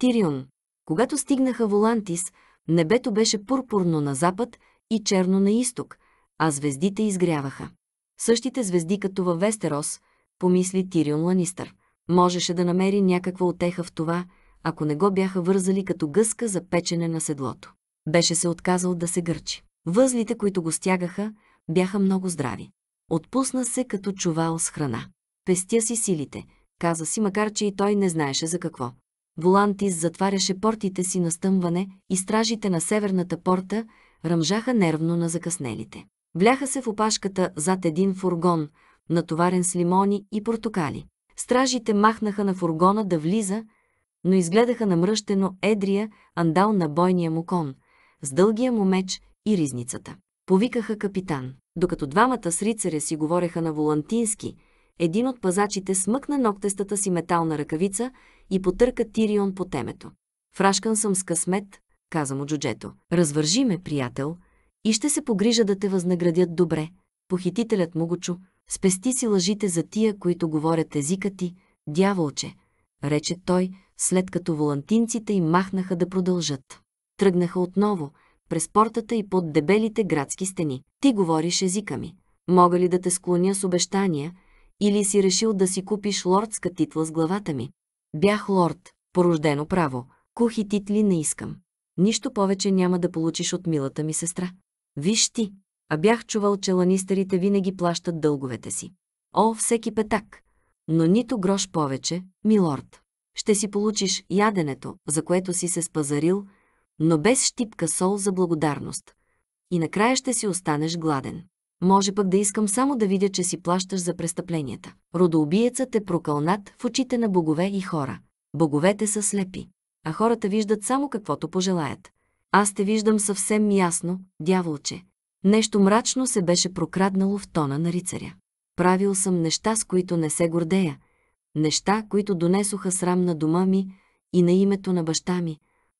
Тирион. Когато стигнаха Волантис, небето беше пурпурно на запад и черно на изток, а звездите изгряваха. Същите звезди като във Вестерос, помисли Тирион Ланистър. Можеше да намери някаква отеха в това, ако не го бяха вързали като гъска за печене на седлото. Беше се отказал да се гърчи. Възлите, които го стягаха, бяха много здрави. Отпусна се като чувал с храна. Пестя си силите, каза си, макар че и той не знаеше за какво. Волантис затваряше портите си на стъмване и стражите на северната порта ръмжаха нервно на закъснелите. Вляха се в опашката зад един фургон, натоварен с лимони и портокали. Стражите махнаха на фургона да влиза, но изгледаха намръщено едрия андал на бойния му кон, с дългия му меч и ризницата. Повикаха капитан. Докато двамата с рицаря си говореха на волантински, един от пазачите смъкна ногтестата си метална ръкавица и потърка Тирион по темето. Фрашкан съм с късмет, каза му джуджето. Развържи ме, приятел, и ще се погрижа да те възнаградят добре. Похитителят му го чу. Спести си лъжите за тия, които говорят езика ти, дяволче, рече той, след като волантинците им махнаха да продължат. Тръгнаха отново, през портата и под дебелите градски стени. Ти говориш езика ми. Мога ли да те склоня с обещания, или си решил да си купиш лордска титла с главата ми? Бях лорд, порождено право, кухи титли не искам. Нищо повече няма да получиш от милата ми сестра. Виж ти, а бях чувал, че ланистерите винаги плащат дълговете си. О, всеки петак! Но нито грош повече, милорд. Ще си получиш яденето, за което си се спазарил, но без щипка сол за благодарност. И накрая ще си останеш гладен. Може пък да искам само да видя, че си плащаш за престъпленията. Родоубиецът е прокълнат в очите на богове и хора. Боговете са слепи, а хората виждат само каквото пожелаят. Аз те виждам съвсем ясно, дяволче. Нещо мрачно се беше прокраднало в тона на рицаря. Правил съм неща, с които не се гордея. Неща, които донесоха срам на дома ми и на името на баща ми.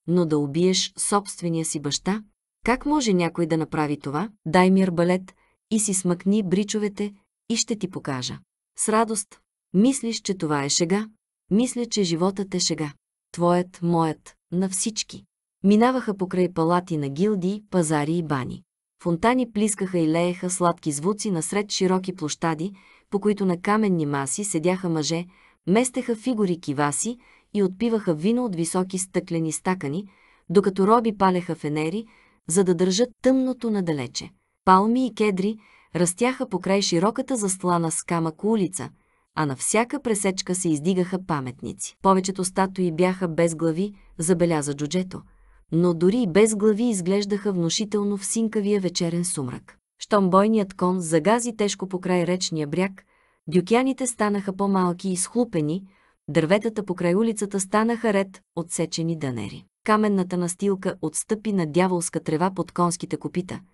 Но да убиеш собствения си баща? Как може някой да направи това? Дай ми арбалет, и си смъкни бричовете и ще ти покажа. С радост. Мислиш, че това е шега? Мисля, че животът е шега. Твоят, моят, на всички. Минаваха покрай палати на гилдии, пазари и бани. Фонтани плискаха и лееха сладки звуци насред широки площади, по които на каменни маси седяха мъже, местеха фигури киваси и отпиваха вино от високи стъклени стакани, докато роби палеха фенери, за да държат тъмното надалече. Палми и кедри растяха покрай широката застлана с камък улица, а на всяка пресечка се издигаха паметници. Повечето статуи бяха без глави, забеляза джуджето, но дори без глави изглеждаха внушително в синкавия вечерен сумрак. Щом бойният кон загази тежко покрай речния бряг, дюкяните станаха по-малки и схлупени, дърветата покрай улицата станаха ред отсечени дънери. Каменната настилка отстъпи на дяволска трева под конските копита –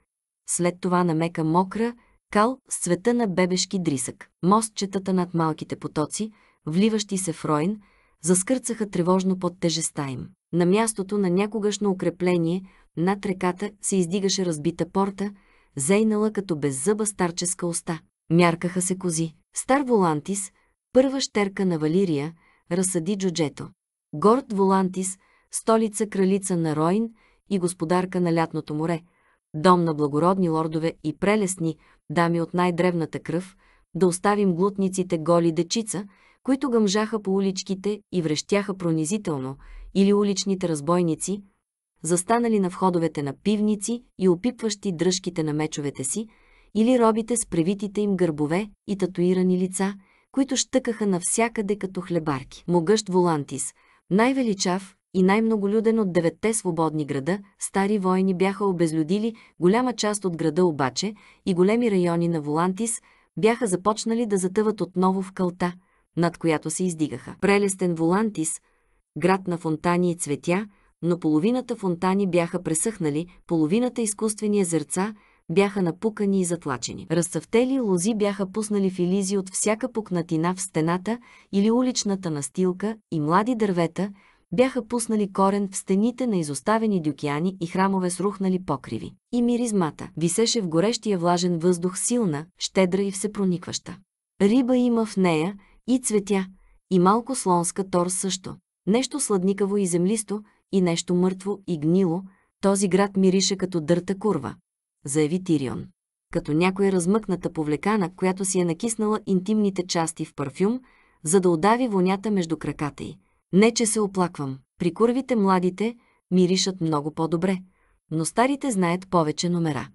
след това на мека мокра, кал с цвета на бебешки дрисък. Мостчетата над малките потоци, вливащи се в Ройн, заскърцаха тревожно под тежеста им. На мястото на някогашно укрепление над реката се издигаше разбита порта, зейнала като беззъба старческа уста. Мяркаха се кози. Стар Волантис, първа щерка на Валирия, разсъди джуджето. Горд Волантис, столица кралица на Ройн и господарка на лятното море – дом на благородни лордове и прелестни дами от най-древната кръв, да оставим глутниците голи дечица, които гъмжаха по уличките и врещяха пронизително, или уличните разбойници, застанали на входовете на пивници и опипващи дръжките на мечовете си, или робите с превитите им гърбове и татуирани лица, които щъкаха навсякъде като хлебарки. Могъщ Волантис, най-величав, и най-многолюден от деветте свободни града, стари войни бяха обезлюдили голяма част от града обаче и големи райони на Волантис бяха започнали да затъват отново в кълта, над която се издигаха. Прелестен Волантис, град на фонтани и цветя, но половината фонтани бяха пресъхнали, половината изкуствени езерца бяха напукани и затлачени. Разцъфтели лози бяха пуснали филизи от всяка пукнатина в стената или уличната настилка и млади дървета, бяха пуснали корен в стените на изоставени дюкяни и храмове с рухнали покриви. И миризмата висеше в горещия влажен въздух силна, щедра и всепроникваща. Риба има в нея и цветя, и малко слонска тор също. Нещо сладникаво и землисто, и нещо мъртво и гнило, този град мирише като дърта курва, заяви Тирион. Като някоя размъкната повлекана, която си е накиснала интимните части в парфюм, за да удави вонята между краката й. Не, че се оплаквам. При курвите младите миришат много по-добре, но старите знаят повече номера.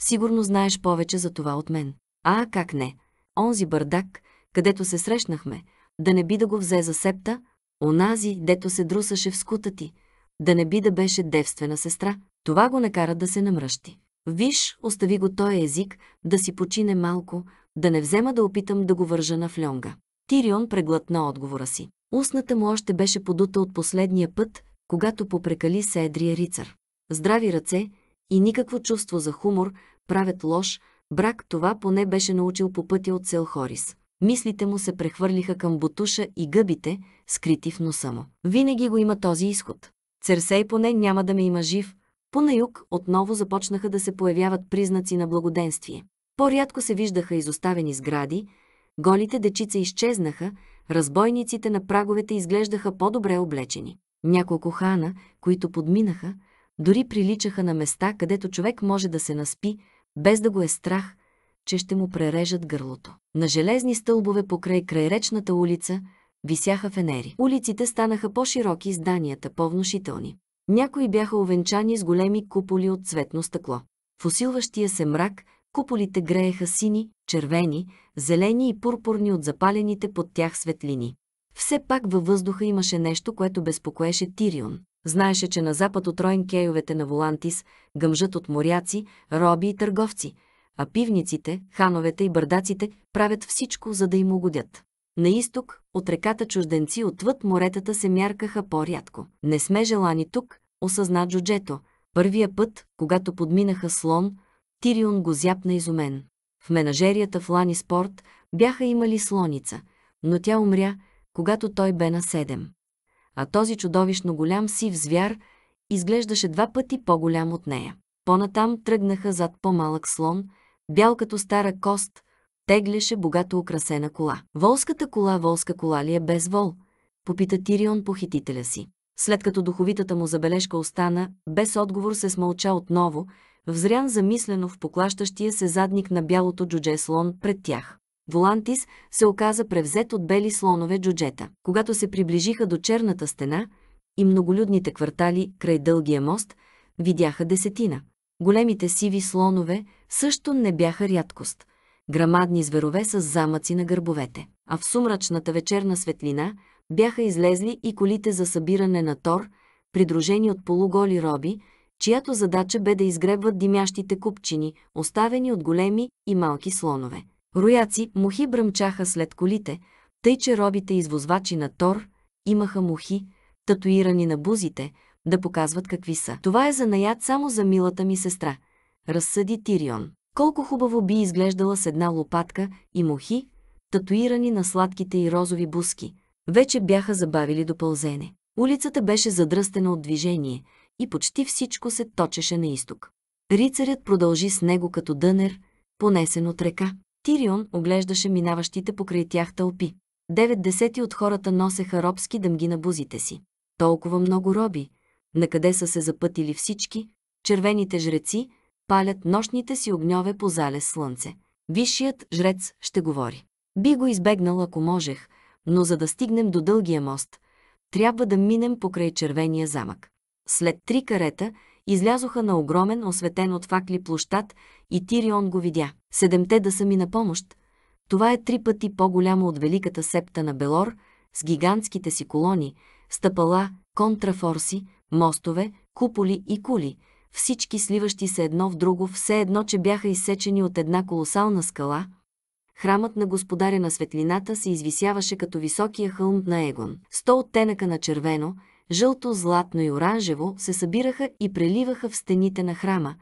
Сигурно знаеш повече за това от мен. А, как не? Онзи Бърдак, където се срещнахме, да не би да го взе за септа, онази, дето се друсаше в скута ти, да не би да беше девствена сестра, това го накара да се намръщи. Виж, остави го той език, да си почине малко, да не взема да опитам да го вържа на флонга. Тирион преглътна отговора си. Устната му още беше подута от последния път, когато попрекали се едрия рицар. Здрави ръце и никакво чувство за хумор правят лош, брак това поне беше научил по пътя от сел Хорис. Мислите му се прехвърлиха към бутуша и гъбите, скрити в носа му. Винаги го има този изход. Церсей поне няма да ме има жив. По на юг отново започнаха да се появяват признаци на благоденствие. По-рядко се виждаха изоставени сгради, голите дечица изчезнаха, разбойниците на праговете изглеждаха по-добре облечени. Няколко хана, които подминаха, дори приличаха на места, където човек може да се наспи, без да го е страх, че ще му прережат гърлото. На железни стълбове покрай крайречната улица висяха фенери. Улиците станаха по-широки, зданията по-внушителни. Някои бяха овенчани с големи куполи от цветно стъкло. В усилващия се мрак Куполите грееха сини, червени, зелени и пурпурни от запалените под тях светлини. Все пак във въздуха имаше нещо, което безпокоеше Тирион. Знаеше, че на запад от Роен кейовете на Волантис гъмжат от моряци, роби и търговци, а пивниците, хановете и бърдаците правят всичко, за да им угодят. На изток, от реката чужденци отвъд моретата се мяркаха по-рядко. Не сме желани тук, осъзна Джуджето. Първия път, когато подминаха слон, Тирион го зяпна изумен. В менажерията в Лани Спорт бяха имали слоница, но тя умря, когато той бе на седем. А този чудовищно голям сив звяр изглеждаше два пъти по-голям от нея. Понатам тръгнаха зад по-малък слон, бял като стара кост, теглеше богато украсена кола. Волската кола, волска кола ли е без вол? Попита Тирион похитителя си. След като духовитата му забележка остана, без отговор се смълча отново взрян замислено в поклащащия се задник на бялото джудже слон пред тях. Волантис се оказа превзет от бели слонове джуджета. Когато се приближиха до черната стена и многолюдните квартали край дългия мост, видяха десетина. Големите сиви слонове също не бяха рядкост. Грамадни зверове с замъци на гърбовете. А в сумрачната вечерна светлина бяха излезли и колите за събиране на тор, придружени от полуголи роби, чиято задача бе да изгребват димящите купчини, оставени от големи и малки слонове. Рояци, мухи бръмчаха след колите, тъй че робите извозвачи на Тор имаха мухи, татуирани на бузите, да показват какви са. Това е занаят само за милата ми сестра, разсъди Тирион. Колко хубаво би изглеждала с една лопатка и мухи, татуирани на сладките и розови буски. Вече бяха забавили до пълзене. Улицата беше задръстена от движение – и почти всичко се точеше на изток. Рицарят продължи с него като дънер, понесен от река. Тирион оглеждаше минаващите покрай тях тълпи. Девет десети от хората носеха робски дъмги на бузите си. Толкова много роби, накъде са се запътили всички, червените жреци палят нощните си огньове по зале слънце. Висшият жрец ще говори. Би го избегнал, ако можех, но за да стигнем до дългия мост, трябва да минем покрай червения замък. След три карета излязоха на огромен, осветен от факли площад и Тирион го видя. Седемте да са ми на помощ. Това е три пъти по-голямо от великата септа на Белор, с гигантските си колони, стъпала, контрафорси, мостове, куполи и кули, всички сливащи се едно в друго, все едно, че бяха изсечени от една колосална скала. Храмът на господаря на светлината се извисяваше като високия хълм на Егон. Сто оттенъка на червено – жълто, златно и оранжево, се събираха и преливаха в стените на храма,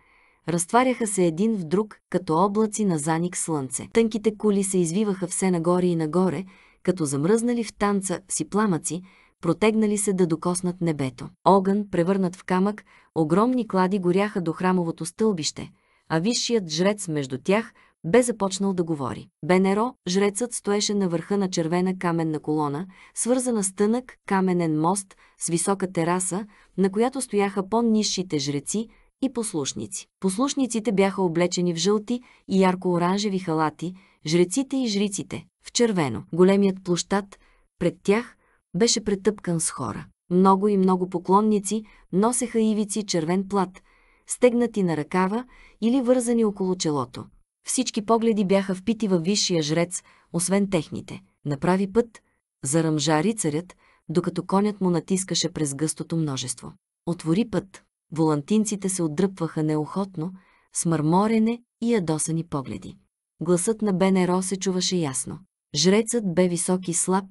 разтваряха се един в друг, като облаци на заник слънце. Тънките кули се извиваха все нагоре и нагоре, като замръзнали в танца си пламъци, протегнали се да докоснат небето. Огън, превърнат в камък, огромни клади горяха до храмовото стълбище, а висшият жрец между тях бе започнал да говори. Бенеро, жрецът, стоеше на върха на червена каменна колона, свързана с тънък каменен мост с висока тераса, на която стояха по-низшите жреци и послушници. Послушниците бяха облечени в жълти и ярко-оранжеви халати, жреците и жриците – в червено. Големият площад пред тях беше претъпкан с хора. Много и много поклонници носеха ивици червен плат, стегнати на ръкава или вързани около челото. Всички погледи бяха впити във висшия жрец, освен техните. Направи път, заръмжа рицарят, докато конят му натискаше през гъстото множество. Отвори път. Волантинците се отдръпваха неохотно, с мърморене и ядосани погледи. Гласът на Бенеро се чуваше ясно. Жрецът бе висок и слаб,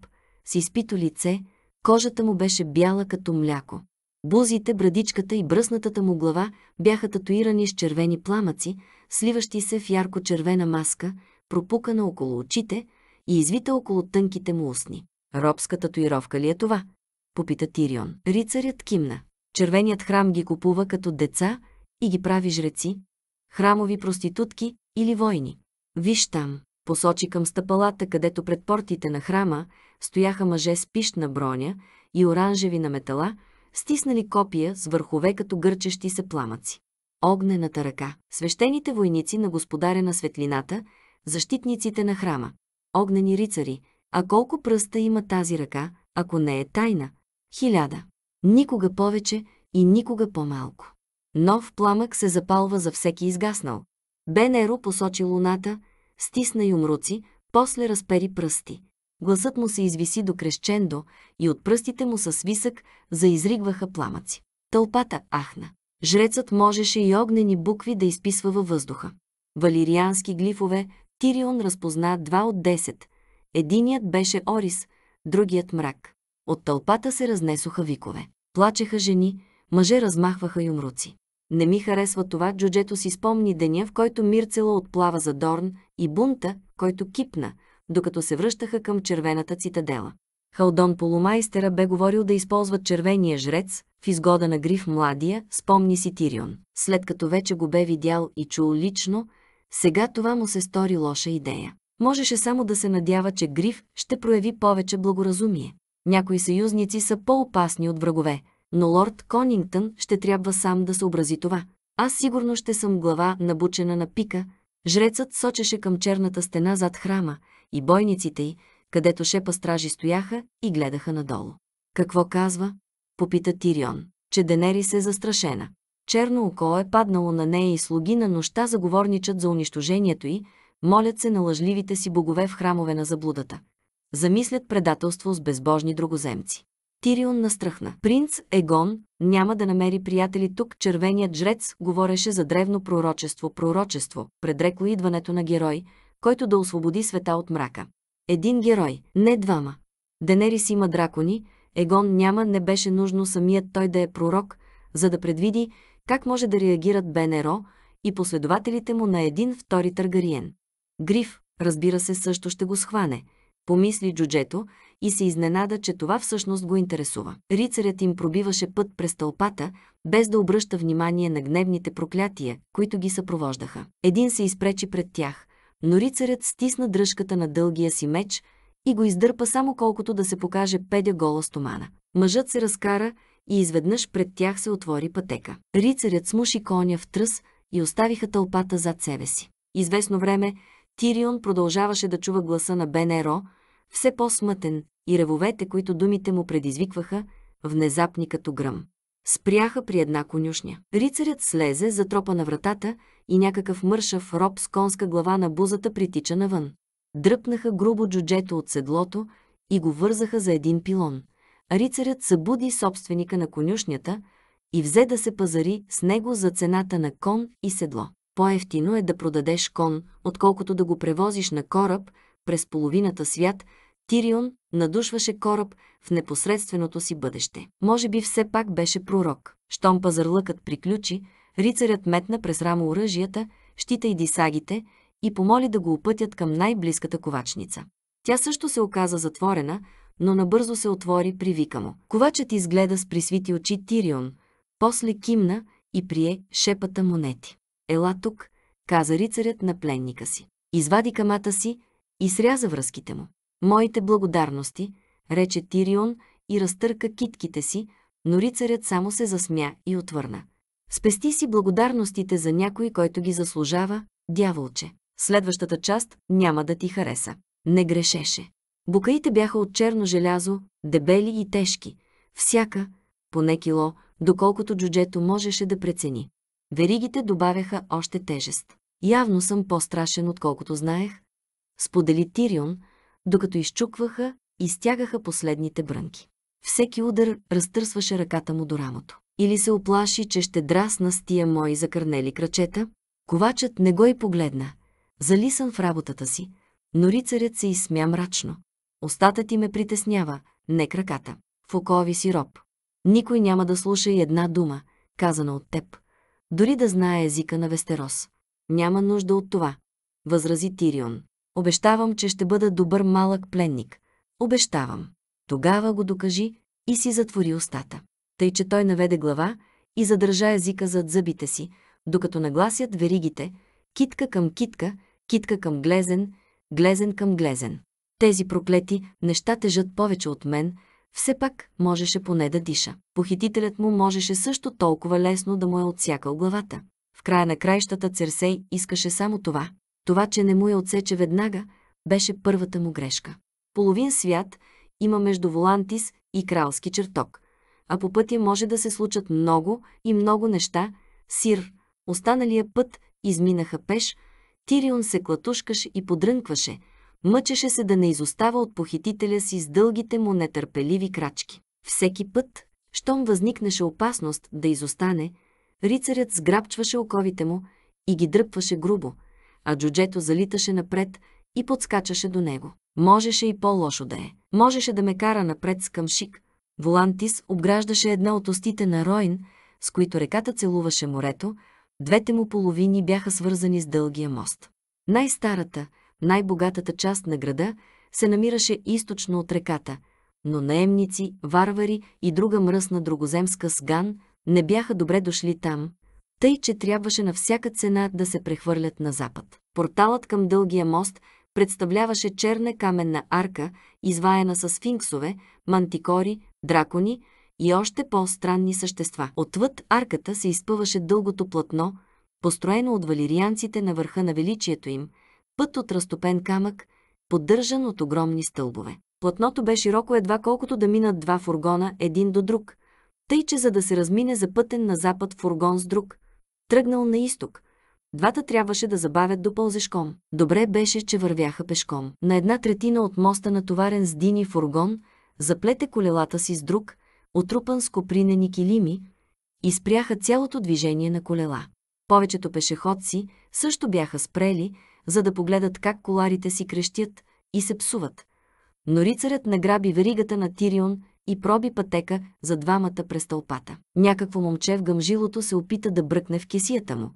с изпито лице, кожата му беше бяла като мляко. Бузите, брадичката и бръснатата му глава бяха татуирани с червени пламъци, сливащи се в ярко-червена маска, пропукана около очите и извита около тънките му устни. Робска татуировка ли е това? Попита Тирион. Рицарят кимна. Червеният храм ги купува като деца и ги прави жреци, храмови проститутки или войни. Виж там, посочи към стъпалата, където пред портите на храма стояха мъже с пищна броня и оранжеви на метала, стиснали копия с върхове като гърчещи се пламъци огнената ръка, свещените войници на господаря на светлината, защитниците на храма, огнени рицари, а колко пръста има тази ръка, ако не е тайна? Хиляда. Никога повече и никога по-малко. Нов пламък се запалва за всеки изгаснал. Бенеро посочи луната, стисна юмруци, после разпери пръсти. Гласът му се извиси до крещендо и от пръстите му със висък заизригваха пламъци. Тълпата ахна. Жрецът можеше и огнени букви да изписва във въздуха. Валириански глифове Тирион разпозна два от десет. Единият беше Орис, другият мрак. От тълпата се разнесоха викове. Плачеха жени, мъже размахваха юмруци. Не ми харесва това, джуджето си спомни деня, в който Мирцела отплава за Дорн и бунта, който кипна, докато се връщаха към червената цитадела. Халдон Полумайстера бе говорил да използват червения жрец, в изгода на гриф младия, спомни си Тирион. След като вече го бе видял и чул лично, сега това му се стори лоша идея. Можеше само да се надява, че гриф ще прояви повече благоразумие. Някои съюзници са по-опасни от врагове, но лорд Конингтън ще трябва сам да съобрази това. Аз сигурно ще съм глава набучена на пика. Жрецът сочеше към черната стена зад храма и бойниците й, където шепа стражи стояха и гледаха надолу. Какво казва? Попита Тирион, че Денерис е застрашена. Черно око е паднало на нея и слуги на нощта заговорничат за унищожението й, молят се на лъжливите си богове в храмове на заблудата. Замислят предателство с безбожни другоземци. Тирион настръхна. Принц Егон няма да намери приятели тук. Червеният жрец говореше за древно пророчество. Пророчество предрекло идването на герой, който да освободи света от мрака. Един герой, не двама. Денерис има дракони, Егон няма, не беше нужно самият той да е пророк, за да предвиди как може да реагират Бенеро и последователите му на един втори търгариен. Гриф, разбира се, също ще го схване, помисли джуджето и се изненада, че това всъщност го интересува. Рицарят им пробиваше път през тълпата, без да обръща внимание на гневните проклятия, които ги съпровождаха. Един се изпречи пред тях, но рицарят стисна дръжката на дългия си меч и го издърпа само колкото да се покаже педя гола стомана. Мъжът се разкара и изведнъж пред тях се отвори пътека. Рицарят смуши коня в тръс и оставиха тълпата зад себе си. Известно време Тирион продължаваше да чува гласа на Бенеро, все по-смътен, и ревовете, които думите му предизвикваха, внезапни като гръм. Спряха при една конюшня. Рицарят слезе, затропа на вратата и някакъв мършав роб с конска глава на бузата притича навън. Дръпнаха грубо джуджето от седлото и го вързаха за един пилон. Рицарят събуди собственика на конюшнята и взе да се пазари с него за цената на кон и седло. По-ефтино е да продадеш кон, отколкото да го превозиш на кораб през половината свят – Тирион надушваше кораб в непосредственото си бъдеще. Може би все пак беше пророк. Щом пазарлъкът приключи, рицарят метна през рамо оръжията, щита и дисагите и помоли да го опътят към най-близката ковачница. Тя също се оказа затворена, но набързо се отвори при вика му. Ковачът изгледа с присвити очи Тирион, после кимна и прие шепата монети. «Ела тук», каза рицарят на пленника си. Извади камата си и сряза връзките му. Моите благодарности, рече Тирион и разтърка китките си, но рицарят само се засмя и отвърна. Спести си благодарностите за някой, който ги заслужава, дяволче. Следващата част няма да ти хареса. Не грешеше. Букаите бяха от черно желязо, дебели и тежки. Всяка, поне кило, доколкото джуджето можеше да прецени. Веригите добавяха още тежест. Явно съм по-страшен, отколкото знаех. Сподели Тирион – докато изчукваха и стягаха последните брънки. Всеки удар разтърсваше ръката му до рамото. Или се оплаши, че ще драсна с тия мои закърнели крачета. Ковачът не го и погледна. Залисан в работата си, но рицарят се изсмя мрачно. Остата ти ме притеснява, не краката. си роб. Никой няма да слуша и една дума, казана от теб. Дори да знае езика на Вестерос. Няма нужда от това, възрази Тирион. Обещавам, че ще бъда добър малък пленник. Обещавам. Тогава го докажи и си затвори устата. Тъй, че той наведе глава и задържа езика зад зъбите си, докато нагласят веригите, китка към китка, китка към глезен, глезен към глезен. Тези проклети неща тежат повече от мен, все пак можеше поне да диша. Похитителят му можеше също толкова лесно да му е отсякал главата. В края на краищата Церсей искаше само това това, че не му я отсече веднага, беше първата му грешка. Половин свят има между Волантис и кралски чертог, а по пътя може да се случат много и много неща. Сир, останалия път изминаха пеш, Тирион се клатушкаше и подрънкваше, мъчеше се да не изостава от похитителя си с дългите му нетърпеливи крачки. Всеки път, щом възникнеше опасност да изостане, рицарят сграбчваше оковите му и ги дръпваше грубо – а джуджето залиташе напред и подскачаше до него. Можеше и по-лошо да е. Можеше да ме кара напред с къмшик. Волантис обграждаше една от остите на Ройн, с които реката целуваше морето, двете му половини бяха свързани с дългия мост. Най-старата, най-богатата част на града се намираше източно от реката, но наемници, варвари и друга мръсна другоземска сган не бяха добре дошли там, тъй че трябваше на всяка цена да се прехвърлят на запад. Порталът към дългия мост представляваше черна каменна арка, изваяна с сфинксове, мантикори, дракони и още по-странни същества. Отвъд арката се изпъваше дългото платно, построено от валирианците на върха на величието им, път от разтопен камък, поддържан от огромни стълбове. Платното бе широко едва колкото да минат два фургона един до друг, тъй че за да се размине за пътен на запад фургон с друг, тръгнал на изток. Двата трябваше да забавят до пълзешком. Добре беше, че вървяха пешком. На една третина от моста натоварен с дини фургон, заплете колелата си с друг, отрупан с копринени килими, и спряха цялото движение на колела. Повечето пешеходци също бяха спрели, за да погледат как коларите си крещят и се псуват. Но рицарят награби веригата на Тирион и проби пътека за двамата през тълпата. Някакво момче в гъмжилото се опита да бръкне в кесията му.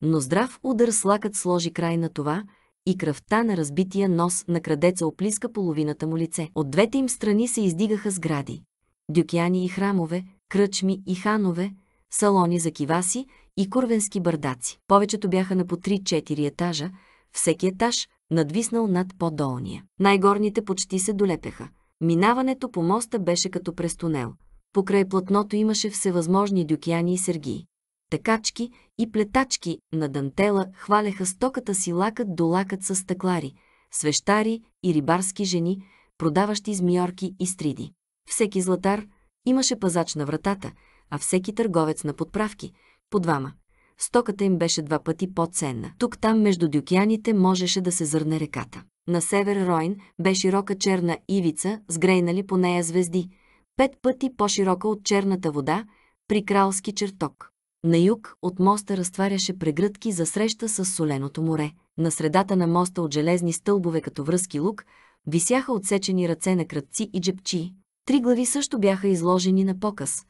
Но здрав удар с лакът сложи край на това и кръвта на разбития нос на крадеца оплиска половината му лице. От двете им страни се издигаха сгради. Дюкяни и храмове, кръчми и ханове, салони за киваси и курвенски бърдаци. Повечето бяха на по 3-4 етажа, всеки етаж надвиснал над по-долния. Най-горните почти се долепеха. Минаването по моста беше като през тунел. Покрай платното имаше всевъзможни дюкяни и сергии. Такачки и плетачки на дантела хваляха стоката си лакът до лакът с стъклари, свещари и рибарски жени, продаващи змиорки и стриди. Всеки златар имаше пазач на вратата, а всеки търговец на подправки – по двама. Стоката им беше два пъти по-ценна. Тук-там между дюкяните можеше да се зърне реката. На север Ройн бе широка черна ивица, сгрейнали по нея звезди, пет пъти по-широка от черната вода, при кралски чертог. На юг от моста разтваряше прегръдки за среща с соленото море. На средата на моста от железни стълбове като връзки лук висяха отсечени ръце на кръци и джепчи. Три глави също бяха изложени на показ.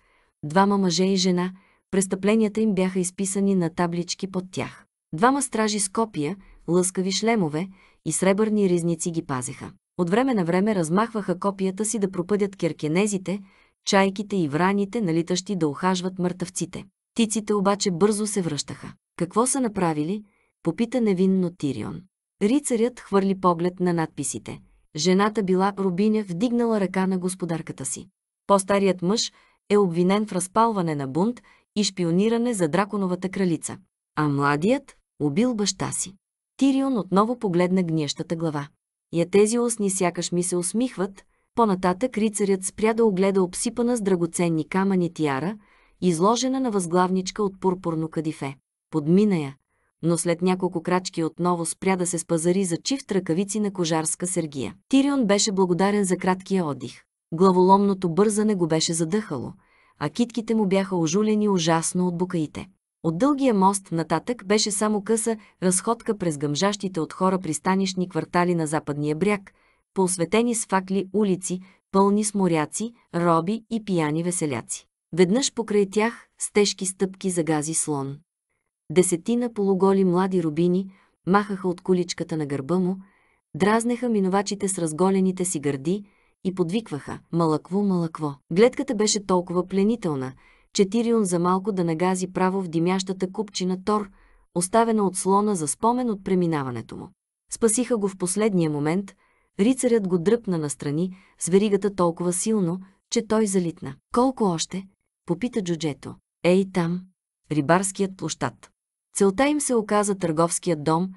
Двама мъже и жена, престъпленията им бяха изписани на таблички под тях. Двама стражи с копия, лъскави шлемове, и сребърни ризници ги пазеха. От време на време размахваха копията си да пропъдят керкенезите, чайките и враните, налитащи да ухажват мъртъвците. Птиците обаче бързо се връщаха. Какво са направили? Попита невинно Тирион. Рицарят хвърли поглед на надписите. Жената била рубиня, вдигнала ръка на господарката си. По-старият мъж е обвинен в разпалване на бунт и шпиониране за драконовата кралица, а младият убил баща си. Тирион отново погледна гниещата глава. Я е тези устни сякаш ми се усмихват, по-нататък рицарят спря да огледа обсипана с драгоценни камъни тиара, изложена на възглавничка от пурпурно кадифе. Подмина я, но след няколко крачки отново спря да се спазари за чифт ръкавици на кожарска Сергия. Тирион беше благодарен за краткия отдих. Главоломното бързане го беше задъхало, а китките му бяха ожулени ужасно от букаите. От дългия мост нататък беше само къса разходка през гъмжащите от хора пристанищни квартали на западния бряг, поосветени с факли улици, пълни с моряци, роби и пияни веселяци. Веднъж покрай тях с тежки стъпки загази слон. Десетина полуголи млади рубини махаха от количката на гърба му, дразнеха минувачите с разголените си гърди и подвикваха «Малакво, малакво». Гледката беше толкова пленителна – Четирион за малко да нагази право в димящата купчина тор, оставена от слона за спомен от преминаването му. Спасиха го в последния момент, рицарят го дръпна настрани с веригата толкова силно, че той залитна. Колко още? Попита джуджето. Ей там, рибарският площад. Целта им се оказа търговският дом,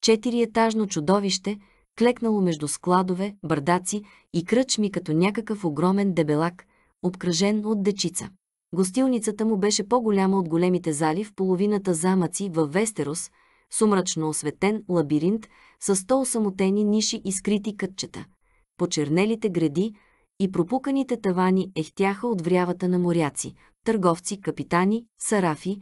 четириетажно чудовище, клекнало между складове, бърдаци и кръчми като някакъв огромен дебелак, обкръжен от дечица. Гостилницата му беше по-голяма от големите зали в половината замъци във Вестерос, сумрачно осветен лабиринт с сто самотени ниши и скрити кътчета. Почернелите гради и пропуканите тавани ехтяха от врявата на моряци, търговци, капитани, сарафи,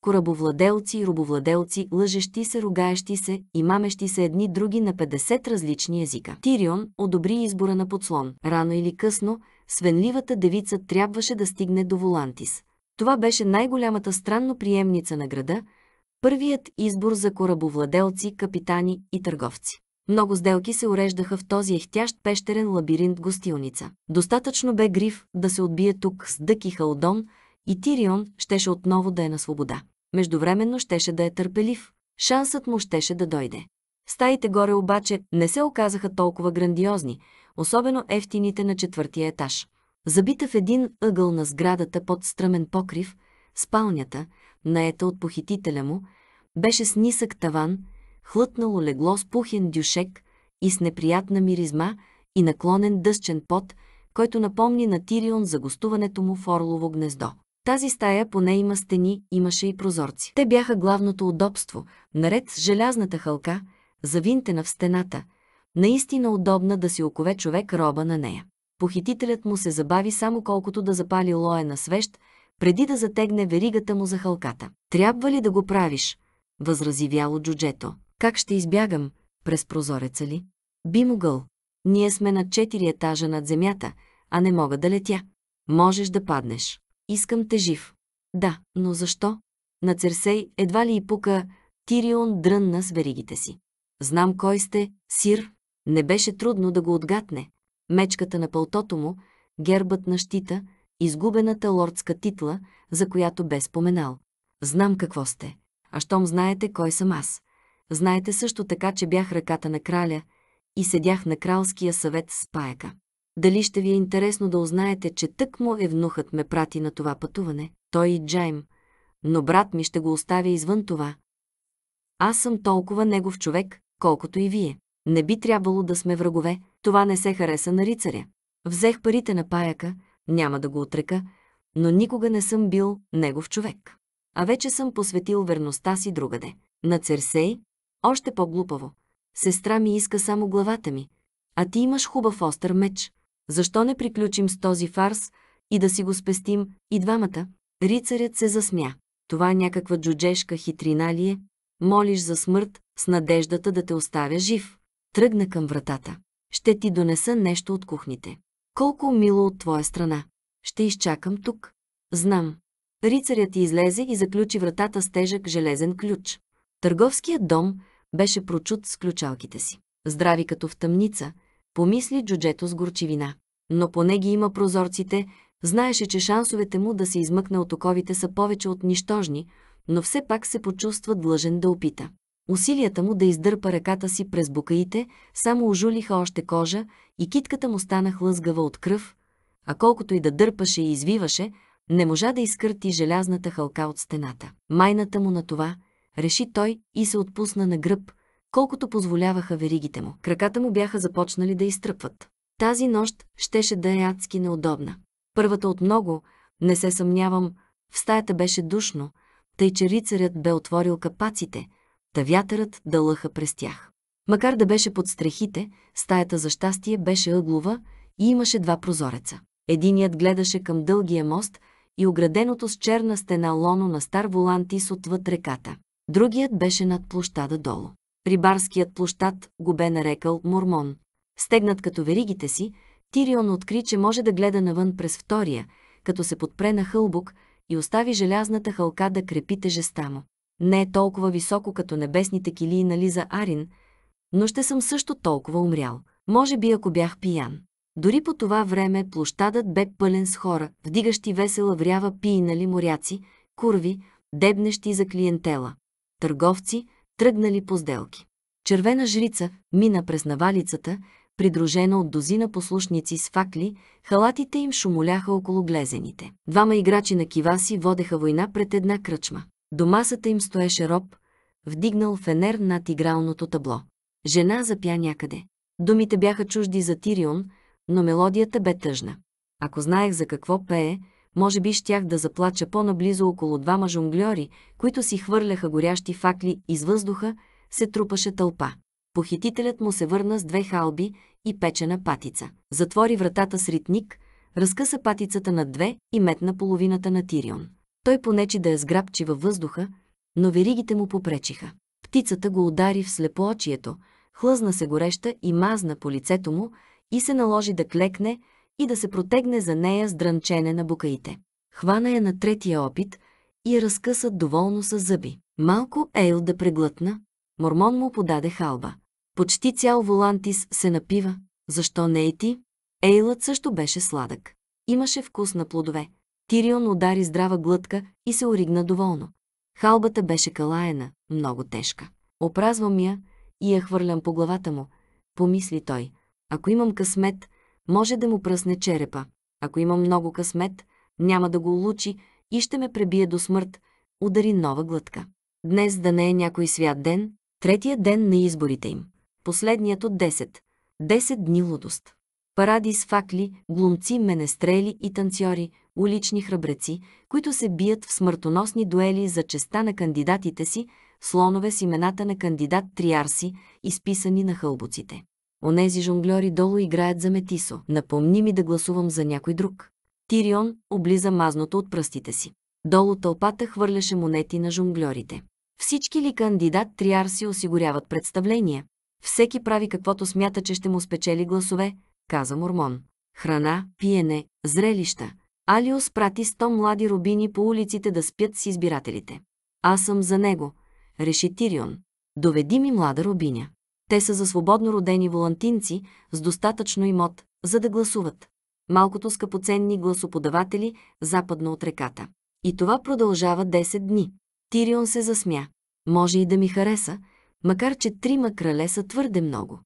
корабовладелци, рубовладелци, лъжещи се, ругаещи се и мамещи се едни други на 50 различни езика. Тирион одобри избора на подслон. Рано или късно, свенливата девица трябваше да стигне до Волантис. Това беше най-голямата странно приемница на града, първият избор за корабовладелци, капитани и търговци. Много сделки се уреждаха в този ехтящ пещерен лабиринт гостилница. Достатъчно бе Гриф да се отбие тук с дъки Халдон и Тирион щеше отново да е на свобода. Междувременно щеше да е търпелив. Шансът му щеше да дойде. Стаите горе обаче не се оказаха толкова грандиозни – особено ефтините на четвъртия етаж. Забита в един ъгъл на сградата под стръмен покрив, спалнята, наета от похитителя му, беше с нисък таван, хлътнало легло с пухен дюшек и с неприятна миризма и наклонен дъщен пот, който напомни на Тирион за гостуването му в Орлово гнездо. Тази стая поне има стени, имаше и прозорци. Те бяха главното удобство, наред с желязната хълка, завинтена в стената – Наистина удобна да си окове човек роба на нея. Похитителят му се забави само колкото да запали лоя на свещ, преди да затегне веригата му за халката. Трябва ли да го правиш? възрази вяло джуджето. Как ще избягам? През прозореца ли? Би могъл. Ние сме на четири етажа над земята, а не мога да летя. Можеш да паднеш. Искам те жив. Да, но защо? На Церсей едва ли и пука, Тирион дрънна с веригите си. Знам кой сте, сир, не беше трудно да го отгатне. Мечката на пълтото му, гербът на щита, изгубената лордска титла, за която бе споменал. Знам какво сте. А щом знаете кой съм аз. Знаете също така, че бях ръката на краля и седях на кралския съвет с паяка. Дали ще ви е интересно да узнаете, че тък му евнухът ме прати на това пътуване, той и Джайм, но брат ми ще го оставя извън това. Аз съм толкова негов човек, колкото и вие. Не би трябвало да сме врагове, това не се хареса на рицаря. Взех парите на паяка, няма да го отрека, но никога не съм бил негов човек. А вече съм посветил верността си другаде. На Церсей, още по-глупаво. Сестра ми иска само главата ми, а ти имаш хубав остър меч. Защо не приключим с този фарс и да си го спестим и двамата? Рицарят се засмя. Това някаква джуджешка хитрина ли е? Молиш за смърт с надеждата да те оставя жив. Тръгна към вратата. Ще ти донеса нещо от кухните. Колко мило от твоя страна. Ще изчакам тук. Знам. Рицарят излезе и заключи вратата с тежък железен ключ. Търговският дом беше прочут с ключалките си. Здрави като в тъмница, помисли джуджето с горчивина. Но поне ги има прозорците, знаеше, че шансовете му да се измъкне от оковите са повече от нищожни, но все пак се почувства длъжен да опита. Усилията му да издърпа ръката си през букаите само ожулиха още кожа и китката му стана хлъзгава от кръв, а колкото и да дърпаше и извиваше, не можа да изкърти желязната хълка от стената. Майната му на това, реши той и се отпусна на гръб, колкото позволяваха веригите му. Краката му бяха започнали да изтръпват. Тази нощ щеше да е адски неудобна. Първата от много, не се съмнявам, в стаята беше душно, тъй че рицарят бе отворил капаците – та вятърът лъха през тях. Макар да беше под стрехите, стаята за щастие беше ъглова и имаше два прозореца. Единият гледаше към дългия мост и ограденото с черна стена лоно на стар волантис отвъд реката. Другият беше над площада долу. Рибарският площад го бе нарекал Мормон. Стегнат като веригите си, Тирион откри, че може да гледа навън през втория, като се подпре на хълбук и остави желязната хълка да крепи тежеста му. Не е толкова високо като небесните килии на Лиза Арин, но ще съм също толкова умрял. Може би ако бях пиян. Дори по това време площадът бе пълен с хора, вдигащи весела врява пиинали моряци, курви, дебнещи за клиентела. Търговци, тръгнали по сделки. Червена жрица мина през навалицата, придружена от дозина послушници с факли, халатите им шумоляха около глезените. Двама играчи на кива си водеха война пред една кръчма. До масата им стоеше роб, вдигнал фенер над игралното табло. Жена запя някъде. Думите бяха чужди за Тирион, но мелодията бе тъжна. Ако знаех за какво пее, може би щях да заплача по-наблизо около двама жонглери, които си хвърляха горящи факли из въздуха, се трупаше тълпа. Похитителят му се върна с две халби и печена патица. Затвори вратата с ритник, разкъса патицата на две и метна половината на Тирион. Той понечи да я сграбчи във въздуха, но веригите му попречиха. Птицата го удари в слепоочието, хлъзна се гореща и мазна по лицето му и се наложи да клекне и да се протегне за нея с дрънчене на букаите. Хвана я на третия опит и я разкъса доволно с зъби. Малко Ейл да преглътна, Мормон му подаде халба. Почти цял Волантис се напива. Защо не и ти? Ейлът също беше сладък. Имаше вкус на плодове, Тирион удари здрава глътка и се оригна доволно. Халбата беше калаена, много тежка. Опразвам я и я хвърлям по главата му, помисли той. Ако имам късмет, може да му пръсне черепа. Ако имам много късмет, няма да го улучи и ще ме пребие до смърт, удари нова глътка. Днес да не е някой свят ден, третия ден на изборите им. Последният от десет. Десет дни лудост. Паради с факли, глумци, менестрели и танцори, улични храбреци, които се бият в смъртоносни дуели за честа на кандидатите си, слонове с имената на кандидат Триарси, изписани на хълбоците. Онези жонглери долу играят за Метисо. Напомни ми да гласувам за някой друг. Тирион облиза мазното от пръстите си. Долу тълпата хвърляше монети на жонглерите. Всички ли кандидат триарси осигуряват представление? Всеки прави каквото смята, че ще му спечели гласове, каза Мормон. Храна, пиене, зрелища, Алиус прати 100 млади рубини по улиците да спят с избирателите. Аз съм за него, реши Тирион. Доведи ми млада рубиня. Те са за свободно родени волантинци с достатъчно имот, за да гласуват. Малкото скъпоценни гласоподаватели западно от реката. И това продължава 10 дни. Тирион се засмя. Може и да ми хареса, макар че трима крале са твърде много.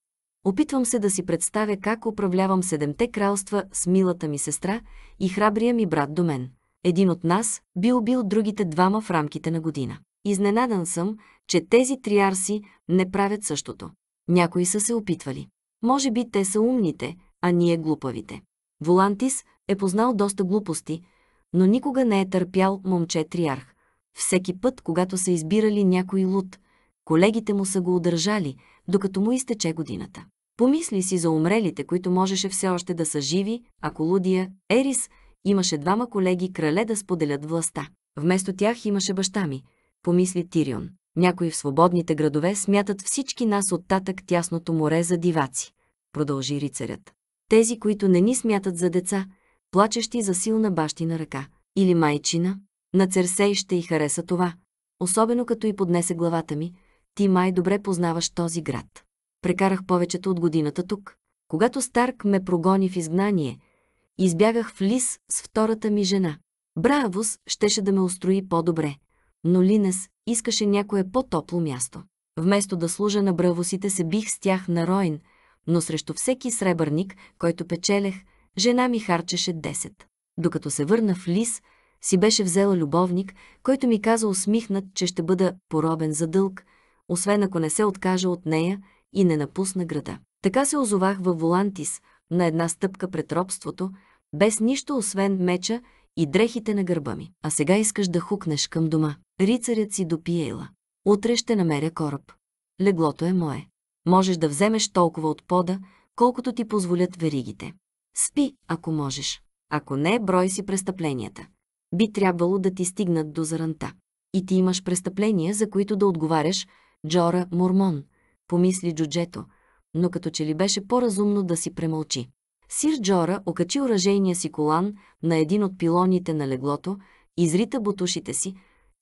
Опитвам се да си представя как управлявам седемте кралства с милата ми сестра и храбрия ми брат до мен. Един от нас би убил другите двама в рамките на година. Изненадан съм, че тези триарси не правят същото. Някои са се опитвали. Може би те са умните, а ние глупавите. Волантис е познал доста глупости, но никога не е търпял момче триарх. Всеки път, когато са избирали някой луд, колегите му са го удържали, докато му изтече годината. Помисли си за умрелите, които можеше все още да са живи, ако Лудия, Ерис, имаше двама колеги крале да споделят властта. Вместо тях имаше баща ми, помисли Тирион. Някои в свободните градове смятат всички нас от татък тясното море за диваци, продължи рицарят. Тези, които не ни смятат за деца, плачещи за силна бащина ръка или майчина, на Церсей ще й хареса това, особено като й поднесе главата ми, ти май добре познаваш този град прекарах повечето от годината тук. Когато Старк ме прогони в изгнание, избягах в Лис с втората ми жена. Бравос щеше да ме устрои по-добре, но Линес искаше някое по-топло място. Вместо да служа на бравосите се бих с тях на Роин, но срещу всеки сребърник, който печелех, жена ми харчеше 10. Докато се върна в Лис, си беше взела любовник, който ми каза усмихнат, че ще бъда поробен за дълг, освен ако не се откажа от нея и не напусна града. Така се озовах във Волантис, на една стъпка пред робството, без нищо освен меча и дрехите на гърба ми. А сега искаш да хукнеш към дома. Рицарят си допиела. Утре ще намеря кораб. Леглото е мое. Можеш да вземеш толкова от пода, колкото ти позволят веригите. Спи, ако можеш. Ако не, брой си престъпленията. Би трябвало да ти стигнат до заранта. И ти имаш престъпления, за които да отговаряш Джора Мурмон помисли джуджето, но като че ли беше по-разумно да си премълчи. Сир Джора окачи оръжейния си колан на един от пилоните на леглото, изрита бутушите си,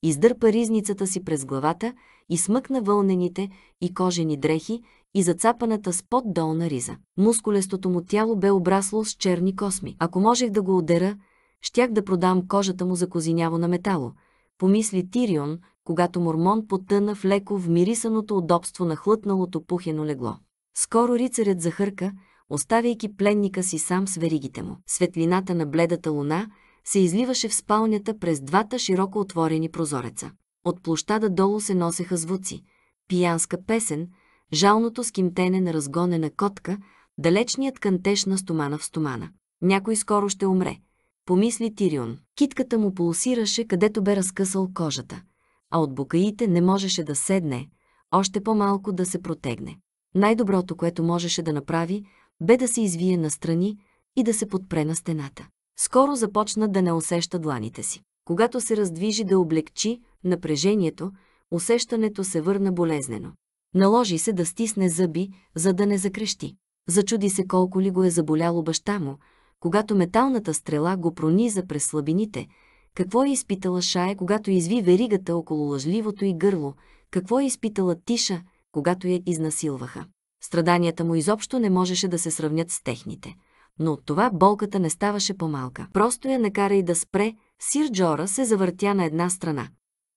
издърпа ризницата си през главата и смъкна вълнените и кожени дрехи и зацапаната с под долна риза. Мускулестото му тяло бе обрасло с черни косми. Ако можех да го удера, щях да продам кожата му за козиняво на метало, помисли Тирион, когато Мормон потъна в леко вмирисаното удобство на хлътналото пухено легло. Скоро рицарят захърка, оставяйки пленника си сам с веригите му. Светлината на бледата луна се изливаше в спалнята през двата широко отворени прозореца. От площада долу се носеха звуци. Пиянска песен, жалното скимтене на разгонена котка, далечният кантеж на стомана в стомана. Някой скоро ще умре, помисли Тирион. Китката му пулсираше, където бе разкъсал кожата – а от букаите не можеше да седне, още по-малко да се протегне. Най-доброто, което можеше да направи, бе да се извие настрани и да се подпре на стената. Скоро започна да не усеща дланите си. Когато се раздвижи да облегчи напрежението, усещането се върна болезнено. Наложи се да стисне зъби, за да не закрещи. Зачуди се колко ли го е заболяло баща му, когато металната стрела го прониза през слабините – какво е изпитала Шая, когато изви веригата около лъжливото и гърло? Какво е изпитала Тиша, когато я изнасилваха? Страданията му изобщо не можеше да се сравнят с техните. Но от това болката не ставаше по-малка. Просто я накара и да спре, Сир Джора се завъртя на една страна.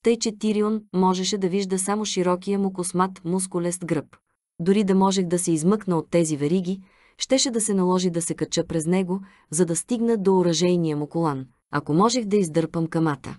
Тъй, че Тирион можеше да вижда само широкия му космат мускулест гръб. Дори да можех да се измъкна от тези вериги, щеше да се наложи да се кача през него, за да стигна до оръжейния му колан – ако можех да издърпам камата.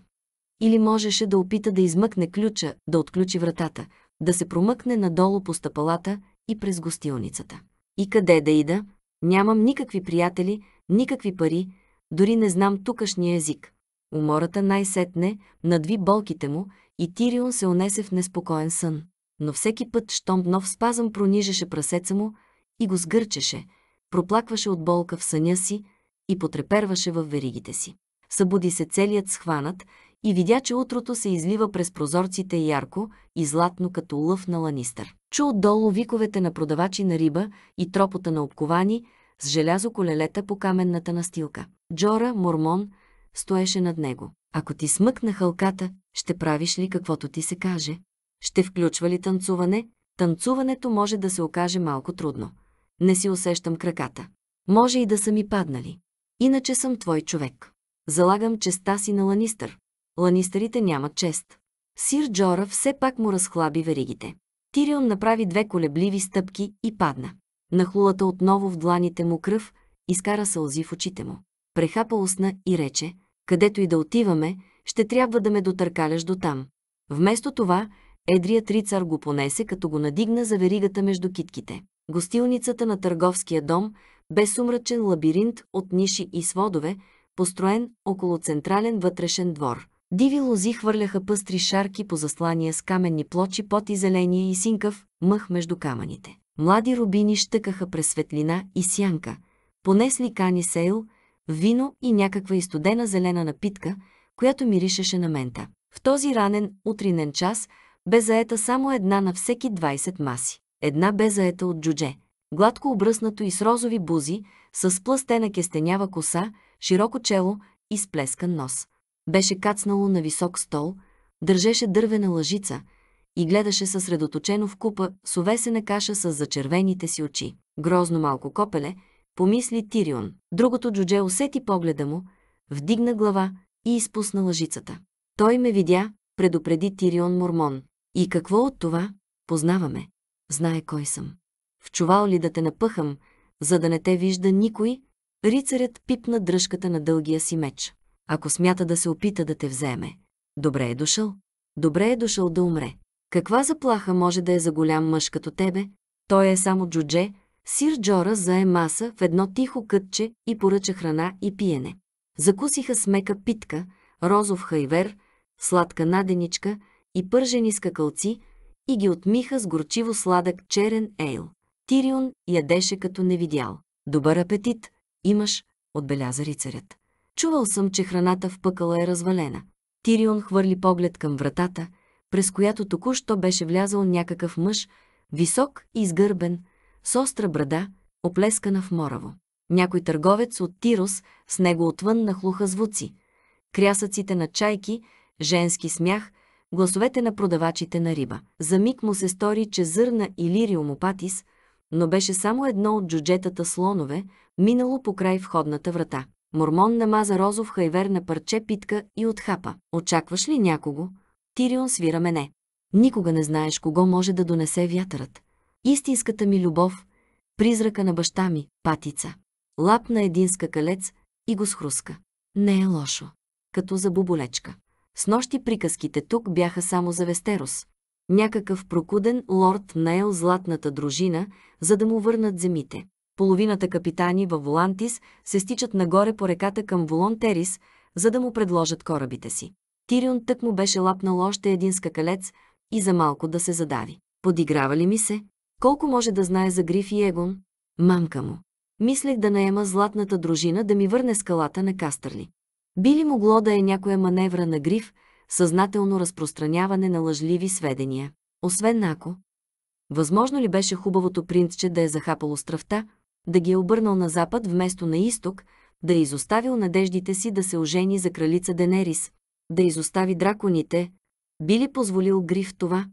Или можеше да опита да измъкне ключа, да отключи вратата, да се промъкне надолу по стъпалата и през гостилницата. И къде да ида? Нямам никакви приятели, никакви пари, дори не знам тукашния език. Умората най-сетне надви болките му и Тирион се онесе в неспокоен сън. Но всеки път, щом нов спазъм пронижеше прасеца му и го сгърчеше, проплакваше от болка в съня си и потреперваше в веригите си събуди се целият схванат и видя, че утрото се излива през прозорците ярко и златно като лъв на ланистър. Чу отдолу виковете на продавачи на риба и тропота на обковани с желязо колелета по каменната настилка. Джора, мормон, стоеше над него. Ако ти смъкна хълката, ще правиш ли каквото ти се каже? Ще включва ли танцуване? Танцуването може да се окаже малко трудно. Не си усещам краката. Може и да са ми паднали. Иначе съм твой човек. Залагам честа си на Ланистър. Ланистърите нямат чест. Сир Джора все пак му разхлаби веригите. Тирион направи две колебливи стъпки и падна. Нахлулата отново в дланите му кръв, изкара сълзи в очите му. Прехапа устна и рече, където и да отиваме, ще трябва да ме дотъркаляш до там. Вместо това, едрият рицар го понесе, като го надигна за веригата между китките. Гостилницата на търговския дом бе сумрачен лабиринт от ниши и сводове, построен около централен вътрешен двор. Диви лози хвърляха пъстри шарки по заслания с каменни плочи под и зеления и синкав мъх между камъните. Млади рубини щъкаха през светлина и сянка, понесли кани сейл, вино и някаква изтудена зелена напитка, която миришеше на мента. В този ранен, утринен час, бе заета само една на всеки 20 маси. Една бе заета от джудже, гладко обръснато и с розови бузи, с плъстена кестенява коса, широко чело и сплескан нос. Беше кацнало на висок стол, държеше дървена лъжица и гледаше съсредоточено в купа с овесена каша с зачервените си очи. Грозно малко копеле, помисли Тирион. Другото джудже усети погледа му, вдигна глава и изпусна лъжицата. Той ме видя, предупреди Тирион Мормон. И какво от това? Познаваме. Знае кой съм. В чувал ли да те напъхам, за да не те вижда никой, Рицарят пипна дръжката на дългия си меч. Ако смята да се опита да те вземе, добре е дошъл. Добре е дошъл да умре. Каква заплаха може да е за голям мъж като тебе? Той е само джудже. Сир Джора зае маса в едно тихо кътче и поръча храна и пиене. Закусиха с мека питка, розов хайвер, сладка наденичка и пържени скакалци и ги отмиха с горчиво сладък черен ейл. Тирион ядеше като не видял. Добър апетит! Имаш, отбеляза рицарят. Чувал съм, че храната в пъкъла е развалена. Тирион хвърли поглед към вратата, през която току-що беше влязъл някакъв мъж, висок и изгърбен, с остра брада, оплескана в мораво. Някой търговец от Тирос с него отвън нахлуха звуци. Крясъците на чайки, женски смях, гласовете на продавачите на риба. За миг му се стори, че зърна и лириум опатис – но беше само едно от джуджетата слонове, минало покрай входната врата. Мормон намаза розов хайвер на парче питка и отхапа. Очакваш ли някого? Тирион свира мене. Никога не знаеш кого може да донесе вятърът. Истинската ми любов, призрака на баща ми, патица. Лапна един скакалец и го схруска. Не е лошо. Като за буболечка. С нощи приказките тук бяха само за Вестерос. Някакъв прокуден лорд наел златната дружина, за да му върнат земите. Половината капитани във Волантис се стичат нагоре по реката към Волонтерис, за да му предложат корабите си. Тирион тък му беше лапнал още един скакалец и за малко да се задави. Подиграва ли ми се? Колко може да знае за Гриф и Егон? Мамка му. Мислех да наема златната дружина да ми върне скалата на Кастърли. Би ли могло да е някоя маневра на Гриф, съзнателно разпространяване на лъжливи сведения. Освен ако, възможно ли беше хубавото принцче да е захапало стръвта, да ги е обърнал на запад вместо на изток, да е изоставил надеждите си да се ожени за кралица Денерис, да изостави драконите, би ли позволил Гриф това?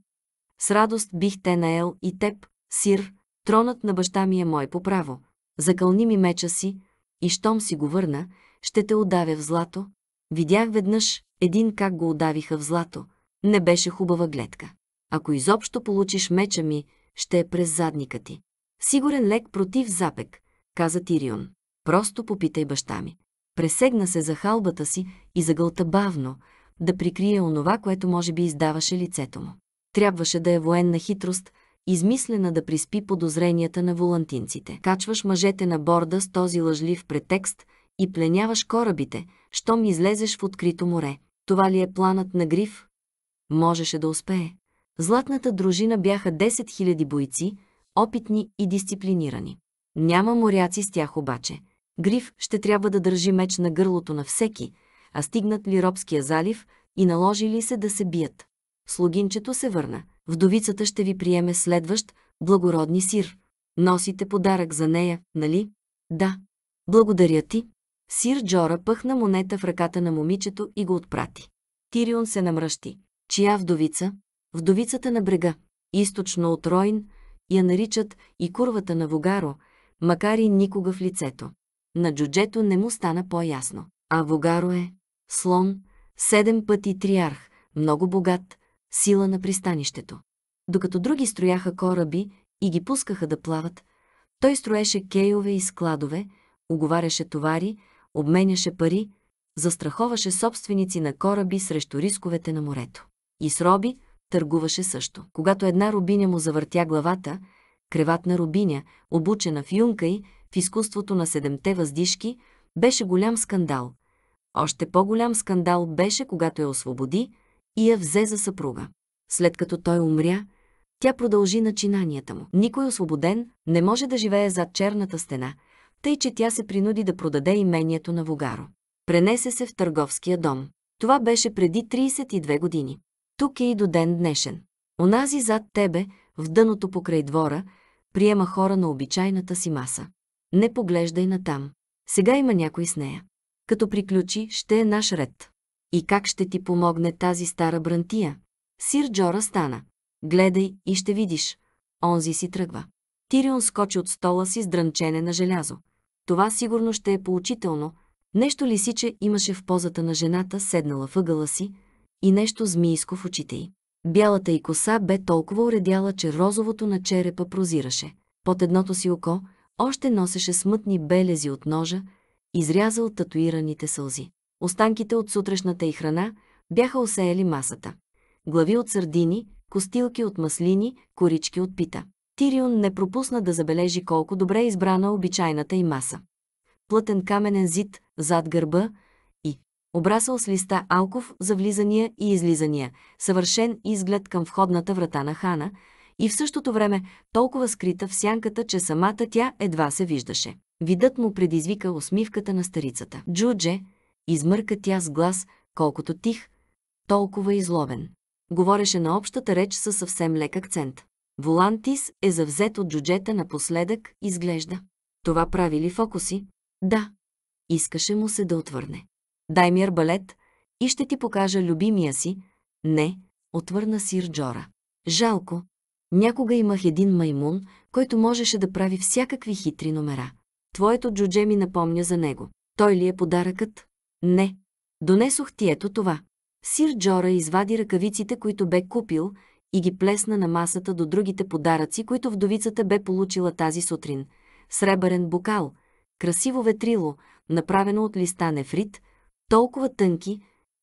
С радост бих те наел и теб, сир, тронът на баща ми е мой по право. Закълни ми меча си и щом си го върна, ще те удавя в злато. Видях веднъж, един как го удавиха в злато. Не беше хубава гледка. Ако изобщо получиш меча ми, ще е през задника ти. Сигурен лек против запек, каза Тирион. Просто попитай баща ми. Пресегна се за халбата си и загълта бавно, да прикрие онова, което може би издаваше лицето му. Трябваше да е военна хитрост, измислена да приспи подозренията на волантинците. Качваш мъжете на борда с този лъжлив претекст и пленяваш корабите, щом излезеш в открито море. Това ли е планът на Гриф? Можеше да успее. Златната дружина бяха 10 000 бойци, опитни и дисциплинирани. Няма моряци с тях обаче. Гриф ще трябва да държи меч на гърлото на всеки, а стигнат ли Робския залив и наложи ли се да се бият. Слугинчето се върна. Вдовицата ще ви приеме следващ, благородни сир. Носите подарък за нея, нали? Да. Благодаря ти, Сир Джора пъхна монета в ръката на момичето и го отпрати. Тирион се намръщи. Чия вдовица? Вдовицата на брега. Източно от Ройн я наричат и курвата на Вогаро, макар и никога в лицето. На джуджето не му стана по-ясно. А Вогаро е слон, седем пъти триарх, много богат, сила на пристанището. Докато други строяха кораби и ги пускаха да плават, той строеше кейове и складове, уговаряше товари, обменяше пари, застраховаше собственици на кораби срещу рисковете на морето. И с роби търгуваше също. Когато една рубиня му завъртя главата, креватна рубиня, обучена в юнка и в изкуството на седемте въздишки, беше голям скандал. Още по-голям скандал беше, когато я освободи и я взе за съпруга. След като той умря, тя продължи начинанията му. Никой освободен не може да живее зад черната стена – тъй че тя се принуди да продаде имението на Вогаро. Пренесе се в търговския дом. Това беше преди 32 години. Тук е и до ден днешен. Онази зад тебе, в дъното покрай двора, приема хора на обичайната си маса. Не поглеждай на там. Сега има някой с нея. Като приключи, ще е наш ред. И как ще ти помогне тази стара брантия? Сир Джора стана. Гледай и ще видиш. Онзи си тръгва. Тирион скочи от стола си с дрънчене на желязо. Това сигурно ще е поучително. Нещо лисиче имаше в позата на жената, седнала въгъла си, и нещо змийско в очите й. Бялата й коса бе толкова уредяла, че розовото на черепа прозираше. Под едното си око още носеше смътни белези от ножа, изрязал татуираните сълзи. Останките от сутрешната й храна бяха осеяли масата. Глави от сърдини, костилки от маслини, корички от пита. Тирион не пропусна да забележи колко добре е избрана обичайната й маса. Плътен каменен зид, зад гърба и обрасъл с листа алков за влизания и излизания, съвършен изглед към входната врата на хана и в същото време толкова скрита в сянката, че самата тя едва се виждаше. Видът му предизвика усмивката на старицата. Джудже, измърка тя с глас, колкото тих, толкова изловен. Говореше на общата реч със съвсем лек акцент. Волантис е завзет от джуджета напоследък, изглежда. Това прави ли фокуси? Да. Искаше му се да отвърне. Дай ми арбалет и ще ти покажа любимия си. Не, отвърна сир Джора. Жалко. Някога имах един маймун, който можеше да прави всякакви хитри номера. Твоето джудже ми напомня за него. Той ли е подаръкът? Не. Донесох ти ето това. Сир Джора извади ръкавиците, които бе купил и ги плесна на масата до другите подаръци, които вдовицата бе получила тази сутрин. Сребърен бокал, красиво ветрило, направено от листа нефрит, толкова тънки,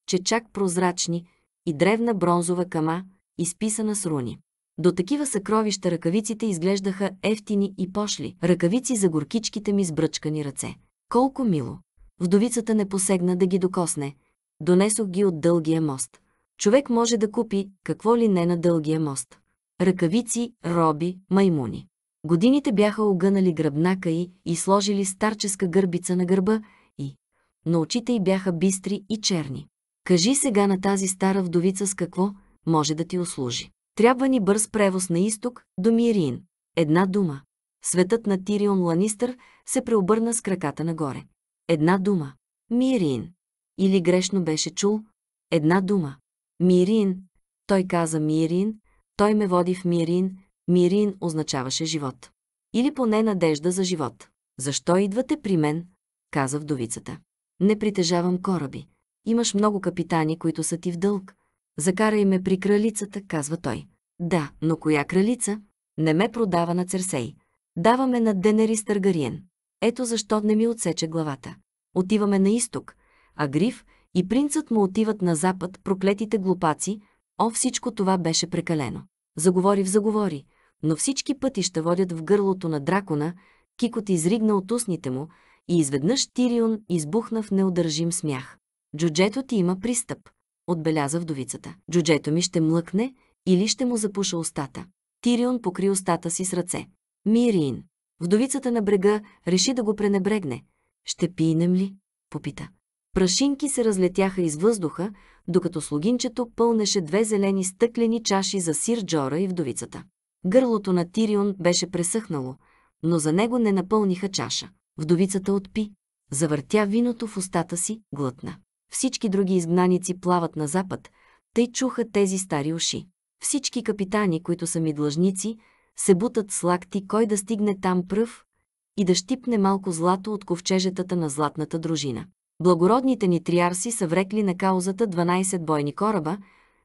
че чак прозрачни, и древна бронзова кама, изписана с руни. До такива съкровища ръкавиците изглеждаха ефтини и пошли, ръкавици за горкичките ми с бръчкани ръце. Колко мило! Вдовицата не посегна да ги докосне. Донесох ги от дългия мост. Човек може да купи какво ли не на дългия мост. Ръкавици, роби, маймуни. Годините бяха огънали гръбнака й и сложили старческа гърбица на гърба и, но очите й бяха бистри и черни. Кажи сега на тази стара вдовица с какво може да ти услужи. Трябва ни бърз превоз на изток до Мирин. Една дума. Светът на Тирион Ланистър се преобърна с краката нагоре. Една дума. Мирин. Или грешно беше чул. Една дума. Мирин. Той каза Мирин, той ме води в Мирин. Мирин означаваше живот. Или поне надежда за живот. Защо идвате при мен? каза вдовицата. Не притежавам кораби. Имаш много капитани, които са ти в дълг. Закарай ме при кралицата, казва той. Да, но коя кралица? Не ме продава на Церсей. Даваме на Денерис старгариен. Ето защо не ми отсече главата. Отиваме на изток, а Гриф, и принцът му отиват на запад, проклетите глупаци, о, всичко това беше прекалено. Заговори в заговори, но всички пътища водят в гърлото на дракона, кикот изригна от устните му и изведнъж Тирион избухна в неудържим смях. Джуджето ти има пристъп, отбеляза вдовицата. Джуджето ми ще млъкне или ще му запуша устата. Тирион покри устата си с ръце. Мириин, Вдовицата на брега реши да го пренебрегне. Ще пийнем ли? Попита. Прашинки се разлетяха из въздуха, докато слугинчето пълнеше две зелени стъклени чаши за сир Джора и вдовицата. Гърлото на Тирион беше пресъхнало, но за него не напълниха чаша. Вдовицата отпи, завъртя виното в устата си, глътна. Всички други изгнаници плават на запад, тъй чуха тези стари уши. Всички капитани, които са ми длъжници, се бутат с лакти кой да стигне там пръв и да щипне малко злато от ковчежетата на златната дружина благородните нитриарси са врекли на каузата 12 бойни кораба,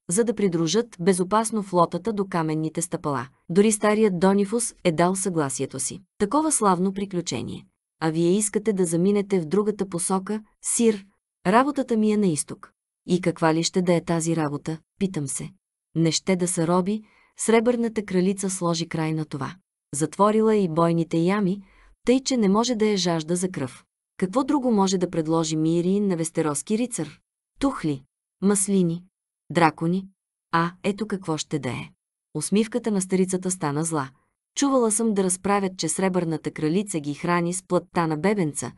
за да придружат безопасно флотата до каменните стъпала. Дори старият Донифус е дал съгласието си. Такова славно приключение. А вие искате да заминете в другата посока, сир. Работата ми е на изток. И каква ли ще да е тази работа, питам се. Не ще да са роби, сребърната кралица сложи край на това. Затворила е и бойните ями, тъй че не може да е жажда за кръв. Какво друго може да предложи Мирин на вестероски рицар? Тухли, маслини, дракони. А, ето какво ще да е. Усмивката на старицата стана зла. Чувала съм да разправят, че сребърната кралица ги храни с плътта на бебенца,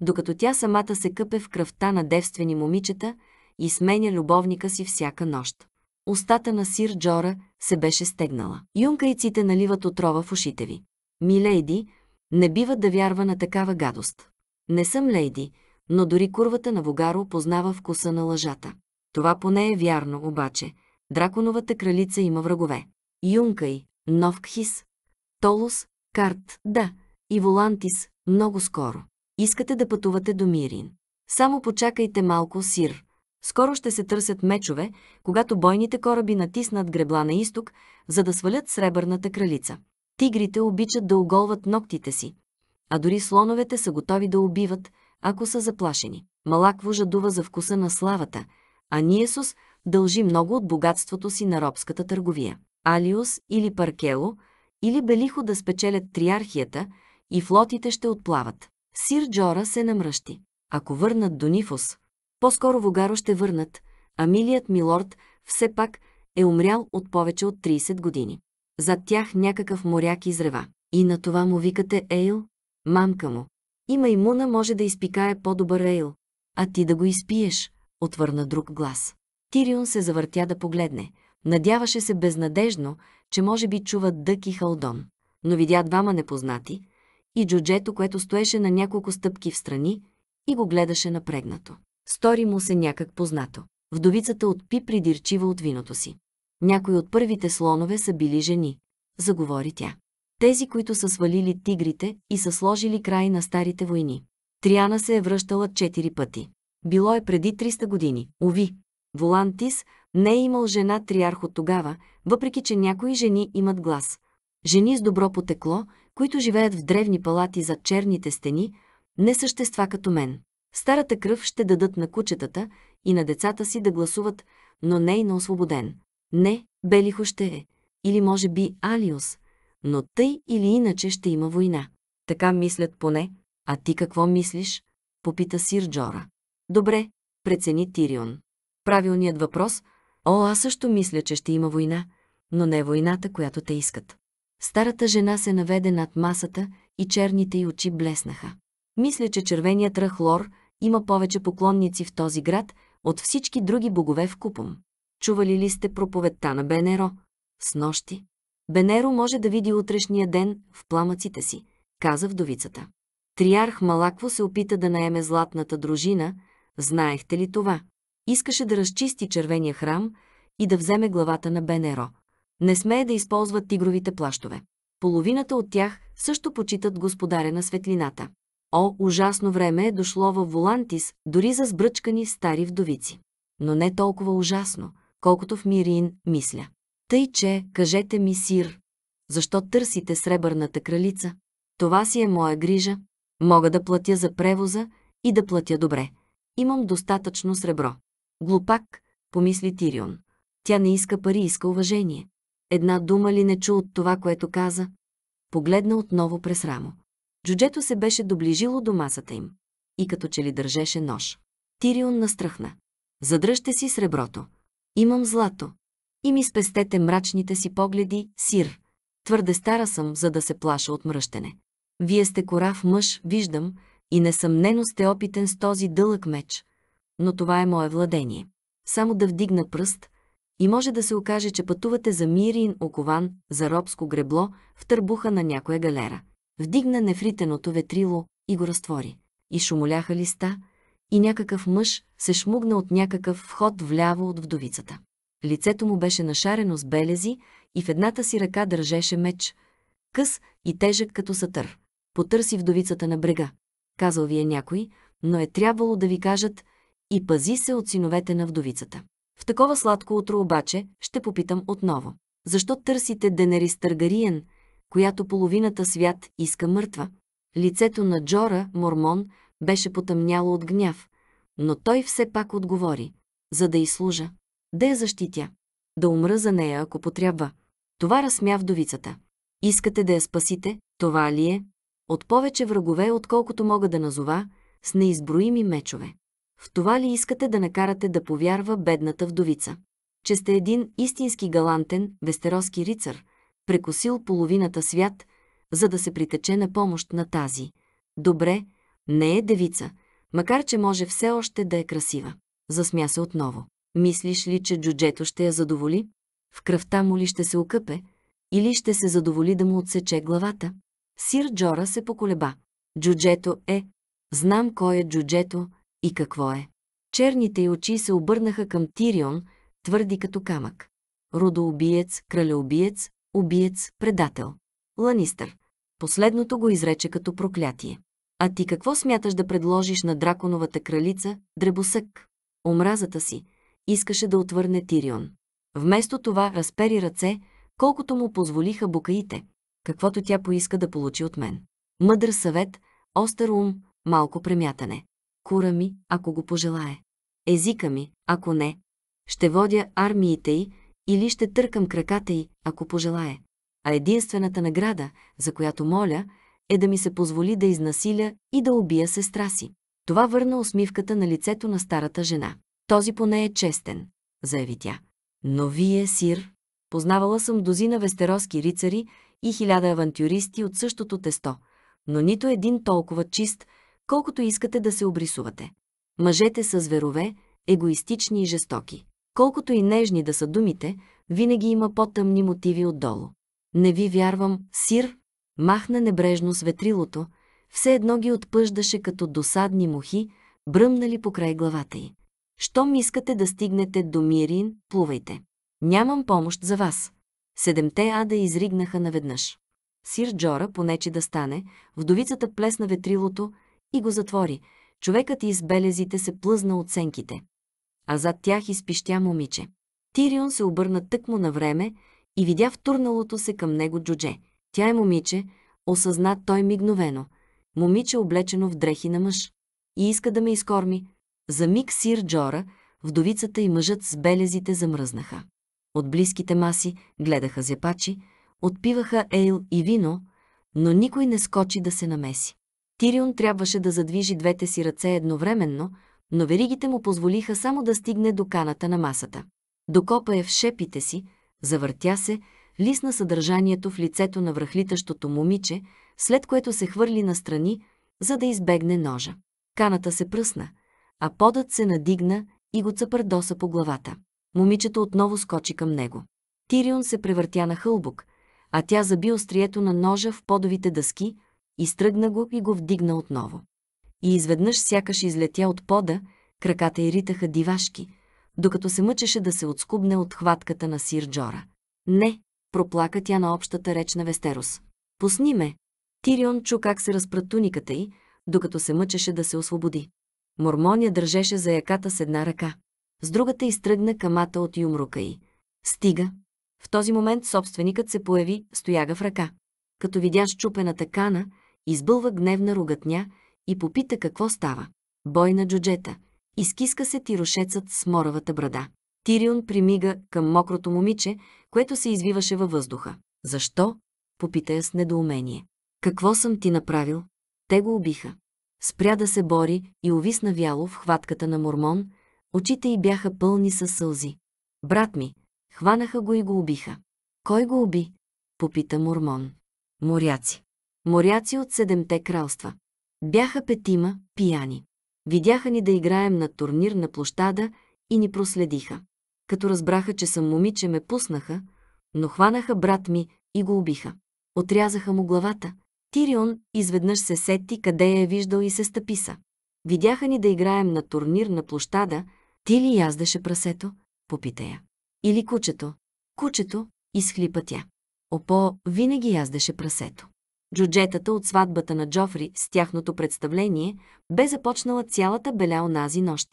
докато тя самата се къпе в кръвта на девствени момичета и сменя любовника си всяка нощ. Остата на сир Джора се беше стегнала. Юнкайците наливат отрова в ушите ви. Милейди, не бива да вярва на такава гадост. Не съм лейди, но дори курвата на Вогаро познава вкуса на лъжата. Това поне е вярно, обаче. Драконовата кралица има врагове. Юнкай, Новкхис, Толус, Карт, да, и Волантис, много скоро. Искате да пътувате до Мирин. Само почакайте малко, Сир. Скоро ще се търсят мечове, когато бойните кораби натиснат гребла на изток, за да свалят сребърната кралица. Тигрите обичат да оголват ногтите си, а дори слоновете са готови да убиват, ако са заплашени. Малакво жадува за вкуса на славата, а Ниесус дължи много от богатството си на робската търговия. Алиус или Паркело или Белихо да спечелят триархията и флотите ще отплават. Сир Джора се намръщи. Ако върнат до Нифос, по-скоро Вогаро ще върнат, а милият милорд все пак е умрял от повече от 30 години. Зад тях някакъв моряк изрева. И на това му викате Ейл? Мамка му, и маймуна може да изпикае по-добър рейл, а ти да го изпиеш, отвърна друг глас. Тирион се завъртя да погледне. Надяваше се безнадежно, че може би чуват дък и халдон. Но видя двама непознати и джуджето, което стоеше на няколко стъпки в страни и го гледаше напрегнато. Стори му се някак познато. Вдовицата отпи придирчива от виното си. Някои от първите слонове са били жени, заговори тя тези, които са свалили тигрите и са сложили край на старите войни. Триана се е връщала четири пъти. Било е преди 300 години. Ови! Волантис не е имал жена триарх от тогава, въпреки че някои жени имат глас. Жени с добро потекло, които живеят в древни палати зад черните стени, не същества като мен. Старата кръв ще дадат на кучетата и на децата си да гласуват, но не и на освободен. Не, Белихо ще е. Или може би Алиус – но тъй или иначе ще има война. Така мислят поне, а ти какво мислиш? Попита сир Джора. Добре, прецени Тирион. Правилният въпрос – О, аз също мисля, че ще има война, но не е войната, която те искат. Старата жена се наведе над масата и черните й очи блеснаха. Мисля, че червеният рахлор има повече поклонници в този град от всички други богове в купом. Чували ли сте проповедта на Бенеро? С нощи. Бенеро може да види утрешния ден в пламъците си, каза вдовицата. Триарх Малакво се опита да наеме златната дружина, знаехте ли това? Искаше да разчисти червения храм и да вземе главата на Бенеро. Не смее да използват тигровите плащове. Половината от тях също почитат господаря на светлината. О, ужасно време е дошло в Волантис, дори за сбръчкани стари вдовици. Но не толкова ужасно, колкото в Мирин мисля. Тъй, че, кажете ми, сир, защо търсите сребърната кралица? Това си е моя грижа. Мога да платя за превоза и да платя добре. Имам достатъчно сребро. Глупак, помисли Тирион. Тя не иска пари, иска уважение. Една дума ли не чу от това, което каза? Погледна отново през рамо. Джуджето се беше доближило до масата им. И като че ли държеше нож. Тирион настръхна. Задръжте си среброто. Имам злато и ми спестете мрачните си погледи, сир. Твърде стара съм, за да се плаша от мръщене. Вие сте корав мъж, виждам, и несъмнено сте опитен с този дълъг меч. Но това е мое владение. Само да вдигна пръст, и може да се окаже, че пътувате за Мирин окован, за робско гребло, в търбуха на някоя галера. Вдигна нефритеното ветрило и го разтвори. И шумоляха листа, и някакъв мъж се шмугна от някакъв вход вляво от вдовицата лицето му беше нашарено с белези и в едната си ръка държеше меч, къс и тежък като сатър. Потърси вдовицата на брега. Казал ви е някой, но е трябвало да ви кажат и пази се от синовете на вдовицата. В такова сладко утро обаче ще попитам отново. Защо търсите Денерис Търгариен, която половината свят иска мъртва? Лицето на Джора, мормон, беше потъмняло от гняв, но той все пак отговори, за да изслужа да я защитя. Да умра за нея, ако потрябва. Това разсмя вдовицата. Искате да я спасите, това ли е? От повече врагове, отколкото мога да назова, с неизброими мечове. В това ли искате да накарате да повярва бедната вдовица? Че сте един истински галантен, вестероски рицар, прекосил половината свят, за да се притече на помощ на тази. Добре, не е девица, макар че може все още да е красива. Засмя се отново. Мислиш ли, че джуджето ще я задоволи? В кръвта му ли ще се окъпе? Или ще се задоволи да му отсече главата? Сир Джора се поколеба. Джуджето е. Знам кой е джуджето и какво е. Черните й очи се обърнаха към Тирион, твърди като камък. Родоубиец, кралеубиец, убиец, предател. Ланистър. Последното го изрече като проклятие. А ти какво смяташ да предложиш на драконовата кралица, дребосък? Омразата си, искаше да отвърне Тирион. Вместо това разпери ръце, колкото му позволиха букаите, каквото тя поиска да получи от мен. Мъдър съвет, остър ум, малко премятане. Кура ми, ако го пожелае. Езика ми, ако не. Ще водя армиите й или ще търкам краката й, ако пожелае. А единствената награда, за която моля, е да ми се позволи да изнасиля и да убия сестра си. Това върна усмивката на лицето на старата жена. Този поне е честен, заяви тя. Но вие, сир, познавала съм дозина вестероски рицари и хиляда авантюристи от същото тесто, но нито един толкова чист, колкото искате да се обрисувате. Мъжете са зверове, егоистични и жестоки. Колкото и нежни да са думите, винаги има по-тъмни мотиви отдолу. Не ви вярвам, сир, махна небрежно с ветрилото, все едно ги отпъждаше като досадни мухи, бръмнали покрай главата й. Щом искате да стигнете до Мирин, плувайте. Нямам помощ за вас. Седемте ада изригнаха наведнъж. Сир Джора понече да стане, вдовицата плесна ветрилото и го затвори. Човекът и с белезите се плъзна от сенките. А зад тях изпищя момиче. Тирион се обърна тъкмо на време и видя втурналото се към него джудже. Тя е момиче, осъзна той мигновено. Момиче облечено в дрехи на мъж. И иска да ме изкорми, за миг Сир Джора, вдовицата и мъжът с белезите замръзнаха. От близките маси гледаха зепачи, отпиваха ейл и вино, но никой не скочи да се намеси. Тирион трябваше да задвижи двете си ръце едновременно, но веригите му позволиха само да стигне до каната на масата. Докопа е в шепите си, завъртя се, лисна съдържанието в лицето на връхлитащото момиче, след което се хвърли настрани, за да избегне ножа. Каната се пръсна – а подът се надигна и го цапърдоса по главата. Момичето отново скочи към него. Тирион се превъртя на хълбок, а тя заби острието на ножа в подовите дъски, изтръгна го и го вдигна отново. И изведнъж сякаш излетя от пода, краката й ритаха дивашки, докато се мъчеше да се отскубне от хватката на сир Джора. Не, проплака тя на общата реч на Вестерос. Пусни ме! Тирион чу как се разпра й, докато се мъчеше да се освободи. Мормон я държеше за яката с една ръка. С другата изтръгна камата от юмрука й. Стига! В този момент собственикът се появи, стояга в ръка. Като видя щупената кана, избълва гневна ругатня и попита какво става. Бой на джуджета. Изкиска се тирошецът с моравата брада. Тирион примига към мокрото момиче, което се извиваше във въздуха. Защо? Попита я с недоумение. Какво съм ти направил? Те го убиха. Спря да се бори и увисна вяло в хватката на Мормон, очите й бяха пълни със сълзи. Брат ми, хванаха го и го убиха. Кой го уби? Попита Мормон. Моряци. Моряци от седемте кралства. Бяха петима, пияни. Видяха ни да играем на турнир на площада и ни проследиха. Като разбраха, че съм момиче, ме пуснаха, но хванаха брат ми и го убиха. Отрязаха му главата, Тирион изведнъж се сети къде е виждал и се стъписа. Видяха ни да играем на турнир на площада, ти ли яздаше прасето? Попита я. Или кучето? Кучето, изхлипа тя. Опо винаги яздеше прасето. Джуджетата от сватбата на Джофри с тяхното представление бе започнала цялата беля онази нощ.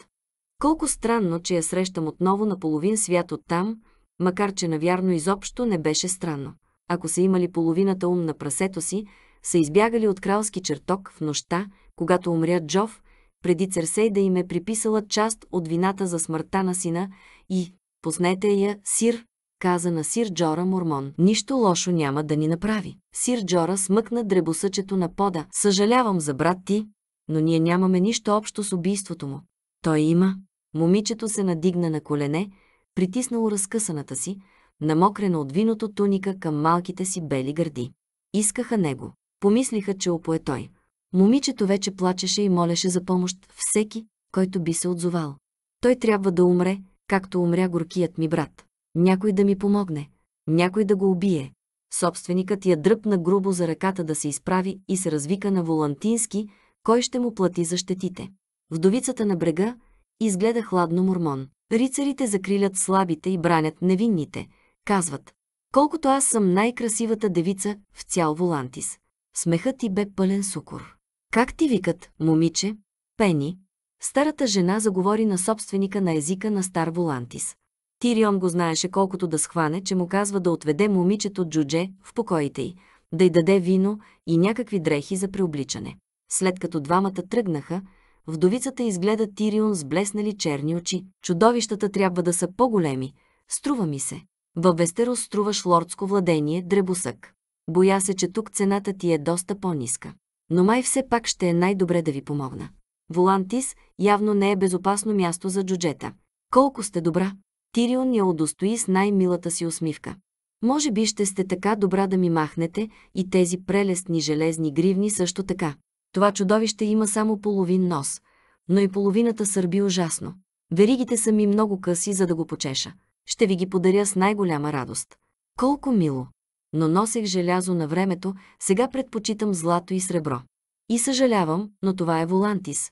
Колко странно, че я срещам отново на половин свят оттам, макар че навярно изобщо не беше странно. Ако са имали половината ум на прасето си, са избягали от кралски чертог в нощта, когато умря Джов, преди Церсей да им е приписала част от вината за смъртта на сина и «Поснете я, сир», каза на сир Джора Мормон. Нищо лошо няма да ни направи. Сир Джора смъкна дребосъчето на пода. Съжалявам за брат ти, но ние нямаме нищо общо с убийството му. Той има. Момичето се надигна на колене, притиснало разкъсаната си, намокрена от виното туника към малките си бели гърди. Искаха него. Помислиха, че опое той. Момичето вече плачеше и молеше за помощ всеки, който би се отзовал. Той трябва да умре, както умря горкият ми брат. Някой да ми помогне. Някой да го убие. Собственикът я дръпна грубо за ръката да се изправи и се развика на Волантински, кой ще му плати за щетите. Вдовицата на брега изгледа хладно мормон. Рицарите закрилят слабите и бранят невинните. Казват, колкото аз съм най-красивата девица в цял Волантис. Смехът ти бе пълен сукор. Как ти викат, момиче? Пени. Старата жена заговори на собственика на езика на стар Волантис. Тирион го знаеше колкото да схване, че му казва да отведе момичето Джудже в покоите й, да й даде вино и някакви дрехи за преобличане. След като двамата тръгнаха, вдовицата изгледа Тирион с блеснали черни очи. Чудовищата трябва да са по-големи. Струва ми се. Във Вестерос струваш лордско владение, дребосък. Боя се, че тук цената ти е доста по-ниска. Но май все пак ще е най-добре да ви помогна. Волантис явно не е безопасно място за джуджета. Колко сте добра! Тирион я удостои с най-милата си усмивка. Може би ще сте така добра да ми махнете и тези прелестни железни гривни също така. Това чудовище има само половин нос, но и половината сърби ужасно. Веригите са ми много къси, за да го почеша. Ще ви ги подаря с най-голяма радост. Колко мило! но носех желязо на времето, сега предпочитам злато и сребро. И съжалявам, но това е волантис.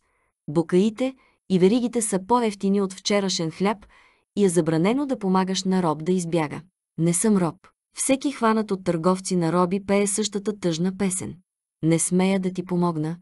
Букаите и веригите са по-ефтини от вчерашен хляб и е забранено да помагаш на роб да избяга. Не съм роб. Всеки хванат от търговци на роби пее същата тъжна песен. Не смея да ти помогна.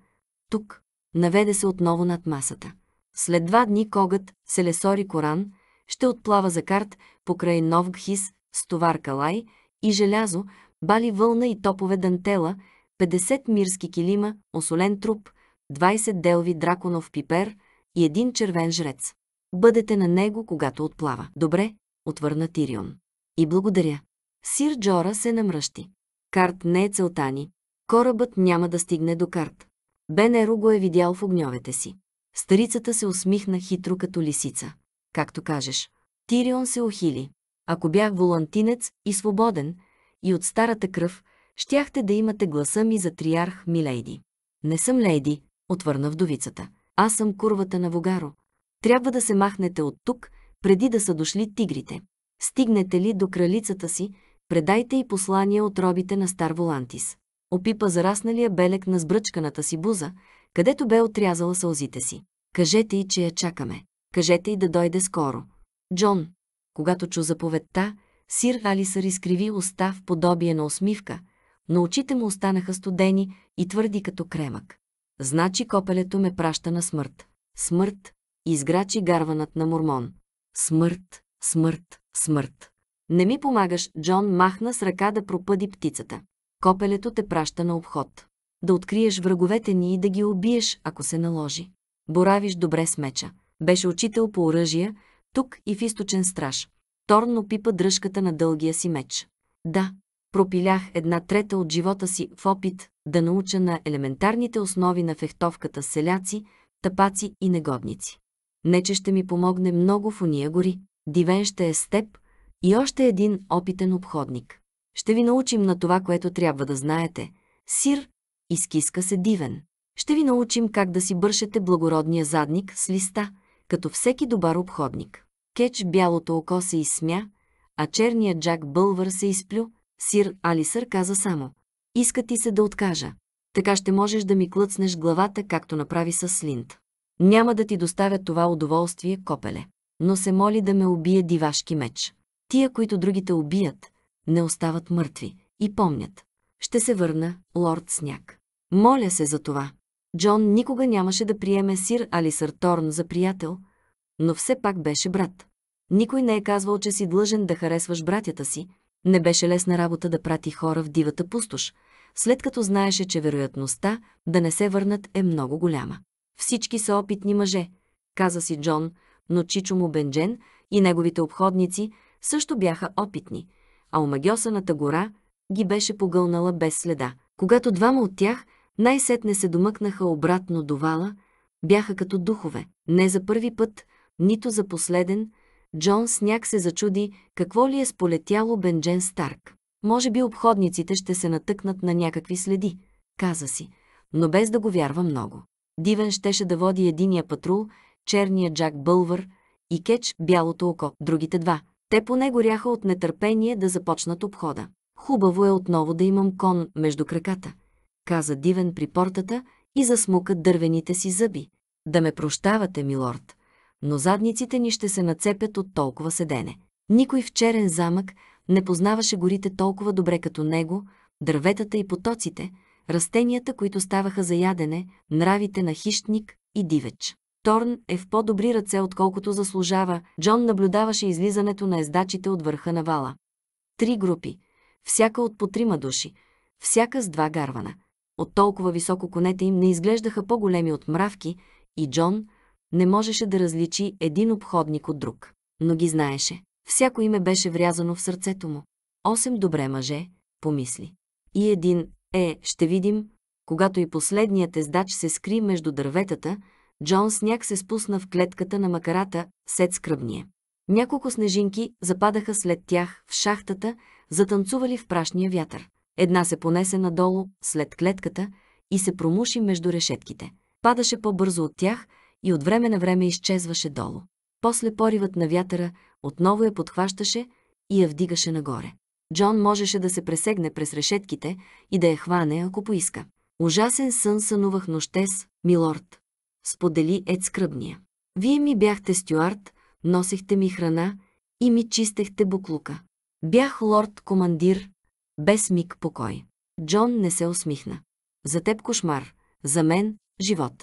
Тук. Наведе се отново над масата. След два дни когът, селесори Коран, ще отплава за карт покрай Новгхис с товар Калай – и желязо, бали вълна и топове дантела, 50 мирски килима, осолен труп, 20 делви драконов пипер и един червен жрец. Бъдете на него, когато отплава. Добре, отвърна Тирион. И благодаря. Сир Джора се намръщи. Карт не е целта ни. Корабът няма да стигне до карт. Бенеро го е видял в огньовете си. Старицата се усмихна хитро като лисица. Както кажеш, Тирион се ухили. Ако бях волантинец и свободен, и от старата кръв, щяхте да имате гласа ми за триарх Милейди. Не съм лейди, отвърна вдовицата. Аз съм курвата на Вогаро. Трябва да се махнете от тук, преди да са дошли тигрите. Стигнете ли до кралицата си, предайте и послание от робите на Стар Волантис. Опипа зарасналия белек на сбръчканата си буза, където бе отрязала сълзите си. Кажете й, че я чакаме. Кажете й да дойде скоро. Джон, когато чу заповедта, сир Алисър изкриви уста в подобие на усмивка, но очите му останаха студени и твърди като кремък. Значи копелето ме праща на смърт. Смърт, изграчи гарванът на Мормон. Смърт, смърт, смърт. Не ми помагаш, Джон махна с ръка да пропъди птицата. Копелето те праща на обход. Да откриеш враговете ни и да ги убиеш, ако се наложи. Боравиш добре с меча. Беше учител по оръжия тук и в източен страж. Торно пипа дръжката на дългия си меч. Да, пропилях една трета от живота си в опит да науча на елементарните основи на фехтовката селяци, тапаци и негодници. Не, че ще ми помогне много в уния гори. Дивен ще е с теб и още един опитен обходник. Ще ви научим на това, което трябва да знаете. Сир, изкиска се дивен. Ще ви научим как да си бършете благородния задник с листа – като всеки добър обходник. Кеч бялото око се изсмя, а черният Джак Бълвър се изплю, сир Алисър каза само. Иска ти се да откажа. Така ще можеш да ми клъцнеш главата, както направи с Слинт. Няма да ти доставя това удоволствие, копеле. Но се моли да ме убие дивашки меч. Тия, които другите убият, не остават мъртви и помнят. Ще се върна, лорд Сняг. Моля се за това. Джон никога нямаше да приеме сир Алисър Торн за приятел, но все пак беше брат. Никой не е казвал, че си длъжен да харесваш братята си. Не беше лесна работа да прати хора в дивата пустош, след като знаеше, че вероятността да не се върнат е много голяма. Всички са опитни мъже, каза си Джон, но Чичо му Бенджен и неговите обходници също бяха опитни, а магиосаната гора ги беше погълнала без следа. Когато двама от тях – най-сетне се домъкнаха обратно до вала, бяха като духове. Не за първи път, нито за последен, Джон Сняк се зачуди какво ли е сполетяло Бенджен Старк. Може би обходниците ще се натъкнат на някакви следи, каза си, но без да го вярва много. Дивен щеше да води единия патрул, черния Джак Бълвър и Кеч бялото око, другите два. Те поне горяха от нетърпение да започнат обхода. Хубаво е отново да имам кон между краката каза дивен при портата и засмука дървените си зъби. Да ме прощавате, милорд, но задниците ни ще се нацепят от толкова седене. Никой в черен замък не познаваше горите толкова добре като него, дърветата и потоците, растенията, които ставаха за ядене, нравите на хищник и дивеч. Торн е в по-добри ръце, отколкото заслужава. Джон наблюдаваше излизането на ездачите от върха на вала. Три групи, всяка от по трима души, всяка с два гарвана. От толкова високо конете им не изглеждаха по-големи от мравки и Джон не можеше да различи един обходник от друг. Но ги знаеше. Всяко име беше врязано в сърцето му. Осем добре мъже, помисли. И един е, ще видим, когато и последният ездач се скри между дърветата, Джон сняг се спусна в клетката на макарата сед скръбния. Няколко снежинки западаха след тях в шахтата, затанцували в прашния вятър. Една се понесе надолу, след клетката, и се промуши между решетките. Падаше по-бързо от тях и от време на време изчезваше долу. После поривът на вятъра отново я подхващаше и я вдигаше нагоре. Джон можеше да се пресегне през решетките и да я хване, ако поиска. Ужасен сън сънувах нощес, милорд. Сподели Ед Скръбния. Вие ми бяхте стюард, носихте ми храна и ми чистехте буклука. Бях лорд-командир, без миг покой. Джон не се усмихна. За теб кошмар, за мен – живот.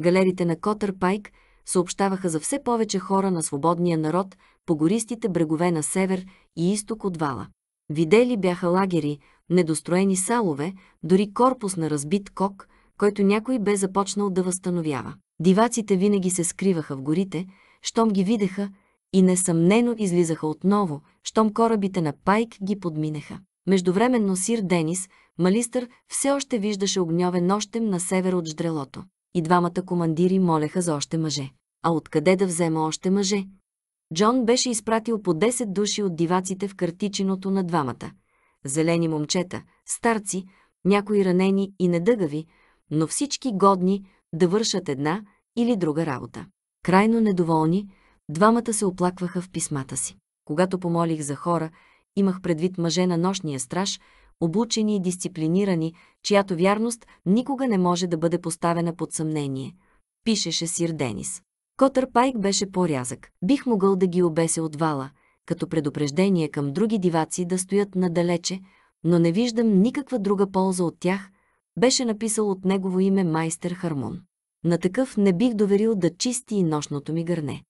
Галерите на Котър Пайк съобщаваха за все повече хора на свободния народ по гористите брегове на север и изток от вала. Видели бяха лагери, недостроени салове, дори корпус на разбит кок, който някой бе започнал да възстановява. Диваците винаги се скриваха в горите, щом ги видеха и несъмнено излизаха отново, щом корабите на Пайк ги подминеха. Междувременно сир Денис, Малистър, все още виждаше огньовен нощем на север от ждрелото. И двамата командири молеха за още мъже. А откъде да взема още мъже? Джон беше изпратил по 10 души от диваците в картичиното на двамата. Зелени момчета, старци, някои ранени и недъгави, но всички годни да вършат една или друга работа. Крайно недоволни, двамата се оплакваха в писмата си. Когато помолих за хора, имах предвид мъже на нощния страж, обучени и дисциплинирани, чиято вярност никога не може да бъде поставена под съмнение, пишеше Сир Денис. Котър Пайк беше по-рязък. Бих могъл да ги обеся от вала, като предупреждение към други диваци да стоят надалече, но не виждам никаква друга полза от тях, беше написал от негово име майстер Хармон. На такъв не бих доверил да чисти и нощното ми гърне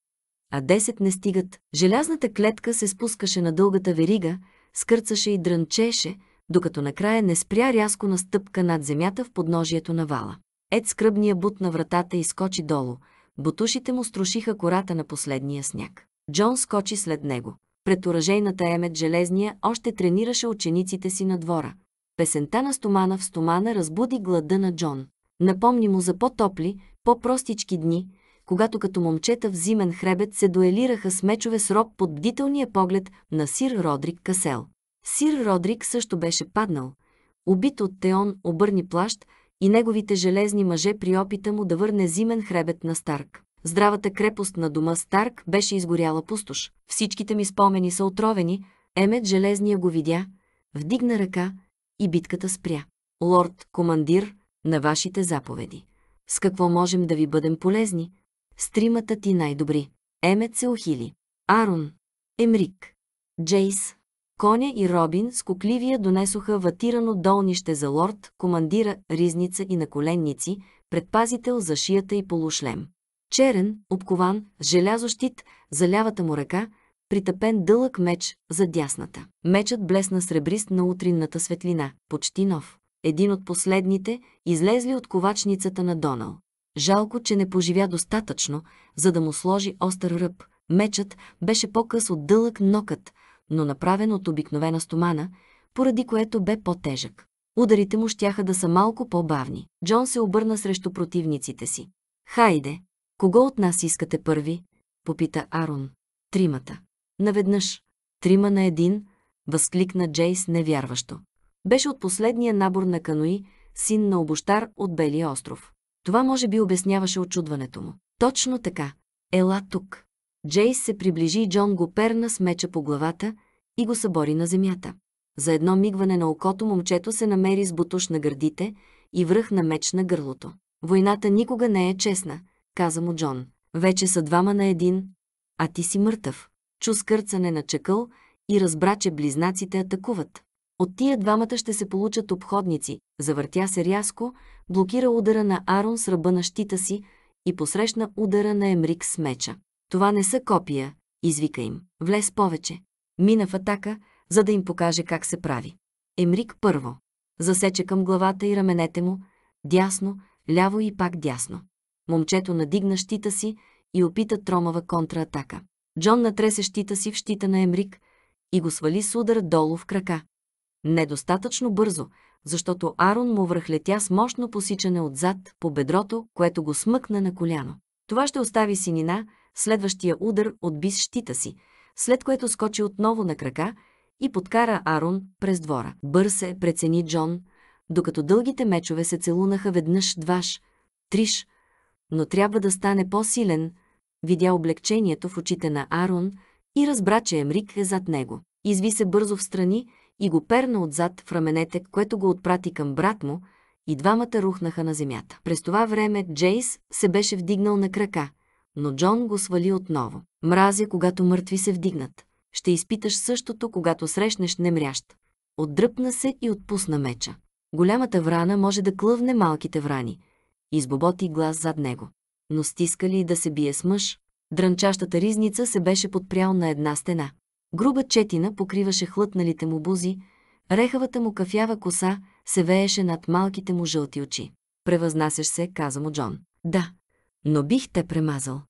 а 10 не стигат. Желязната клетка се спускаше на дългата верига, скърцаше и дрънчеше, докато накрая не спря рязко на стъпка над земята в подножието на вала. Ед скръбния бут на вратата и скочи долу. Бутушите му струшиха кората на последния сняг. Джон скочи след него. Пред уражейната Емет Железния още тренираше учениците си на двора. Песента на стомана в стомана разбуди глада на Джон. Напомни му за по-топли, по-простички дни, когато като момчета в зимен хребет се дуелираха с мечове с роб под бдителния поглед на сир Родрик Касел. Сир Родрик също беше паднал, убит от Теон обърни плащ и неговите железни мъже при опита му да върне зимен хребет на Старк. Здравата крепост на дома Старк беше изгоряла пустош. Всичките ми спомени са отровени, Емет Железния го видя, вдигна ръка и битката спря. Лорд, командир, на вашите заповеди. С какво можем да ви бъдем полезни? с тримата ти най-добри. Емет се охили. Арон, Емрик, Джейс, Коня и Робин с кукливия донесоха ватирано долнище за лорд, командира, ризница и наколенници, предпазител за шията и полушлем. Черен, обкован, с желязо щит, за лявата му ръка, притъпен дълъг меч за дясната. Мечът блесна сребрист на утринната светлина, почти нов. Един от последните излезли от ковачницата на Донал. Жалко, че не поживя достатъчно, за да му сложи остър ръб. Мечът беше по-къс от дълъг нокът, но направен от обикновена стомана, поради което бе по-тежък. Ударите му щяха да са малко по-бавни. Джон се обърна срещу противниците си. Хайде, кого от нас искате първи? Попита Арон. Тримата. Наведнъж. Трима на един, възкликна Джейс невярващо. Беше от последния набор на канои, син на обощар от Белия остров. Това може би обясняваше очудването му. Точно така. Ела тук. Джейс се приближи и Джон го перна с меча по главата и го събори на земята. За едно мигване на окото момчето се намери с бутуш на гърдите и връх на меч на гърлото. Войната никога не е честна, каза му Джон. Вече са двама на един, а ти си мъртъв. Чу скърцане на чакъл и разбра, че близнаците атакуват. От тия двамата ще се получат обходници, завъртя се рязко, блокира удара на Арон с ръба на щита си и посрещна удара на Емрик с меча. Това не са копия, извика им. Влез повече. Мина в атака, за да им покаже как се прави. Емрик първо. Засече към главата и раменете му, дясно, ляво и пак дясно. Момчето надигна щита си и опита тромава контраатака. Джон натресе щита си в щита на Емрик и го свали с удар долу в крака. Недостатъчно бързо, защото Арон му връхлетя с мощно посичане отзад по бедрото, което го смъкна на коляно. Това ще остави синина, следващия удар отби с щита си, след което скочи отново на крака и подкара Арон през двора. Бърсе, прецени Джон, докато дългите мечове се целунаха веднъж, дваш, триш, но трябва да стане по-силен, видя облегчението в очите на Арон и разбра, че Емрик е зад него. Изви се бързо в страни и го перна отзад в раменете, което го отпрати към брат му, и двамата рухнаха на земята. През това време Джейс се беше вдигнал на крака, но Джон го свали отново. Мразя, когато мъртви се вдигнат. Ще изпиташ същото, когато срещнеш немрящ. Отдръпна се и отпусна меча. Голямата врана може да клъвне малките врани. Избоботи глас зад него. Но стиска ли да се бие с мъж? Дрънчащата ризница се беше подпрял на една стена. Груба четина покриваше хлътналите му бузи, рехавата му кафява коса се вееше над малките му жълти очи. Превъзнасяш се, каза му Джон. Да, но бих те премазал.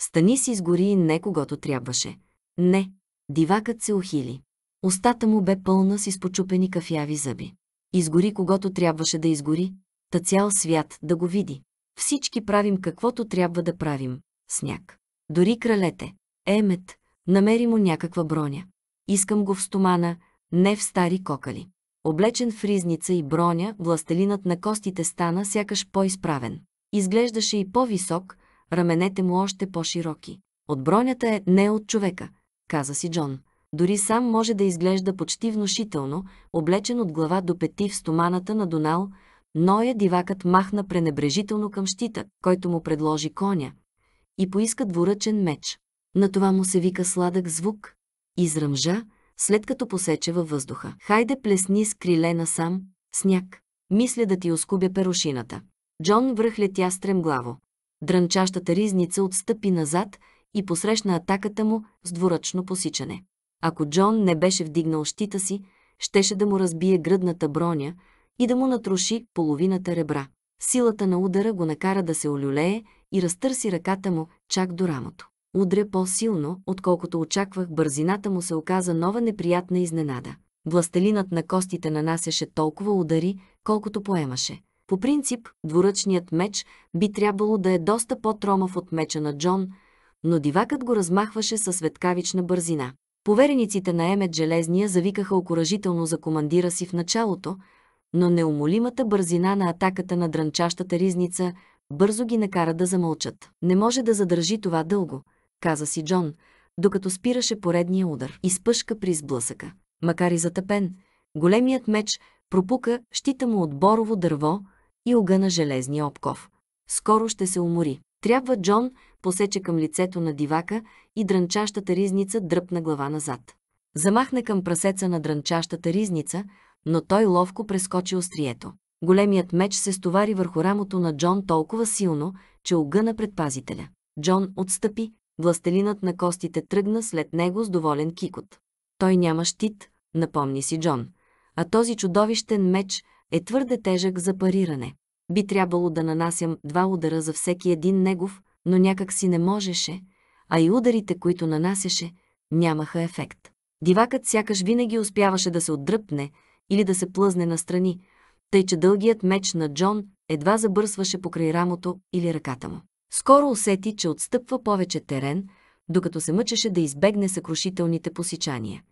Стани си изгори не когато трябваше. Не, дивакът се ухили. Остата му бе пълна с изпочупени кафяви зъби. Изгори когато трябваше да изгори, та цял свят да го види. Всички правим каквото трябва да правим. Сняг. Дори кралете. Емет, Намери му някаква броня. Искам го в стомана, не в стари кокали. Облечен в ризница и броня, властелинът на костите стана сякаш по-изправен. Изглеждаше и по-висок, раменете му още по-широки. От бронята е не от човека, каза си Джон. Дори сам може да изглежда почти внушително, облечен от глава до пети в стоманата на Донал, Ноя дивакът махна пренебрежително към щита, който му предложи коня, и поиска двуръчен меч. На това му се вика сладък звук. Изръмжа, след като посече във въздуха. Хайде плесни с криле насам, сняг. Мисля да ти оскубя перушината. Джон връхлетя стремглаво. Дрънчащата ризница отстъпи назад и посрещна атаката му с дворъчно посичане. Ако Джон не беше вдигнал щита си, щеше да му разбие гръдната броня и да му натруши половината ребра. Силата на удара го накара да се олюлее и разтърси ръката му чак до рамото удря по-силно, отколкото очаквах, бързината му се оказа нова неприятна изненада. Властелинът на костите нанасяше толкова удари, колкото поемаше. По принцип, двуръчният меч би трябвало да е доста по-тромав от меча на Джон, но дивакът го размахваше със светкавична бързина. Поверениците на Емет Железния завикаха окоръжително за командира си в началото, но неумолимата бързина на атаката на дрънчащата ризница бързо ги накара да замълчат. Не може да задържи това дълго каза си Джон, докато спираше поредния удар. Изпъшка при сблъсъка. Макар и затъпен, големият меч пропука щита му от борово дърво и огъна железния обков. Скоро ще се умори. Трябва Джон посече към лицето на дивака и дрънчащата ризница дръпна глава назад. Замахна към прасеца на дрънчащата ризница, но той ловко прескочи острието. Големият меч се стовари върху рамото на Джон толкова силно, че огъна предпазителя. Джон отстъпи, Властелинът на костите тръгна след него с доволен кикот. Той няма щит, напомни си Джон, а този чудовищен меч е твърде тежък за париране. Би трябвало да нанасям два удара за всеки един негов, но някак си не можеше, а и ударите, които нанасяше, нямаха ефект. Дивакът сякаш винаги успяваше да се отдръпне или да се плъзне настрани, тъй че дългият меч на Джон едва забърсваше покрай рамото или ръката му. Скоро усети, че отстъпва повече терен, докато се мъчеше да избегне съкрушителните посичания.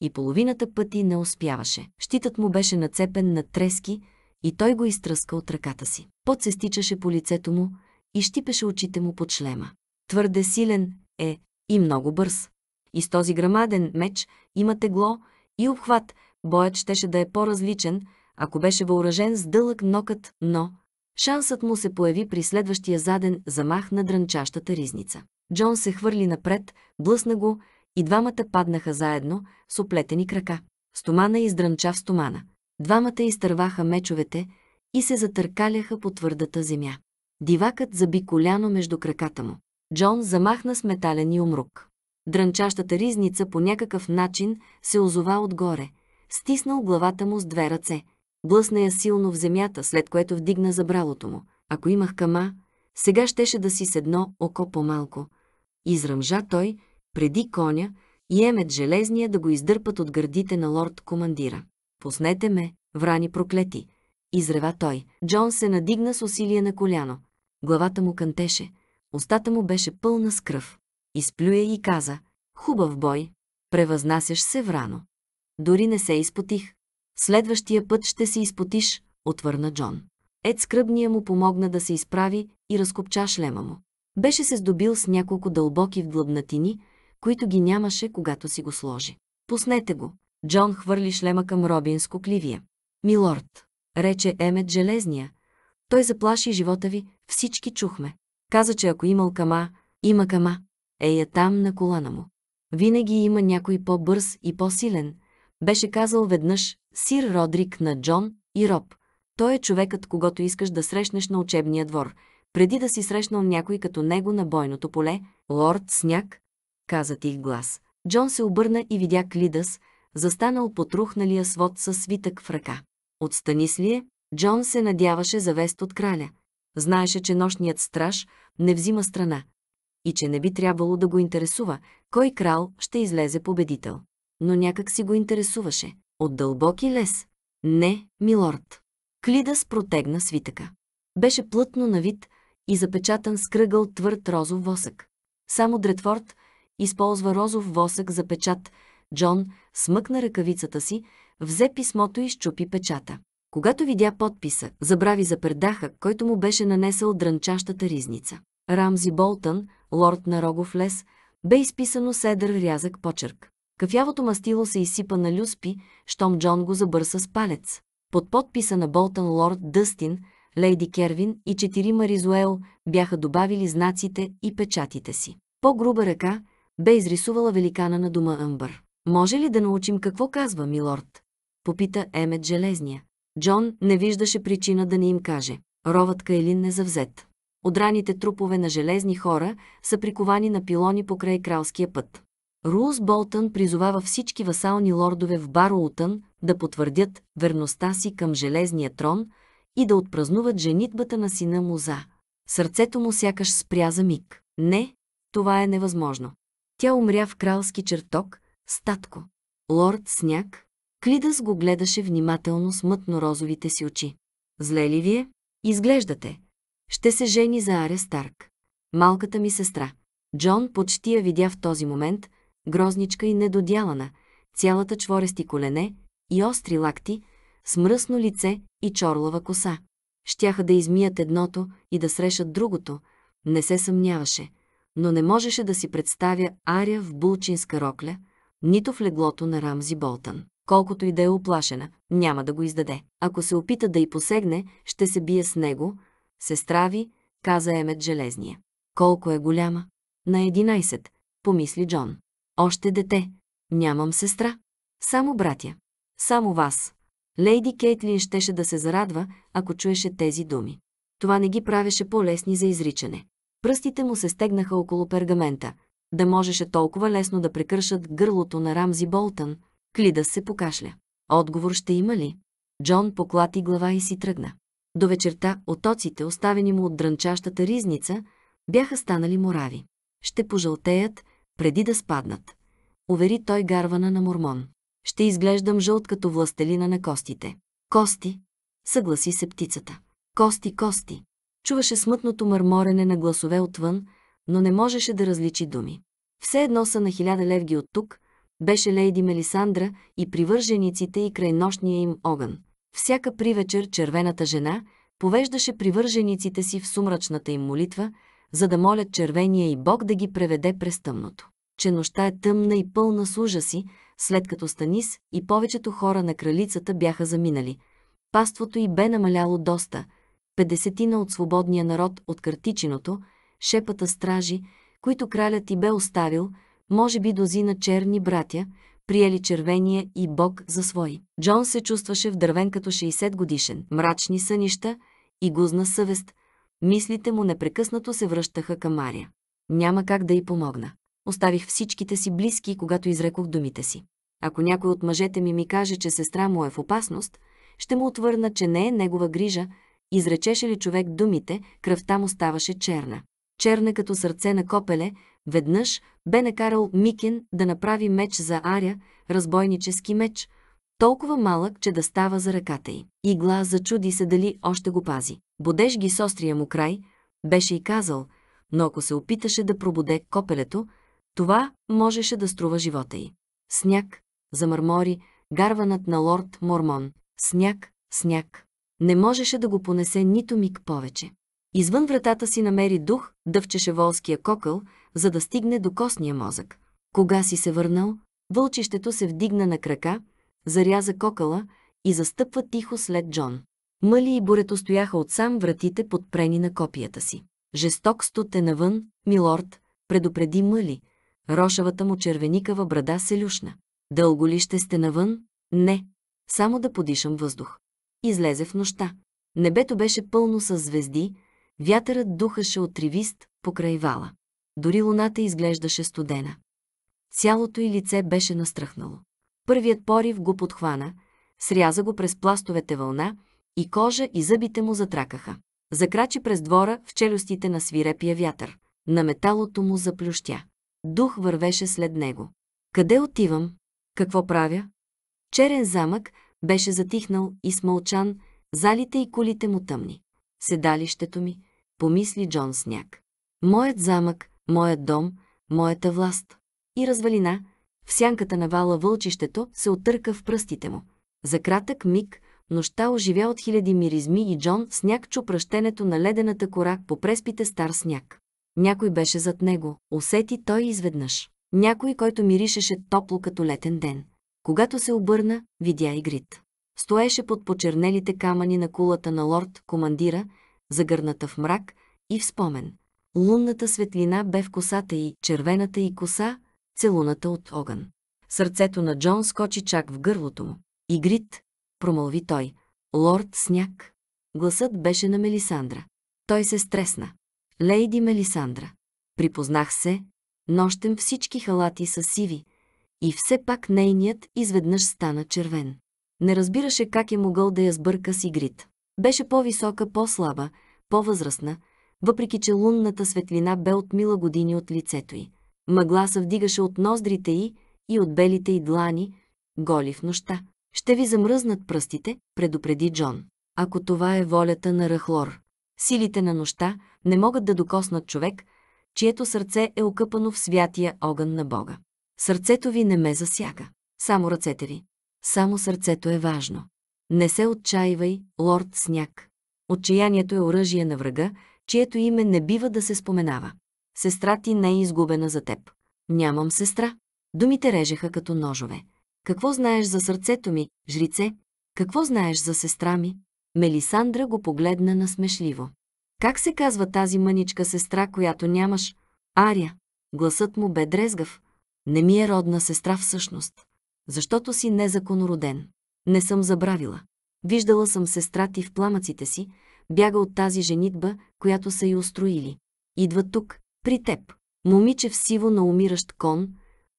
И половината пъти не успяваше. Щитът му беше нацепен на трески и той го изтръска от ръката си. Пот се стичаше по лицето му и щипеше очите му под шлема. Твърде силен е и много бърз. И с този грамаден меч има тегло и обхват, боят щеше да е по-различен, ако беше въоръжен с дълъг нокът, но Шансът му се появи при следващия заден замах на дрънчащата ризница. Джон се хвърли напред, блъсна го и двамата паднаха заедно с оплетени крака. Стомана издрънча в стомана. Двамата изтърваха мечовете и се затъркаляха по твърдата земя. Дивакът заби коляно между краката му. Джон замахна с метален и умрук. Дрънчащата ризница по някакъв начин се озова отгоре. Стиснал главата му с две ръце – Блъсна я силно в земята, след което вдигна забралото му. Ако имах кама, сега щеше да си с едно око по-малко. Изръмжа той, преди коня, и емет железния да го издърпат от гърдите на лорд командира. «Поснете ме, врани проклети!» Изрева той. Джон се надигна с усилие на коляно. Главата му кънтеше. Остата му беше пълна с кръв. Изплюя и каза. Хубав бой. Превъзнасяш се врано. Дори не се изпотих. Следващия път ще се изпотиш, отвърна Джон. Ед скръбния му помогна да се изправи и разкопча шлема му. Беше се здобил с няколко дълбоки вдлъбнатини, които ги нямаше, когато си го сложи. Пуснете го. Джон хвърли шлема към Робин с Милорд, рече Емет Железния. Той заплаши живота ви, всички чухме. Каза, че ако имал кама, има кама. е там на колана му. Винаги има някой по-бърз и по-силен, беше казал веднъж, Сир Родрик на Джон и Роб. Той е човекът, когато искаш да срещнеш на учебния двор, преди да си срещнал някой като него на бойното поле. Лорд Сняг, каза тих глас. Джон се обърна и видя Клидас, застанал по трухналия свод със свитък в ръка. Отстани станислие, ли е? Джон се надяваше за вест от краля. Знаеше, че нощният страж не взима страна и че не би трябвало да го интересува, кой крал ще излезе победител. Но някак си го интересуваше от дълбоки лес. Не, милорд. Клидас протегна свитъка. Беше плътно на вид и запечатан с кръгъл твърд розов восък. Само Дредфорд използва розов восък за печат. Джон смъкна ръкавицата си, взе писмото и щупи печата. Когато видя подписа, забрави за пердаха, който му беше нанесъл дрънчащата ризница. Рамзи Болтън, лорд на Рогов лес, бе изписано седър рязък почерк. Кафявото мастило се изсипа на Люспи, щом Джон го забърса с палец. Под подписа на Болтън Лорд Дъстин, Лейди Кервин и четири маризуел бяха добавили знаците и печатите си. По-груба ръка бе изрисувала великана на дома Амбър. «Може ли да научим какво казва, милорд?» Попита Емет Железния. Джон не виждаше причина да не им каже. Ровът Кайлин не завзет. Одраните трупове на железни хора са приковани на пилони покрай кралския път. Рулс Болтън призовава всички васални лордове в Бароутън да потвърдят верността си към Железния трон и да отпразнуват женитбата на сина Муза. Сърцето му сякаш спря за миг. Не, това е невъзможно. Тя умря в кралски чертог, статко. Лорд Сняг, Клидас го гледаше внимателно с мътно-розовите си очи. Зле ли вие? Изглеждате. Ще се жени за Аре Старк. Малката ми сестра. Джон почти я видя в този момент, грозничка и недодялана, цялата чворести колене и остри лакти, с мръсно лице и чорлава коса. Щяха да измият едното и да срещат другото, не се съмняваше, но не можеше да си представя Ария в булчинска рокля, нито в леглото на Рамзи Болтън. Колкото и да е оплашена, няма да го издаде. Ако се опита да й посегне, ще се бие с него. Сестра ви, каза Емет Железния. Колко е голяма? На 11, помисли Джон. Още дете. Нямам сестра. Само братя. Само вас. Лейди Кейтлин щеше да се зарадва, ако чуеше тези думи. Това не ги правеше по-лесни за изричане. Пръстите му се стегнаха около пергамента. Да можеше толкова лесно да прекършат гърлото на Рамзи Болтън, клида се покашля. Отговор ще има ли? Джон поклати глава и си тръгна. До вечерта отоците, оставени му от дрънчащата ризница, бяха станали морави. Ще пожълтеят, преди да спаднат. Увери той гарвана на Мормон. Ще изглеждам жълт като властелина на костите. Кости, съгласи се птицата. Кости, кости. Чуваше смътното мърморене на гласове отвън, но не можеше да различи думи. Все едно са на хиляда левги от тук, беше лейди Мелисандра и привържениците и край нощния им огън. Всяка привечер червената жена повеждаше привържениците си в сумрачната им молитва – за да молят червения и Бог да ги преведе през тъмното. Че нощта е тъмна и пълна с ужаси, след като Станис и повечето хора на кралицата бяха заминали. Паството й бе намаляло доста. Педесетина от свободния народ от картичиното, шепата стражи, които кралят и бе оставил, може би дозина черни братя, приели червения и Бог за свои. Джон се чувстваше в дървен като 60 годишен, мрачни сънища и гузна съвест – Мислите му непрекъснато се връщаха към Мария. Няма как да й помогна. Оставих всичките си близки, когато изрекох думите си. Ако някой от мъжете ми ми каже, че сестра му е в опасност, ще му отвърна, че не е негова грижа. Изречеше ли човек думите, кръвта му ставаше черна. Черна като сърце на копеле, веднъж бе накарал Микен да направи меч за Аря, разбойнически меч, толкова малък, че да става за ръката й. Игла зачуди се дали още го пази. Бодеж ги с острия му край, беше и казал, но ако се опиташе да пробуде копелето, това можеше да струва живота й. Сняг, замърмори, гарванът на лорд Мормон. Сняг, сняг. Не можеше да го понесе нито миг повече. Извън вратата си намери дух, дъвчеше волския кокъл, за да стигне до костния мозък. Кога си се върнал, вълчището се вдигна на крака, заряза кокала и застъпва тихо след Джон. Мъли и бурето стояха отсам вратите подпрени на копията си. Жесток студ е навън, милорд, предупреди Мъли. Рошавата му червеникава брада се люшна. Дълго ли ще сте навън? Не. Само да подишам въздух. Излезе в нощта. Небето беше пълно с звезди, вятърът духаше от ривист покрай вала. Дори луната изглеждаше студена. Цялото й лице беше настръхнало. Първият порив го подхвана, сряза го през пластовете вълна и кожа и зъбите му затракаха. Закрачи през двора в челюстите на свирепия вятър. На металото му заплющя. Дух вървеше след него. Къде отивам? Какво правя? Черен замък беше затихнал и смълчан, залите и колите му тъмни. Седалището ми, помисли Джон Сняк. Моят замък, моят дом, моята власт. И развалина – в сянката на вала вълчището се отърка в пръстите му. За кратък миг нощта оживя от хиляди миризми и Джон сняг чу пръщенето на ледената кора по преспите стар сняг. Някой беше зад него, усети той изведнъж. Някой, който миришеше топло като летен ден. Когато се обърна, видя Игрит. Стоеше под почернелите камъни на кулата на лорд, командира, загърната в мрак и в спомен. Лунната светлина бе в косата й, червената и коса, целуната от огън. Сърцето на Джон скочи чак в гърлото му. Игрит, промълви той, лорд Сняг. Гласът беше на Мелисандра. Той се стресна. Лейди Мелисандра. Припознах се, нощем всички халати са сиви, и все пак нейният изведнъж стана червен. Не разбираше как е могъл да я сбърка с Игрит. Беше по-висока, по-слаба, по-възрастна, въпреки че лунната светлина бе отмила години от лицето й. Мъгла се вдигаше от ноздрите й и от белите й длани, голи в нощта. Ще ви замръзнат пръстите, предупреди Джон. Ако това е волята на Рахлор. Силите на нощта не могат да докоснат човек, чието сърце е окъпано в святия огън на Бога. Сърцето ви не ме засяга. Само ръцете ви. Само сърцето е важно. Не се отчаивай, лорд Сняк. Отчаянието е оръжие на врага, чието име не бива да се споменава. Сестра ти не е изгубена за теб. Нямам сестра. Думите режеха като ножове. Какво знаеш за сърцето ми, жрице? Какво знаеш за сестра ми? Мелисандра го погледна насмешливо. Как се казва тази мъничка сестра, която нямаш? Ария. Гласът му бе дрезгав. Не ми е родна сестра всъщност. Защото си незаконороден. Не съм забравила. Виждала съм сестра ти в пламъците си, бяга от тази женитба, която са й устроили. Идва тук, при теб. Момиче в сиво на умиращ кон,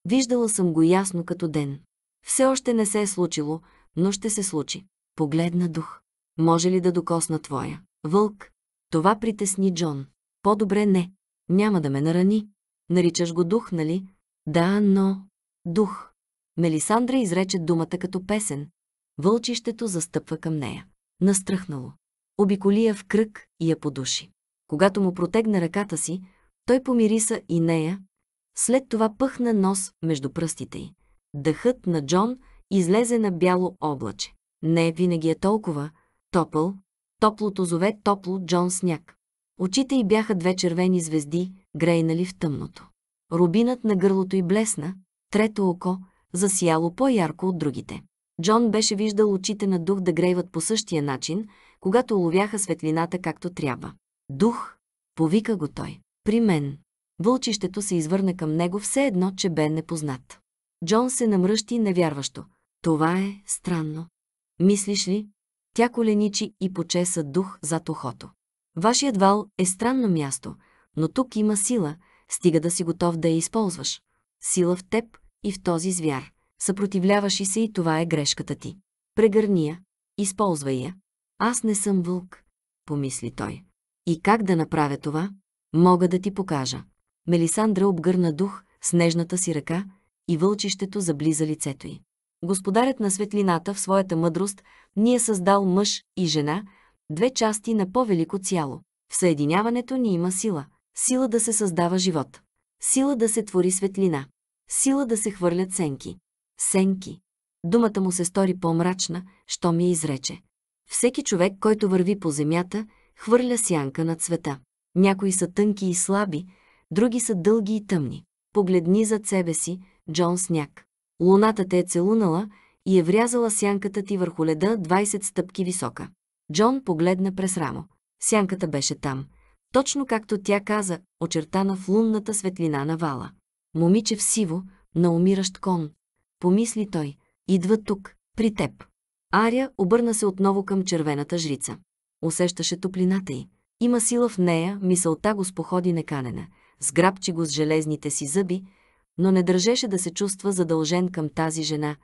виждала съм го ясно като ден. Все още не се е случило, но ще се случи. Погледна дух. Може ли да докосна твоя? Вълк. Това притесни Джон. По-добре не. Няма да ме нарани. Наричаш го дух, нали? Да, но... Дух. Мелисандра изрече думата като песен. Вълчището застъпва към нея. Настръхнало. Обиколи я в кръг и я подуши. Когато му протегна ръката си, той помириса и нея, след това пъхна нос между пръстите й. Дъхът на Джон излезе на бяло облаче. Не винаги е толкова топъл, топлото зове топло Джон сняг. Очите й бяха две червени звезди, грейнали в тъмното. Рубинът на гърлото й блесна, трето око засияло по-ярко от другите. Джон беше виждал очите на дух да грейват по същия начин, когато уловяха светлината както трябва. Дух, повика го той. При мен. Вълчището се извърна към него все едно, че бе непознат. Джон се намръщи невярващо. Това е странно. Мислиш ли? Тя коленичи и почеса дух зад ухото. Вашият вал е странно място, но тук има сила, стига да си готов да я използваш. Сила в теб и в този звяр. Съпротивляваш и се и това е грешката ти. Прегърни я, използвай я. Аз не съм вълк, помисли той. И как да направя това? Мога да ти покажа. Мелисандра обгърна дух с нежната си ръка и вълчището заблиза лицето й. Господарят на светлината в своята мъдрост ни е създал мъж и жена, две части на по-велико цяло. В съединяването ни има сила. Сила да се създава живот. Сила да се твори светлина. Сила да се хвърлят сенки. Сенки. Думата му се стори по-мрачна, що ми изрече. Всеки човек, който върви по земята, хвърля сянка над света. Някои са тънки и слаби, други са дълги и тъмни. Погледни зад себе си, Джон Сняк. Луната те е целунала и е врязала сянката ти върху леда 20 стъпки висока. Джон погледна през рамо. Сянката беше там. Точно както тя каза, очертана в лунната светлина на вала. Момиче в сиво, на умиращ кон. Помисли той. Идва тук, при теб. Ария обърна се отново към червената жрица. Усещаше топлината й. Има сила в нея, мисълта го споходи неканена. Сграбчи го с железните си зъби, но не държеше да се чувства задължен към тази жена,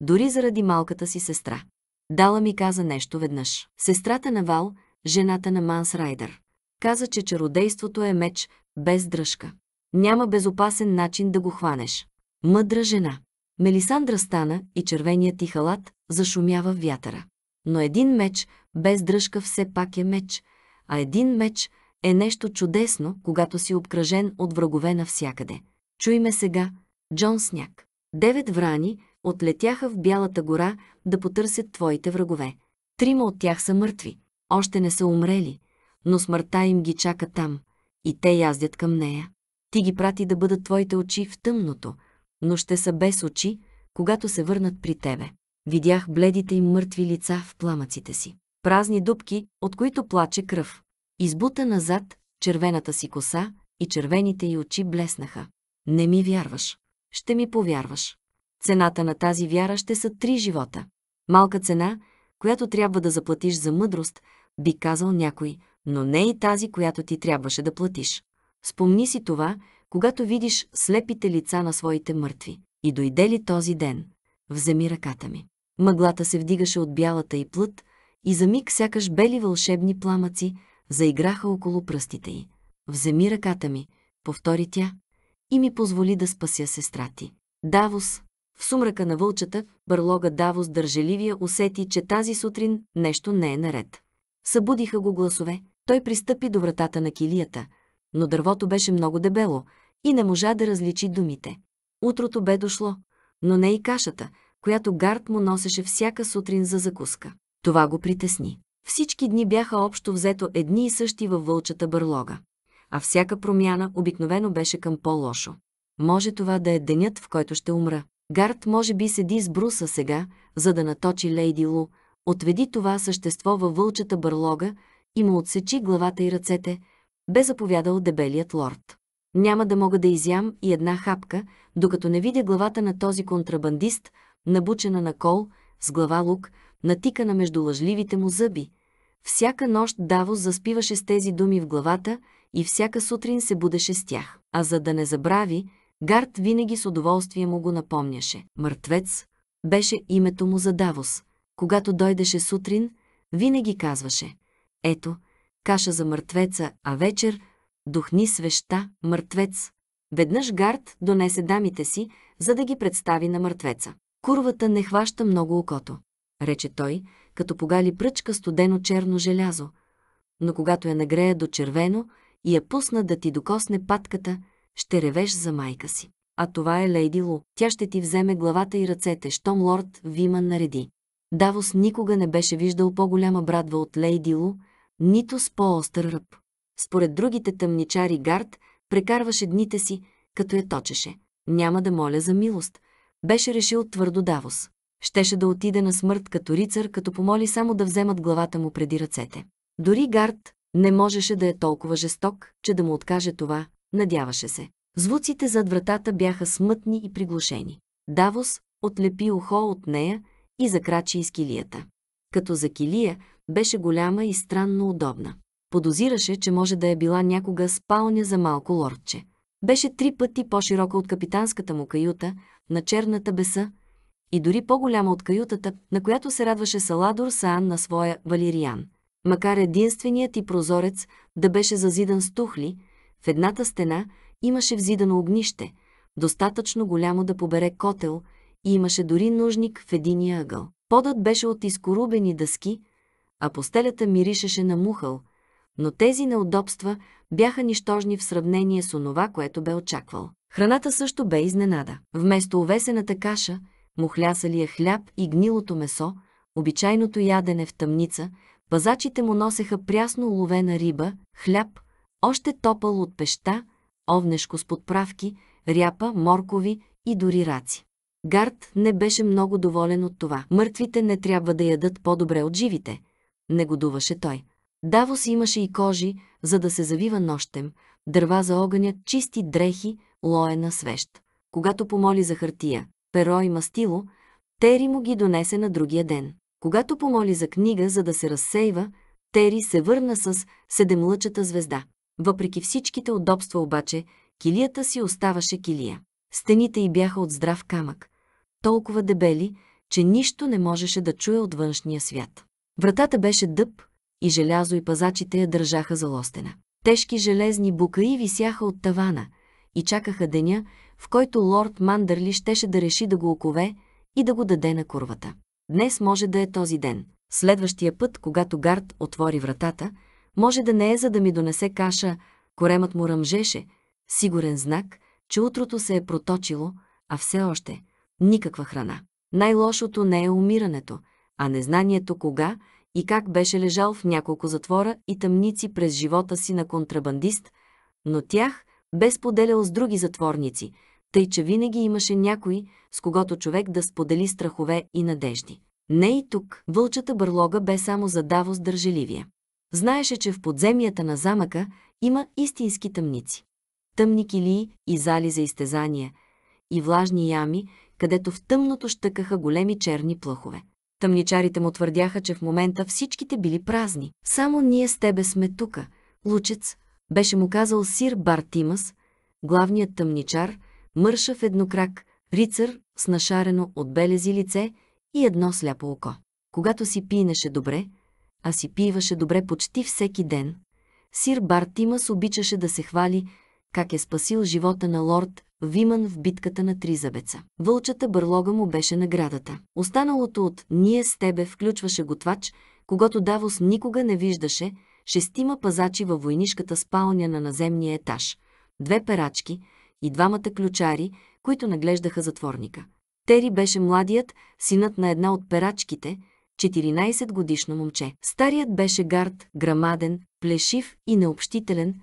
дори заради малката си сестра. Дала ми каза нещо веднъж. Сестрата на Вал, жената на Манс Райдър, каза, че чародейството е меч без дръжка. Няма безопасен начин да го хванеш. Мъдра жена. Мелисандра стана и червеният ти халат зашумява в вятъра. Но един меч без дръжка все пак е меч – а един меч е нещо чудесно, когато си обкръжен от врагове навсякъде. Чуй ме сега, Джон Сняк. Девет врани отлетяха в Бялата гора да потърсят твоите врагове. Трима от тях са мъртви, още не са умрели, но смъртта им ги чака там и те яздят към нея. Ти ги прати да бъдат твоите очи в тъмното, но ще са без очи, когато се върнат при тебе. Видях бледите им мъртви лица в пламъците си празни дубки, от които плаче кръв. Избута назад, червената си коса и червените й очи блеснаха. Не ми вярваш. Ще ми повярваш. Цената на тази вяра ще са три живота. Малка цена, която трябва да заплатиш за мъдрост, би казал някой, но не и тази, която ти трябваше да платиш. Спомни си това, когато видиш слепите лица на своите мъртви. И дойде ли този ден? Вземи ръката ми. Мъглата се вдигаше от бялата и плът, и за миг сякаш бели вълшебни пламъци заиграха около пръстите й. «Вземи ръката ми», повтори тя, и ми позволи да спася сестра ти. Давос. В сумрака на вълчата, бърлога Давос държеливия усети, че тази сутрин нещо не е наред. Събудиха го гласове. Той пристъпи до вратата на килията, но дървото беше много дебело и не можа да различи думите. Утрото бе дошло, но не и кашата, която Гард му носеше всяка сутрин за закуска. Това го притесни. Всички дни бяха общо взето едни и същи във вълчата бърлога, а всяка промяна обикновено беше към по-лошо. Може това да е денят, в който ще умра. Гард може би седи с бруса сега, за да наточи Лейди Лу, отведи това същество във вълчата бърлога и му отсечи главата и ръцете, бе заповядал дебелият лорд. Няма да мога да изям и една хапка, докато не видя главата на този контрабандист, набучена на кол, с глава лук, натикана между лъжливите му зъби. Всяка нощ Давос заспиваше с тези думи в главата и всяка сутрин се будеше с тях. А за да не забрави, Гард винаги с удоволствие му го напомняше. Мъртвец беше името му за Давос. Когато дойдеше сутрин, винаги казваше «Ето, каша за мъртвеца, а вечер духни свеща, мъртвец». Веднъж Гард донесе дамите си, за да ги представи на мъртвеца. Курвата не хваща много окото рече той, като погали пръчка студено черно желязо. Но когато я нагрея до червено и я пусна да ти докосне патката, ще ревеш за майка си. А това е Лейди Лу. Тя ще ти вземе главата и ръцете, щом лорд Виман нареди. Давос никога не беше виждал по-голяма брадва от Лейди Лу, нито с по-остър ръб. Според другите тъмничари Гард прекарваше дните си, като я точеше. Няма да моля за милост, беше решил твърдо Давос щеше да отиде на смърт като рицар, като помоли само да вземат главата му преди ръцете. Дори Гард не можеше да е толкова жесток, че да му откаже това, надяваше се. Звуците зад вратата бяха смътни и приглушени. Давос отлепи ухо от нея и закрачи из килията. Като за килия беше голяма и странно удобна. Подозираше, че може да е била някога спалня за малко лордче. Беше три пъти по-широка от капитанската му каюта, на черната беса, и дори по-голяма от каютата, на която се радваше Саладор Саан на своя Валериан. Макар единственият и прозорец да беше зазидан с тухли, в едната стена имаше взидано огнище, достатъчно голямо да побере котел и имаше дори нужник в единия ъгъл. Подът беше от изкорубени дъски, а постелята миришеше на мухъл, но тези неудобства бяха нищожни в сравнение с онова, което бе очаквал. Храната също бе изненада. Вместо овесената каша – мухлясалия хляб и гнилото месо, обичайното ядене в тъмница, пазачите му носеха прясно уловена риба, хляб, още топъл от пеща, овнешко с подправки, ряпа, моркови и дори раци. Гард не беше много доволен от това. Мъртвите не трябва да ядат по-добре от живите, негодуваше той. Давос имаше и кожи, за да се завива нощем, дърва за огъня, чисти дрехи, лоена свещ. Когато помоли за хартия, перо и мастило, Тери му ги донесе на другия ден. Когато помоли за книга, за да се разсейва, Тери се върна с седемлъчата звезда. Въпреки всичките удобства обаче, килията си оставаше килия. Стените й бяха от здрав камък, толкова дебели, че нищо не можеше да чуе от външния свят. Вратата беше дъб и желязо и пазачите я държаха за лостена. Тежки железни букаи висяха от тавана и чакаха деня, в който лорд Мандърли щеше да реши да го окове и да го даде на курвата. Днес може да е този ден. Следващия път, когато Гард отвори вратата, може да не е за да ми донесе каша, коремът му ръмжеше, сигурен знак, че утрото се е проточило, а все още никаква храна. Най-лошото не е умирането, а незнанието кога и как беше лежал в няколко затвора и тъмници през живота си на контрабандист, но тях бе споделял с други затворници – тъй че винаги имаше някой, с когото човек да сподели страхове и надежди. Не и тук, вълчата бърлога бе само за Давос държеливия. Знаеше, че в подземията на замъка има истински тъмници. Тъмни килии и зали за изтезания, и влажни ями, където в тъмното щъкаха големи черни плъхове. Тъмничарите му твърдяха, че в момента всичките били празни. Само ние с тебе сме тука. Лучец, беше му казал сир Бартимас, главният тъмничар – мършав еднокрак, рицар с нашарено от белези лице и едно сляпо око. Когато си пинеше добре, а си пиваше добре почти всеки ден, сир Бартимас обичаше да се хвали как е спасил живота на лорд Виман в битката на Тризабеца. Вълчата бърлога му беше наградата. Останалото от «Ние с тебе» включваше готвач, когато Давос никога не виждаше, шестима пазачи във войнишката спалня на наземния етаж, две перачки – и двамата ключари, които наглеждаха затворника. Тери беше младият, синът на една от перачките, 14-годишно момче. Старият беше гард, грамаден, плешив и необщителен,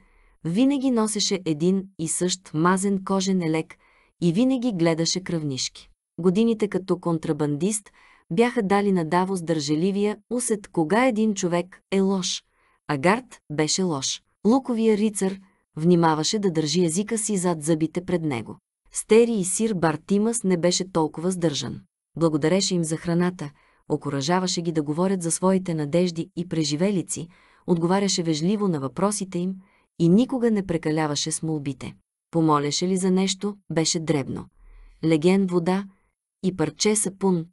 винаги носеше един и същ мазен кожен елек и винаги гледаше кръвнишки. Годините като контрабандист бяха дали на Давос държеливия усет кога един човек е лош, а гард беше лош. Луковия рицар – внимаваше да държи езика си зад зъбите пред него. Стери и сир Бартимас не беше толкова сдържан. Благодареше им за храната, окоръжаваше ги да говорят за своите надежди и преживелици, отговаряше вежливо на въпросите им и никога не прекаляваше с молбите. Помолеше ли за нещо, беше дребно. Леген вода и парче сапун,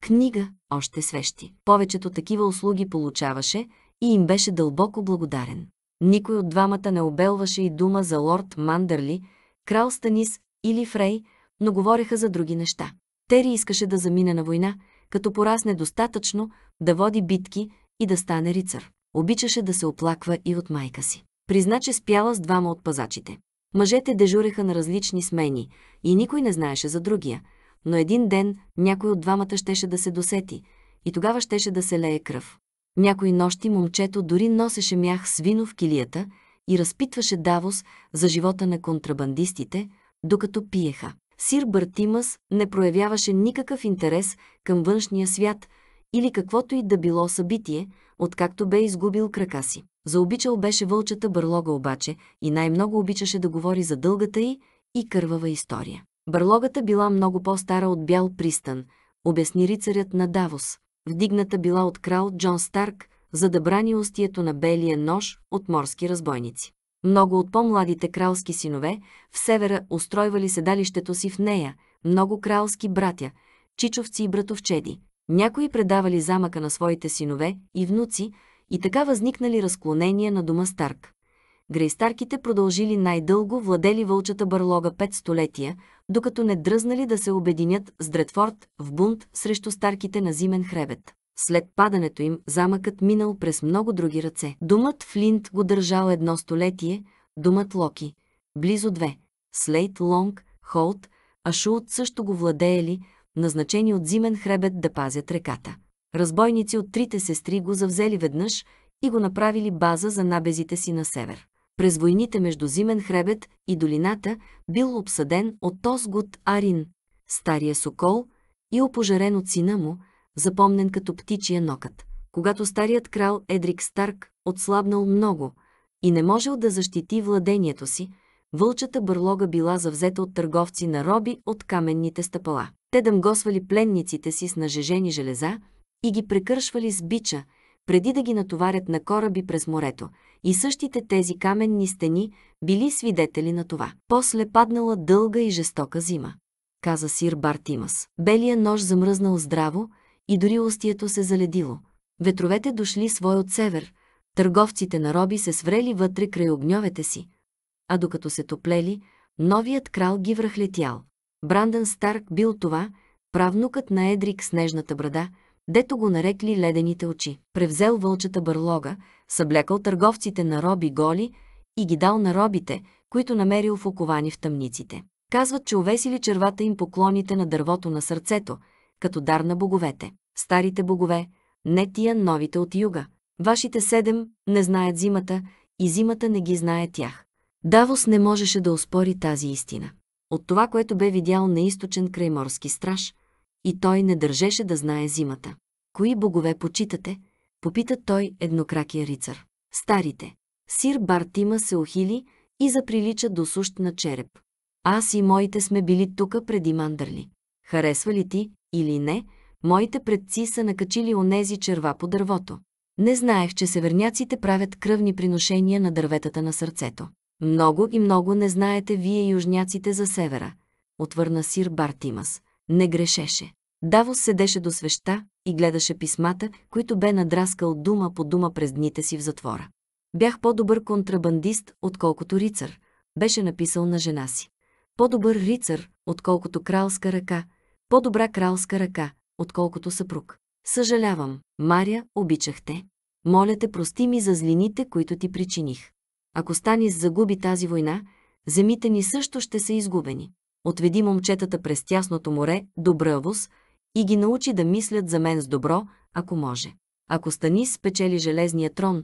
книга, още свещи. Повечето такива услуги получаваше и им беше дълбоко благодарен. Никой от двамата не обелваше и дума за лорд Мандърли, крал Станис или Фрей, но говореха за други неща. Тери искаше да замине на война, като порасне достатъчно, да води битки и да стане рицар. Обичаше да се оплаква и от майка си. Призна, че спяла с двама от пазачите. Мъжете дежуреха на различни смени и никой не знаеше за другия, но един ден някой от двамата щеше да се досети и тогава щеше да се лее кръв. Някои нощи момчето дори носеше мях с вино в килията и разпитваше Давос за живота на контрабандистите, докато пиеха. Сир Бартимас не проявяваше никакъв интерес към външния свят или каквото и да било събитие, откакто бе изгубил крака си. Заобичал беше вълчата бърлога обаче и най-много обичаше да говори за дългата й и кървава история. Бърлогата била много по-стара от бял пристан, обясни рицарят на Давос вдигната била от крал Джон Старк, за да брани устието на белия нож от морски разбойници. Много от по-младите кралски синове в севера устройвали седалището си в нея, много кралски братя, чичовци и братовчеди. Някои предавали замъка на своите синове и внуци и така възникнали разклонения на дома Старк грейстарките продължили най-дълго владели вълчата бърлога пет столетия, докато не дръзнали да се обединят с Дредфорд в бунт срещу старките на зимен хребет. След падането им замъкът минал през много други ръце. Думът Флинт го държал едно столетие, думът Локи – близо две, Слейт, Лонг, Холт, а Шулт също го владеели, назначени от зимен хребет да пазят реката. Разбойници от трите сестри го завзели веднъж и го направили база за набезите си на север през войните между Зимен хребет и долината бил обсъден от Тосгут Арин, стария сокол, и опожарен от сина му, запомнен като птичия нокът. Когато старият крал Едрик Старк отслабнал много и не можел да защити владението си, вълчата бърлога била завзета от търговци на роби от каменните стъпала. Те дъмгосвали пленниците си с нажежени железа и ги прекършвали с бича – преди да ги натоварят на кораби през морето, и същите тези каменни стени били свидетели на това. После паднала дълга и жестока зима, каза сир Бартимас. Белия нож замръзнал здраво и дори устието се заледило. Ветровете дошли свой от север, търговците на роби се сврели вътре край огньовете си, а докато се топлели, новият крал ги връхлетял. Брандън Старк бил това, правнукът на Едрик с нежната брада, дето го нарекли ледените очи. Превзел вълчата бърлога, съблекал търговците на роби голи и ги дал на робите, които намерил в оковани в тъмниците. Казват, че увесили червата им поклоните на дървото на сърцето, като дар на боговете. Старите богове, не тия новите от юга. Вашите седем не знаят зимата и зимата не ги знае тях. Давос не можеше да успори тази истина. От това, което бе видял на източен крайморски страж, и той не държеше да знае зимата. Кои богове почитате? Попита той еднокракия рицар. Старите. Сир Бартима се ухили и заприлича до сущ на череп. Аз и моите сме били тука преди мандърли. Харесва ли ти или не, моите предци са накачили онези черва по дървото. Не знаех, че северняците правят кръвни приношения на дърветата на сърцето. Много и много не знаете вие южняците за севера, отвърна сир Бартимас. Не грешеше. Давос седеше до свеща и гледаше писмата, които бе надраскал дума по дума през дните си в затвора. Бях по-добър контрабандист, отколкото рицар, беше написал на жена си. По-добър рицар, отколкото кралска ръка, по-добра кралска ръка, отколкото съпруг. Съжалявам, Мария, обичах те. Моля те, прости ми за злините, които ти причиних. Ако Станис загуби тази война, земите ни също ще са изгубени отведи момчетата през тясното море до и ги научи да мислят за мен с добро, ако може. Ако Станис спечели железния трон,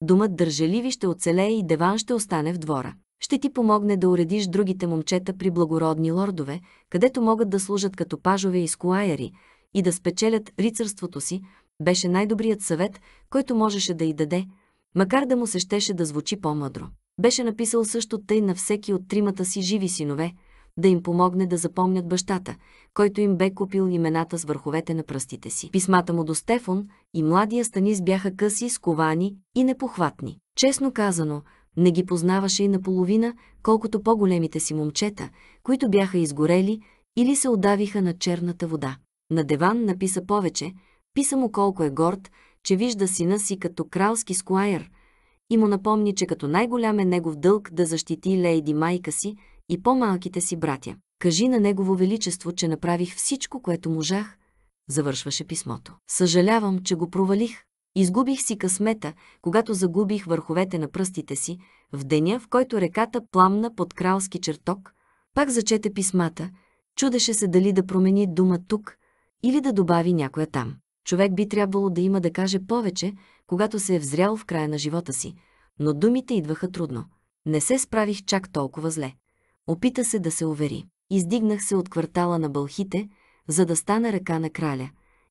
думът държеливи ще оцелее и Деван ще остане в двора. Ще ти помогне да уредиш другите момчета при благородни лордове, където могат да служат като пажове и скуайери и да спечелят рицарството си, беше най-добрият съвет, който можеше да й даде, макар да му се щеше да звучи по-мъдро. Беше написал също тъй на всеки от тримата си живи синове – да им помогне да запомнят бащата, който им бе купил имената с върховете на пръстите си. Писмата му до Стефон и младия Станис бяха къси, сковани и непохватни. Честно казано, не ги познаваше и наполовина, колкото по-големите си момчета, които бяха изгорели или се отдавиха на черната вода. На Деван написа повече, писа му колко е горд, че вижда сина си като кралски скуайер – и му напомни, че като най-голям е негов дълг да защити лейди майка си, и по-малките си братя. Кажи на Негово Величество, че направих всичко, което можах, завършваше писмото. Съжалявам, че го провалих. Изгубих си късмета, когато загубих върховете на пръстите си, в деня, в който реката пламна под кралски чертог, пак зачете писмата, чудеше се дали да промени дума тук или да добави някоя там. Човек би трябвало да има да каже повече, когато се е взрял в края на живота си, но думите идваха трудно. Не се справих чак толкова зле. Опита се да се увери. Издигнах се от квартала на бълхите, за да стана ръка на краля.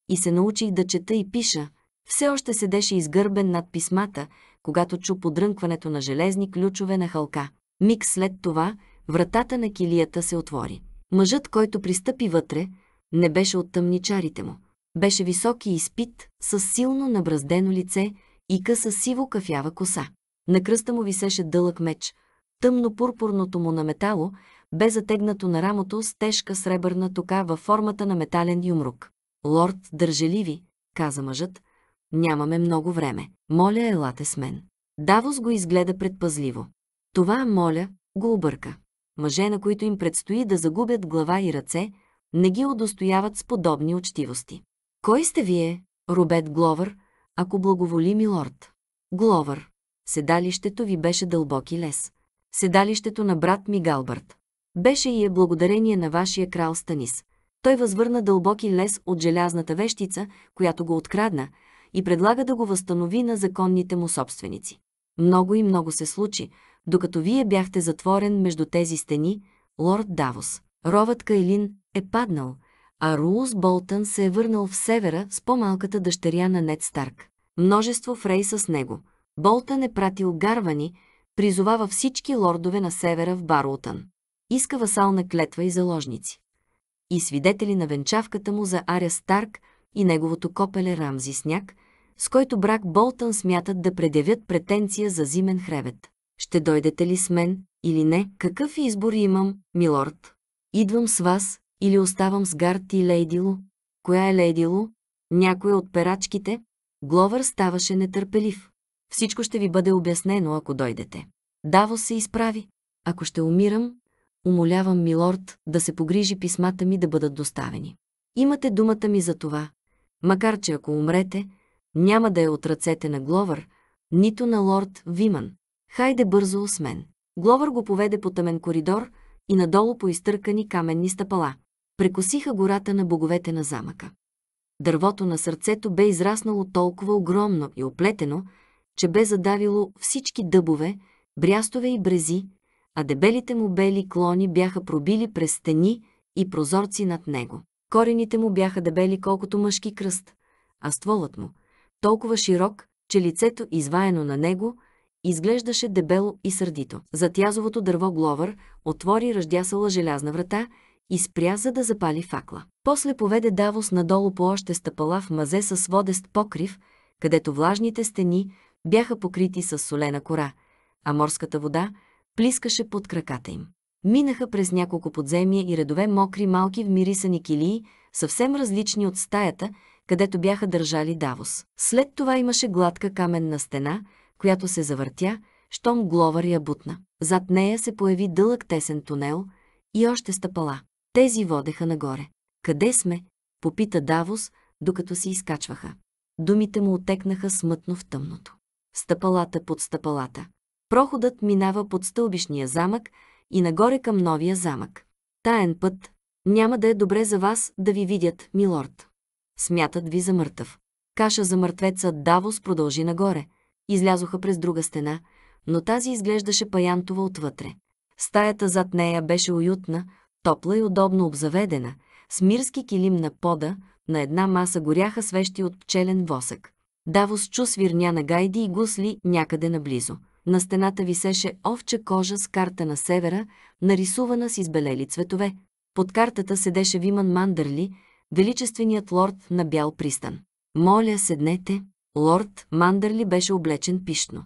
И се научих да чета и пиша. Все още седеше изгърбен над писмата, когато чу подрънкването на железни ключове на халка. Миг след това вратата на килията се отвори. Мъжът, който пристъпи вътре, не беше от тъмничарите му. Беше високи и изпит, с силно набраздено лице и къса сиво кафява коса. На кръста му висеше дълъг меч, Тъмно-пурпурното му на метало бе затегнато на рамото с тежка сребърна тока във формата на метален юмрук. «Лорд, държеливи!» каза мъжът. «Нямаме много време. Моля, елате с мен». Давос го изгледа предпазливо. Това «моля» го обърка. Мъже, на които им предстои да загубят глава и ръце, не ги удостояват с подобни учтивости. «Кой сте вие, Робет Гловър, ако благоволи ми лорд?» Гловър. Седалището ви беше дълбоки лес седалището на брат ми Галбърт. Беше и е благодарение на вашия крал Станис. Той възвърна дълбоки лес от желязната вещица, която го открадна, и предлага да го възстанови на законните му собственици. Много и много се случи, докато вие бяхте затворен между тези стени, лорд Давос. Ровът Кайлин е паднал, а Рулс Болтън се е върнал в севера с по-малката дъщеря на Нед Старк. Множество фрей с него. Болтън е пратил гарвани, призовава всички лордове на севера в Барлтън. Иска васална клетва и заложници. И свидетели на венчавката му за Аря Старк и неговото копеле Рамзи Сняк, с който брак Болтън смятат да предявят претенция за зимен хребет. Ще дойдете ли с мен или не? Какъв избор имам, милорд? Идвам с вас или оставам с Гарт и Лейдило? Коя е Лейдило? Някоя от перачките? Гловър ставаше нетърпелив. Всичко ще ви бъде обяснено, ако дойдете. Даво се изправи. Ако ще умирам, умолявам милорд да се погрижи писмата ми да бъдат доставени. Имате думата ми за това. Макар, че ако умрете, няма да е от ръцете на Гловър, нито на лорд Виман. Хайде бързо с мен. Гловър го поведе по тъмен коридор и надолу по изтъркани каменни стъпала. Прекосиха гората на боговете на замъка. Дървото на сърцето бе израснало толкова огромно и оплетено, че бе задавило всички дъбове, брястове и брези, а дебелите му бели клони бяха пробили през стени и прозорци над него. Корените му бяха дебели колкото мъжки кръст, а стволът му толкова широк, че лицето, изваено на него, изглеждаше дебело и сърдито. Зад дърво Гловър отвори ръждясала желязна врата и спря, за да запали факла. После поведе Давос надолу по още стъпала в мазе с водест покрив, където влажните стени бяха покрити с солена кора, а морската вода плискаше под краката им. Минаха през няколко подземия и редове мокри малки вмирисани килии, съвсем различни от стаята, където бяха държали Давос. След това имаше гладка каменна стена, която се завъртя, щом Гловър я бутна. Зад нея се появи дълъг тесен тунел и още стъпала. Тези водеха нагоре. «Къде сме?» – попита Давос, докато се изкачваха. Думите му отекнаха смътно в тъмното стъпалата под стъпалата. Проходът минава под стълбишния замък и нагоре към новия замък. Таен път няма да е добре за вас да ви видят, милорд. Смятат ви за мъртъв. Каша за мъртвеца Давос продължи нагоре. Излязоха през друга стена, но тази изглеждаше паянтова отвътре. Стаята зад нея беше уютна, топла и удобно обзаведена, с мирски килим на пода, на една маса горяха свещи от пчелен восък. Давос чу свирня на гайди и гусли някъде наблизо. На стената висеше овча кожа с карта на севера, нарисувана с избелели цветове. Под картата седеше Виман Мандърли, величественият лорд на бял пристан. «Моля, седнете!» Лорд Мандърли беше облечен пишно.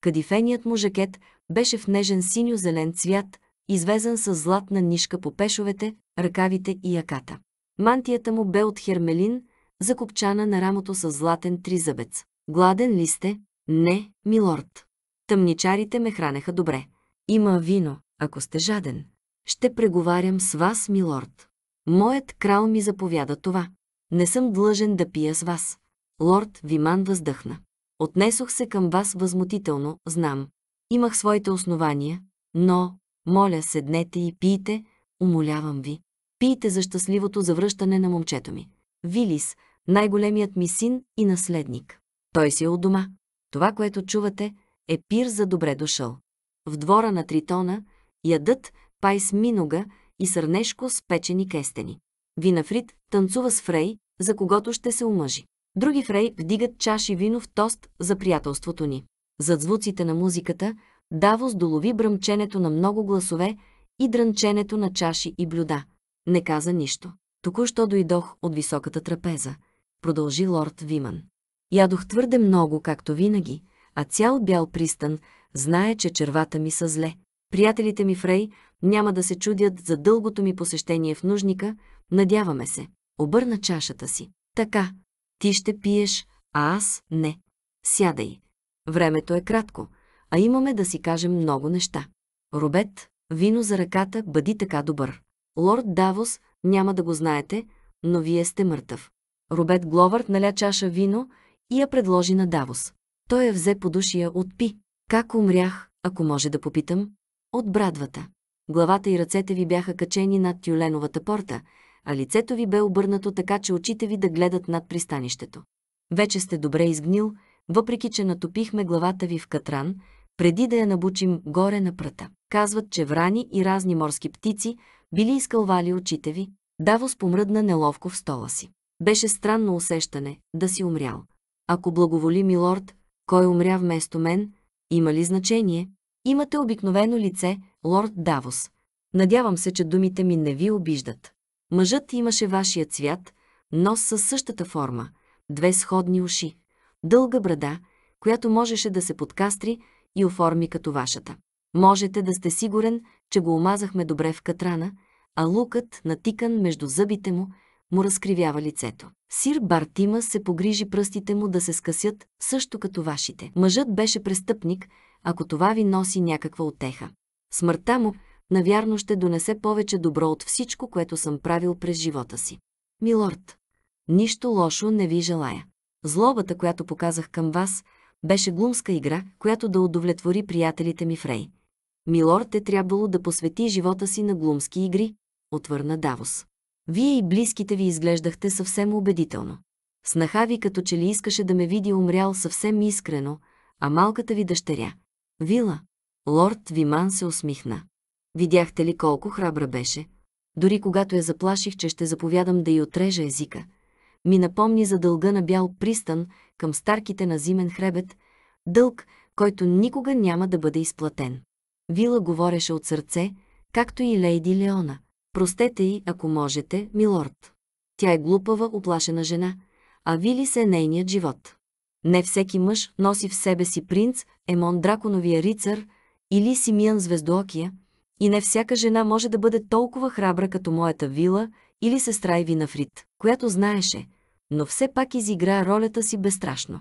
Кадифеният му жакет беше в нежен синьо-зелен цвят, извезан с златна нишка по пешовете, ръкавите и яката. Мантията му бе от хермелин, закопчана на рамото с златен тризъбец. Гладен ли сте? Не, милорд. Тъмничарите ме хранеха добре. Има вино, ако сте жаден. Ще преговарям с вас, милорд. Моят крал ми заповяда това. Не съм длъжен да пия с вас. Лорд Виман въздъхна. Отнесох се към вас възмутително, знам. Имах своите основания, но, моля, седнете и пийте, умолявам ви. Пийте за щастливото завръщане на момчето ми. Вилис, най-големият ми син и наследник. Той си е от дома. Това, което чувате, е пир за добре дошъл. В двора на Тритона ядат пай с минога и сърнешко с печени кестени. Винафрит танцува с Фрей, за когото ще се омъжи. Други Фрей вдигат чаши вино в тост за приятелството ни. Зад звуците на музиката Давос долови бръмченето на много гласове и дрънченето на чаши и блюда. Не каза нищо. Току-що дойдох от високата трапеза – продължи лорд Виман. Ядох твърде много, както винаги, а цял бял пристан знае, че червата ми са зле. Приятелите ми Фрей, няма да се чудят за дългото ми посещение в нужника, надяваме се. Обърна чашата си. Така, ти ще пиеш, а аз не. Сядай. Времето е кратко, а имаме да си кажем много неща. Робет, вино за ръката, бъди така добър. Лорд Давос няма да го знаете, но вие сте мъртъв. Робет Гловърт наля чаша вино и я предложи на Давос. Той я взе по душия отпи. Как умрях, ако може да попитам? От брадвата. Главата и ръцете ви бяха качени над тюленовата порта, а лицето ви бе обърнато така, че очите ви да гледат над пристанището. Вече сте добре изгнил, въпреки че натопихме главата ви в катран, преди да я набучим горе на пръта. Казват, че врани и разни морски птици били изкълвали очите ви. Давос помръдна неловко в стола си. Беше странно усещане да си умрял. Ако благоволи милорд, кой умря вместо мен, има ли значение? Имате обикновено лице, лорд Давос. Надявам се, че думите ми не ви обиждат. Мъжът имаше вашия цвят, нос със същата форма, две сходни уши, дълга брада, която можеше да се подкастри и оформи като вашата. Можете да сте сигурен, че го омазахме добре в катрана, а лукът, натикан между зъбите му, му разкривява лицето. Сир Бартима се погрижи пръстите му да се скъсят, също като вашите. Мъжът беше престъпник, ако това ви носи някаква отеха. Смъртта му, навярно, ще донесе повече добро от всичко, което съм правил през живота си. Милорд, нищо лошо не ви желая. Злобата, която показах към вас, беше глумска игра, която да удовлетвори приятелите ми Фрей. Милорд е трябвало да посвети живота си на глумски игри, отвърна Давос. Вие и близките ви изглеждахте съвсем убедително. Снаха ви като че ли искаше да ме види умрял съвсем искрено, а малката ви дъщеря. Вила. Лорд Виман се усмихна. Видяхте ли колко храбра беше? Дори когато я заплаших, че ще заповядам да й отрежа езика. Ми напомни за дълга на бял пристан към старките на зимен хребет, дълг, който никога няма да бъде изплатен. Вила говореше от сърце, както и лейди Леона – Простете й, ако можете, милорд. Тя е глупава, оплашена жена, а вили се нейният живот. Не всеки мъж носи в себе си принц, Емон Драконовия рицар или Симиан Звездоокия, и не всяка жена може да бъде толкова храбра като моята вила или сестра Ивина Фрид, която знаеше, но все пак изигра ролята си безстрашно.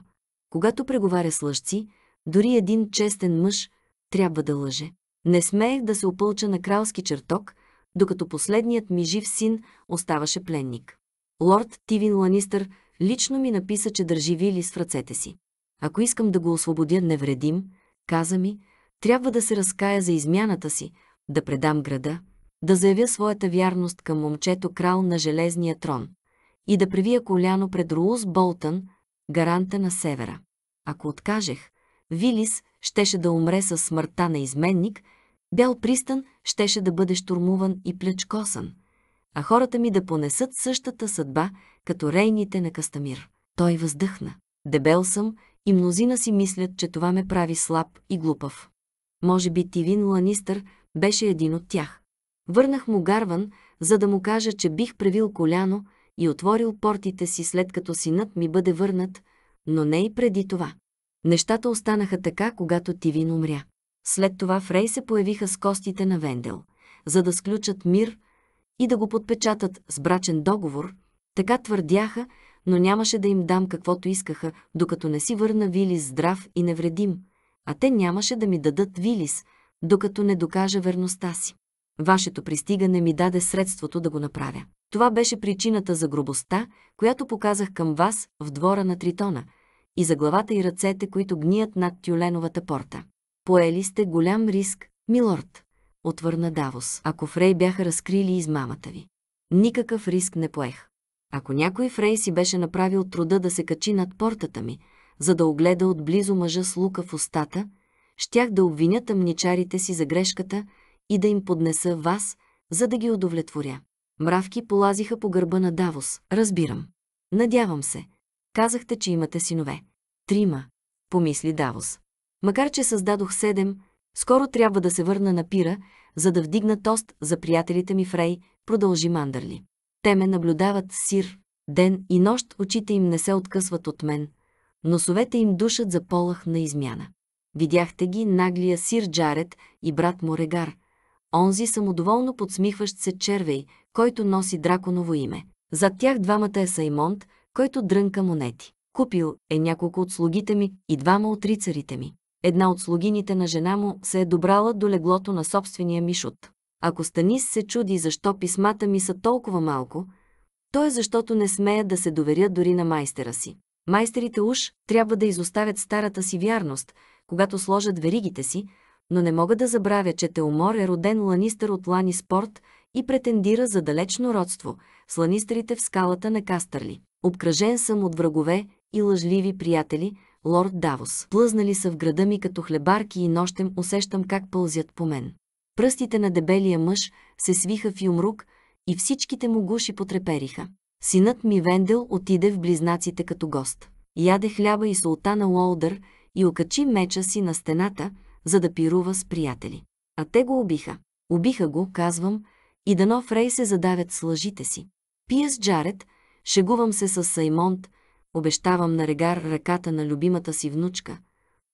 Когато преговаря с лъжци, дори един честен мъж трябва да лъже. Не смеех да се опълча на кралски чертог, докато последният ми жив син оставаше пленник. Лорд Тивин Ланистър лично ми написа, че държи Вилис в ръцете си. Ако искам да го освободя невредим, каза ми, трябва да се разкая за измяната си, да предам града, да заявя своята вярност към момчето крал на Железния трон и да превия коляно пред Руус Болтън, гаранта на Севера. Ако откажех, Вилис щеше да умре със смъртта на изменник – Бял пристан щеше да бъде штурмуван и плечкосан, а хората ми да понесат същата съдба, като рейните на Кастамир. Той въздъхна. Дебел съм и мнозина си мислят, че това ме прави слаб и глупав. Може би Тивин Ланистър беше един от тях. Върнах му Гарван, за да му кажа, че бих превил коляно и отворил портите си след като синът ми бъде върнат, но не и преди това. Нещата останаха така, когато Тивин умря. След това Фрей се появиха с костите на Вендел, за да сключат мир и да го подпечатат с брачен договор. Така твърдяха, но нямаше да им дам каквото искаха, докато не си върна Вилис здрав и невредим, а те нямаше да ми дадат Вилис, докато не докажа верността си. Вашето пристигане ми даде средството да го направя. Това беше причината за грубостта, която показах към вас в двора на Тритона и за главата и ръцете, които гният над тюленовата порта. Поели сте голям риск, милорд, отвърна Давос, ако Фрей бяха разкрили измамата ви. Никакъв риск не поех. Ако някой Фрей си беше направил труда да се качи над портата ми, за да огледа отблизо мъжа с лука в устата, щях да обвиня тъмничарите си за грешката и да им поднеса вас, за да ги удовлетворя. Мравки полазиха по гърба на Давос. Разбирам. Надявам се. Казахте, че имате синове. Трима. Помисли Давос. Макар, че създадох седем, скоро трябва да се върна на пира, за да вдигна тост за приятелите ми в Рей, продължи Мандърли. Те ме наблюдават сир, ден и нощ, очите им не се откъсват от мен, носовете им душат за полах на измяна. Видяхте ги наглия сир Джаред и брат му Регар, онзи самодоволно подсмихващ се червей, който носи драконово име. Зад тях двамата е Саймонт, който дрънка монети. Купил е няколко от слугите ми и двама от рицарите ми. Една от слугините на жена му се е добрала до леглото на собствения Мишут. Ако Станис се чуди защо писмата ми са толкова малко, то е защото не смеят да се доверят дори на майстера си. Майстерите уж трябва да изоставят старата си вярност, когато сложат веригите си, но не мога да забравя, че Теомор е роден ланистър от Лани Спорт и претендира за далечно родство с ланистърите в скалата на Кастърли. Обкръжен съм от врагове и лъжливи приятели – лорд Давос. Плъзнали са в града ми като хлебарки и нощем усещам как пълзят по мен. Пръстите на дебелия мъж се свиха в юмрук и всичките му гуши потрепериха. Синът ми Вендел отиде в близнаците като гост. Яде хляба и султана Уолдър и окачи меча си на стената, за да пирува с приятели. А те го убиха. Убиха го, казвам, и дано Фрей се задавят с лъжите си. Пия с Джаред, шегувам се с Саймонт, обещавам на регар ръката на любимата си внучка,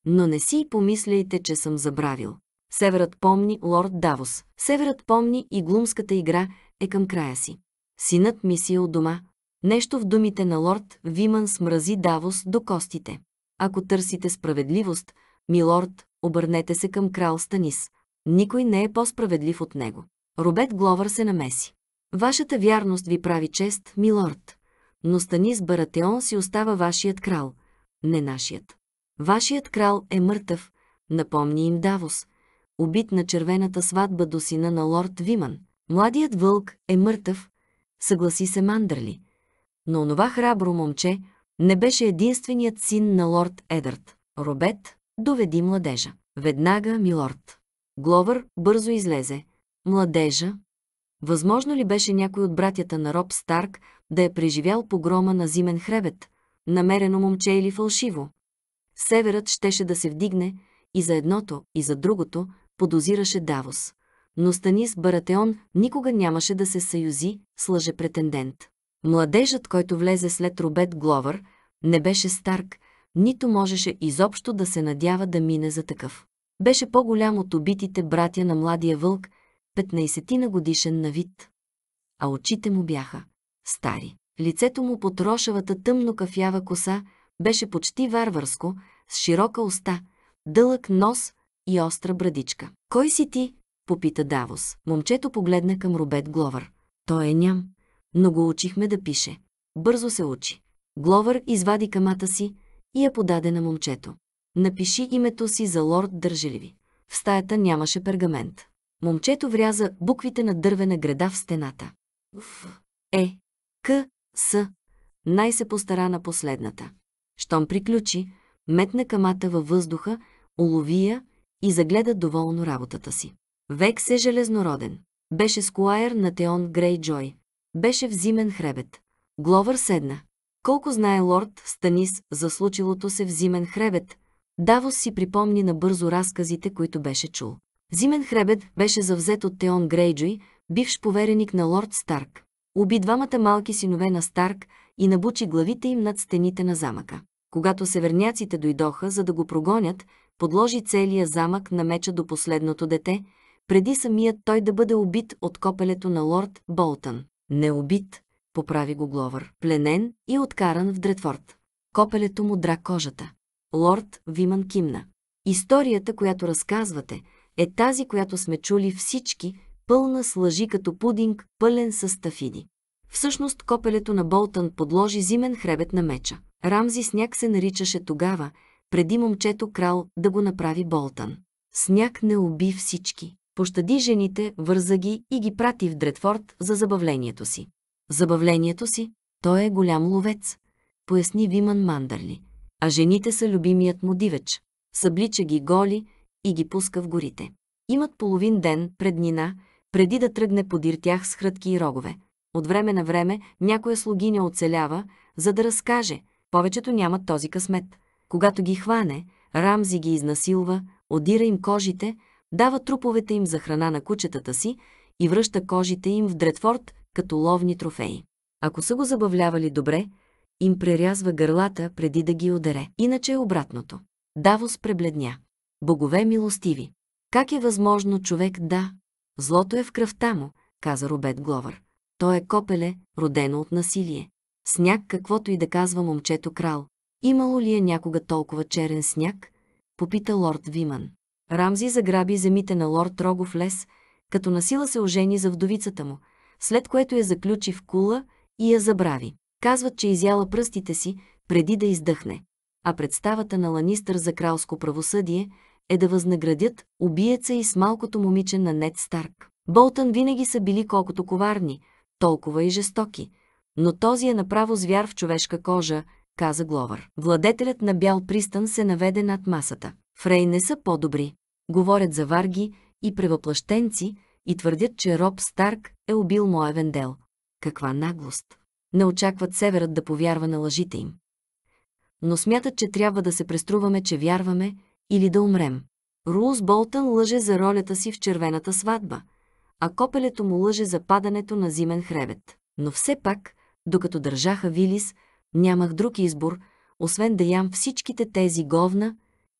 но не си и помисляйте, че съм забравил. Северът помни лорд Давос. Северът помни и глумската игра е към края си. Синът ми си е от дома. Нещо в думите на лорд Виман смрази Давос до костите. Ако търсите справедливост, милорд, обърнете се към крал Станис. Никой не е по-справедлив от него. Робет Гловър се намеси. Вашата вярност ви прави чест, милорд но Станис Баратеон си остава вашият крал, не нашият. Вашият крал е мъртъв, напомни им Давос, убит на червената сватба до сина на лорд Виман. Младият вълк е мъртъв, съгласи се Мандърли. Но онова храбро момче не беше единственият син на лорд Едърт. Робет доведи младежа. Веднага, милорд. Гловър бързо излезе. Младежа. Възможно ли беше някой от братята на Роб Старк да е преживял погрома на зимен хребет, намерено момче или фалшиво. Северът щеше да се вдигне и за едното, и за другото, подозираше Давос. Но Станис Баратеон никога нямаше да се съюзи с лъжепретендент. Младежът, който влезе след Робет Гловър, не беше Старк, нито можеше изобщо да се надява да мине за такъв. Беше по-голям от убитите братя на младия вълк, 15 на годишен на вид. А очите му бяха стари. Лицето му под рошавата тъмно-кафява коса беше почти варварско, с широка уста, дълъг нос и остра брадичка. «Кой си ти?» – попита Давос. Момчето погледна към Робет Гловър. Той е ням, но го учихме да пише. Бързо се учи. Гловър извади камата си и я подаде на момчето. Напиши името си за лорд Държеливи. В стаята нямаше пергамент. Момчето вряза буквите на дървена града в стената. Уф. Е. К. С. Най се постара на последната. Щом приключи, метна камата във въздуха, улови я и загледа доволно работата си. Век се железнороден. Беше скуайер на Теон Джой. Беше взимен хребет. Гловър седна. Колко знае лорд Станис за случилото се в зимен хребет, Давос си припомни набързо разказите, които беше чул. Зимен хребет беше завзет от Теон Грейджой, бивш повереник на лорд Старк. Уби двамата малки синове на Старк и набучи главите им над стените на замъка. Когато северняците дойдоха, за да го прогонят, подложи целия замък на меча до последното дете, преди самият той да бъде убит от копелето на лорд Болтън. Не убит, поправи го Гловър, пленен и откаран в Дретфорд. Копелето му дра кожата. Лорд Виман кимна. Историята, която разказвате, е тази, която сме чули всички, пълна с лъжи като пудинг, пълен с стафиди. Всъщност копелето на Болтън подложи зимен хребет на меча. Рамзи сняг се наричаше тогава, преди момчето крал да го направи Болтън. Сняг не уби всички. Пощади жените, върза ги и ги прати в Дредфорд за забавлението си. Забавлението си? Той е голям ловец, поясни Виман Мандърли. А жените са любимият му дивеч. Съблича ги голи и ги пуска в горите. Имат половин ден преднина, преди да тръгне подир тях с хрътки и рогове. От време на време някоя слугиня оцелява, за да разкаже. Повечето нямат този късмет. Когато ги хване, Рамзи ги изнасилва, одира им кожите, дава труповете им за храна на кучетата си и връща кожите им в Дредфорд като ловни трофеи. Ако са го забавлявали добре, им прерязва гърлата преди да ги одере. Иначе е обратното. Давос пребледня. Богове милостиви. Как е възможно човек да Злото е в кръвта му, каза Робет Гловър. Той е копеле, родено от насилие. Сняг, каквото и да казва момчето крал. Имало ли е някога толкова черен сняг? Попита лорд Виман. Рамзи заграби земите на лорд Рогов лес, като насила се ожени за вдовицата му, след което я заключи в кула и я забрави. Казват, че изяла пръстите си, преди да издъхне. А представата на Ланистър за кралско правосъдие – е да възнаградят убиеца и с малкото момиче на Нед Старк. Болтън винаги са били колкото коварни, толкова и жестоки, но този е направо звяр в човешка кожа, каза Гловър. Владетелят на бял пристан се наведе над масата. Фрей не са по-добри. Говорят за варги и превъплащенци и твърдят, че Роб Старк е убил моя вендел. Каква наглост! Не очакват северът да повярва на лъжите им. Но смятат, че трябва да се преструваме, че вярваме, или да умрем. Рулс Болтън лъже за ролята си в червената сватба, а копелето му лъже за падането на зимен хребет. Но все пак, докато държаха Вилис, нямах друг избор, освен да ям всичките тези говна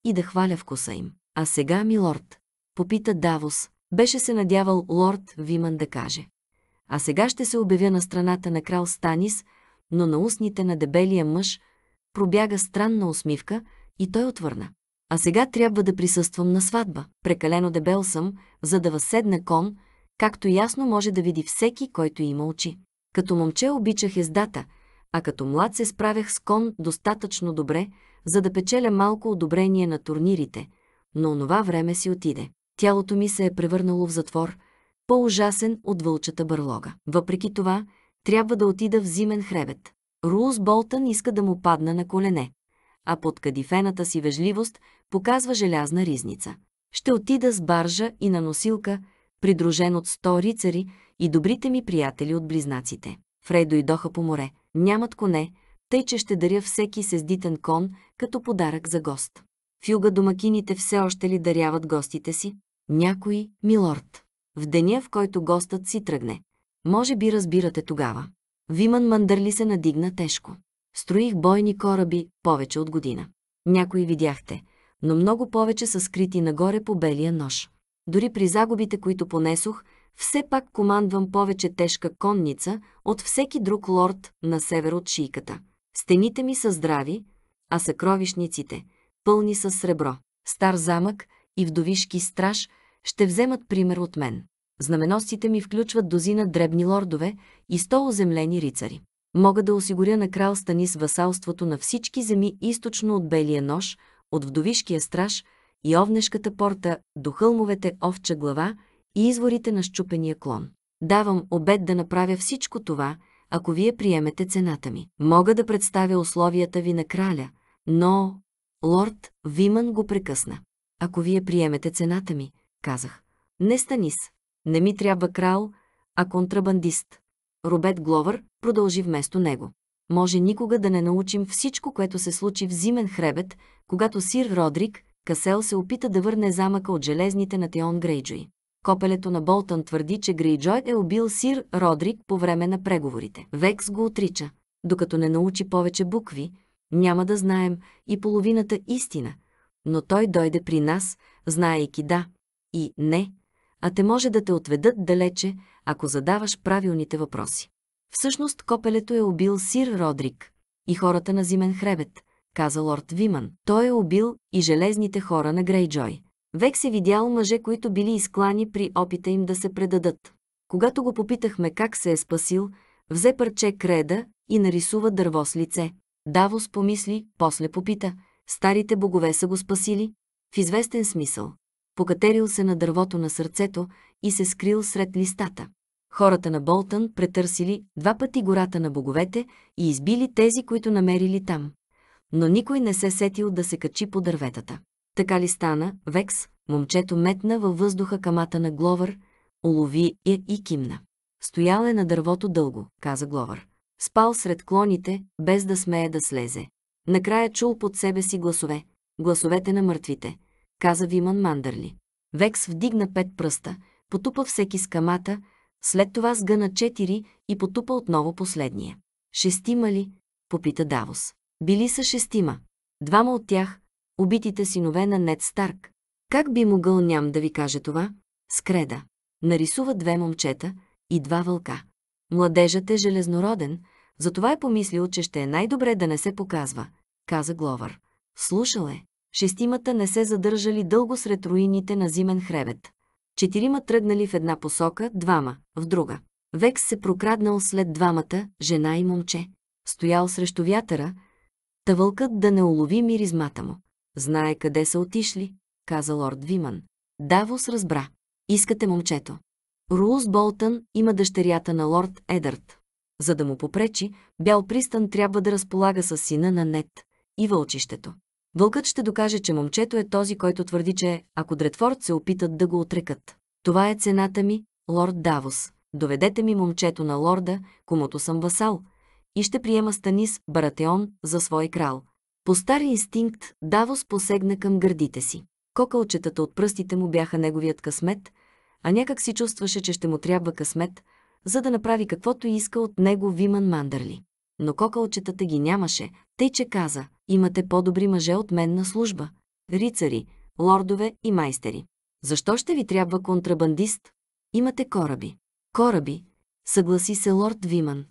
и да хваля вкуса им. А сега, ми лорд, попита Давос, беше се надявал лорд Виман да каже. А сега ще се обявя на страната на крал Станис, но на устните на дебелия мъж пробяга странна усмивка и той отвърна а сега трябва да присъствам на сватба. Прекалено дебел съм, за да възседна кон, както ясно може да види всеки, който има очи. Като момче обичах ездата, а като млад се справях с кон достатъчно добре, за да печеля малко одобрение на турнирите, но онова време си отиде. Тялото ми се е превърнало в затвор, по-ужасен от вълчата бърлога. Въпреки това, трябва да отида в зимен хребет. Рулс Болтън иска да му падна на колене а под кадифената си вежливост показва желязна ризница. Ще отида с баржа и на носилка, придружен от сто рицари и добрите ми приятели от близнаците. Фрей дойдоха по море. Нямат коне, тъй че ще даря всеки сездитен кон като подарък за гост. В юга домакините все още ли даряват гостите си? Някой, милорд. В деня, в който гостът си тръгне. Може би разбирате тогава. Виман Мандърли се надигна тежко. Строих бойни кораби повече от година. Някои видяхте, но много повече са скрити нагоре по белия нож. Дори при загубите, които понесох, все пак командвам повече тежка конница от всеки друг лорд на север от шийката. Стените ми са здрави, а съкровищниците пълни с сребро. Стар замък и вдовишки страж ще вземат пример от мен. Знаменосците ми включват дозина дребни лордове и сто оземлени рицари мога да осигуря на крал Станис васалството на всички земи източно от Белия нож, от Вдовишкия страж и Овнешката порта до хълмовете Овча глава и изворите на щупения клон. Давам обед да направя всичко това, ако вие приемете цената ми. Мога да представя условията ви на краля, но... Лорд Виман го прекъсна. Ако вие приемете цената ми, казах. Не Станис. Не ми трябва крал, а контрабандист. Робет Гловър продължи вместо него. Може никога да не научим всичко, което се случи в Зимен хребет, когато сир Родрик, Касел се опита да върне замъка от железните на Теон Грейджой. Копелето на Болтън твърди, че Грейджой е убил сир Родрик по време на преговорите. Векс го отрича. Докато не научи повече букви, няма да знаем и половината истина. Но той дойде при нас, знаейки да и не – а те може да те отведат далече, ако задаваш правилните въпроси. Всъщност копелето е убил Сир Родрик и хората на Зимен хребет, каза лорд Виман. Той е убил и железните хора на Грейджой. Век се видял мъже, които били изклани при опита им да се предадат. Когато го попитахме как се е спасил, взе парче креда и нарисува дърво с лице. Давос помисли, после попита. Старите богове са го спасили? В известен смисъл покатерил се на дървото на сърцето и се скрил сред листата. Хората на Болтън претърсили два пъти гората на боговете и избили тези, които намерили там. Но никой не се сетил да се качи по дърветата. Така ли стана, Векс, момчето метна във въздуха камата на Гловър, улови я и кимна. Стоял е на дървото дълго, каза Гловър. Спал сред клоните, без да смее да слезе. Накрая чул под себе си гласове. Гласовете на мъртвите каза Виман Мандърли. Векс вдигна пет пръста, потупа всеки с камата, след това сгъна четири и потупа отново последния. Шестима ли? попита Давос. Били са шестима. Двама от тях – убитите синове на Нед Старк. Как би могъл ням да ви каже това? Скреда. Нарисува две момчета и два вълка. Младежът е железнороден, затова е помислил, че ще е най-добре да не се показва, каза Гловър. Слушал е шестимата не се задържали дълго сред руините на зимен хребет. Четирима тръгнали в една посока, двама – в друга. Векс се прокраднал след двамата, жена и момче. Стоял срещу вятъра, та вълкът да не улови миризмата му. Знае къде са отишли, каза лорд Виман. Давос разбра. Искате момчето. Рулс Болтън има дъщерята на лорд Едърт. За да му попречи, Бял Пристан трябва да разполага с сина на Нет и вълчището. Вълкът ще докаже, че момчето е този, който твърди, че ако Дредфорд се опитат да го отрекат. Това е цената ми, лорд Давос. Доведете ми момчето на лорда, комуто съм васал, и ще приема Станис Баратеон за свой крал. По стари инстинкт Давос посегна към гърдите си. Кокълчетата от пръстите му бяха неговият късмет, а някак си чувстваше, че ще му трябва късмет, за да направи каквото иска от него Виман Мандърли. Но кокълчетата ги нямаше, тъй че каза, Имате по-добри мъже от мен на служба. Рицари, лордове и майстери. Защо ще ви трябва контрабандист? Имате кораби. Кораби, съгласи се лорд Виман.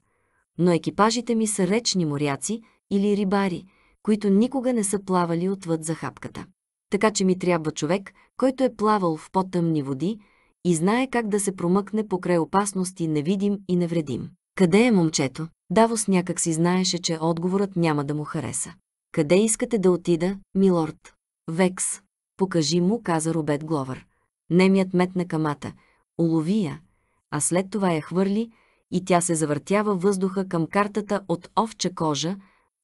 Но екипажите ми са речни моряци или рибари, които никога не са плавали отвъд за хапката. Така че ми трябва човек, който е плавал в по-тъмни води и знае как да се промъкне покрай опасности невидим и невредим. Къде е момчето? Давос някак си знаеше, че отговорът няма да му хареса. Къде искате да отида, милорд? Векс. Покажи му, каза Робет Гловър. Немият метна камата. Улови я, а след това я хвърли и тя се завъртява въздуха към картата от овча кожа,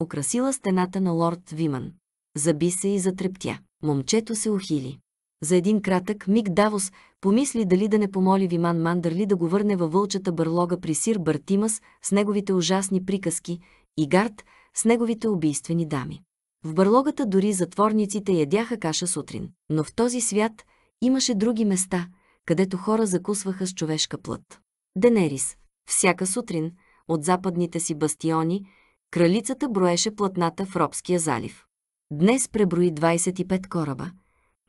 украсила стената на лорд Виман. Заби се и затрептя. Момчето се ухили. За един кратък миг Давос помисли дали да не помоли Виман Мандърли да го върне във вълчата бърлога при Сир Бартимас с неговите ужасни приказки и Гард, с неговите убийствени дами. В бърлогата дори затворниците ядяха каша сутрин, но в този свят имаше други места, където хора закусваха с човешка плът. Денерис, всяка сутрин, от западните си бастиони, кралицата броеше платната в Робския залив. Днес преброи 25 кораба,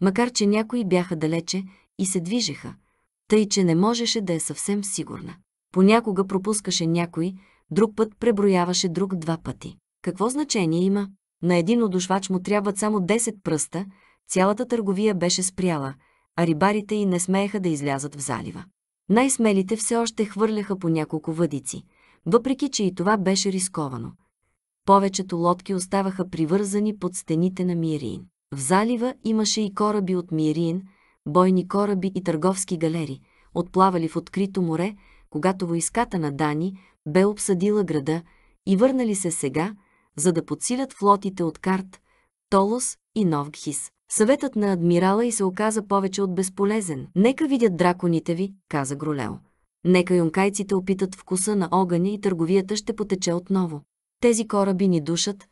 макар че някои бяха далече и се движеха, тъй че не можеше да е съвсем сигурна. Понякога пропускаше някой, друг път преброяваше друг два пъти. Какво значение има? На един одушвач му трябват само 10 пръста, цялата търговия беше спряла, а рибарите и не смееха да излязат в залива. Най-смелите все още хвърляха по няколко въдици, въпреки че и това беше рисковано. Повечето лодки оставаха привързани под стените на Мирин. В залива имаше и кораби от Мирин, бойни кораби и търговски галери, отплавали в открито море, когато войската на Дани бе обсъдила града и върнали се сега, за да подсилят флотите от Карт, Толос и Новгхис. Съветът на адмирала и се оказа повече от безполезен. Нека видят драконите ви, каза Гролео. Нека юнкайците опитат вкуса на огъня и търговията ще потече отново. Тези кораби ни душат,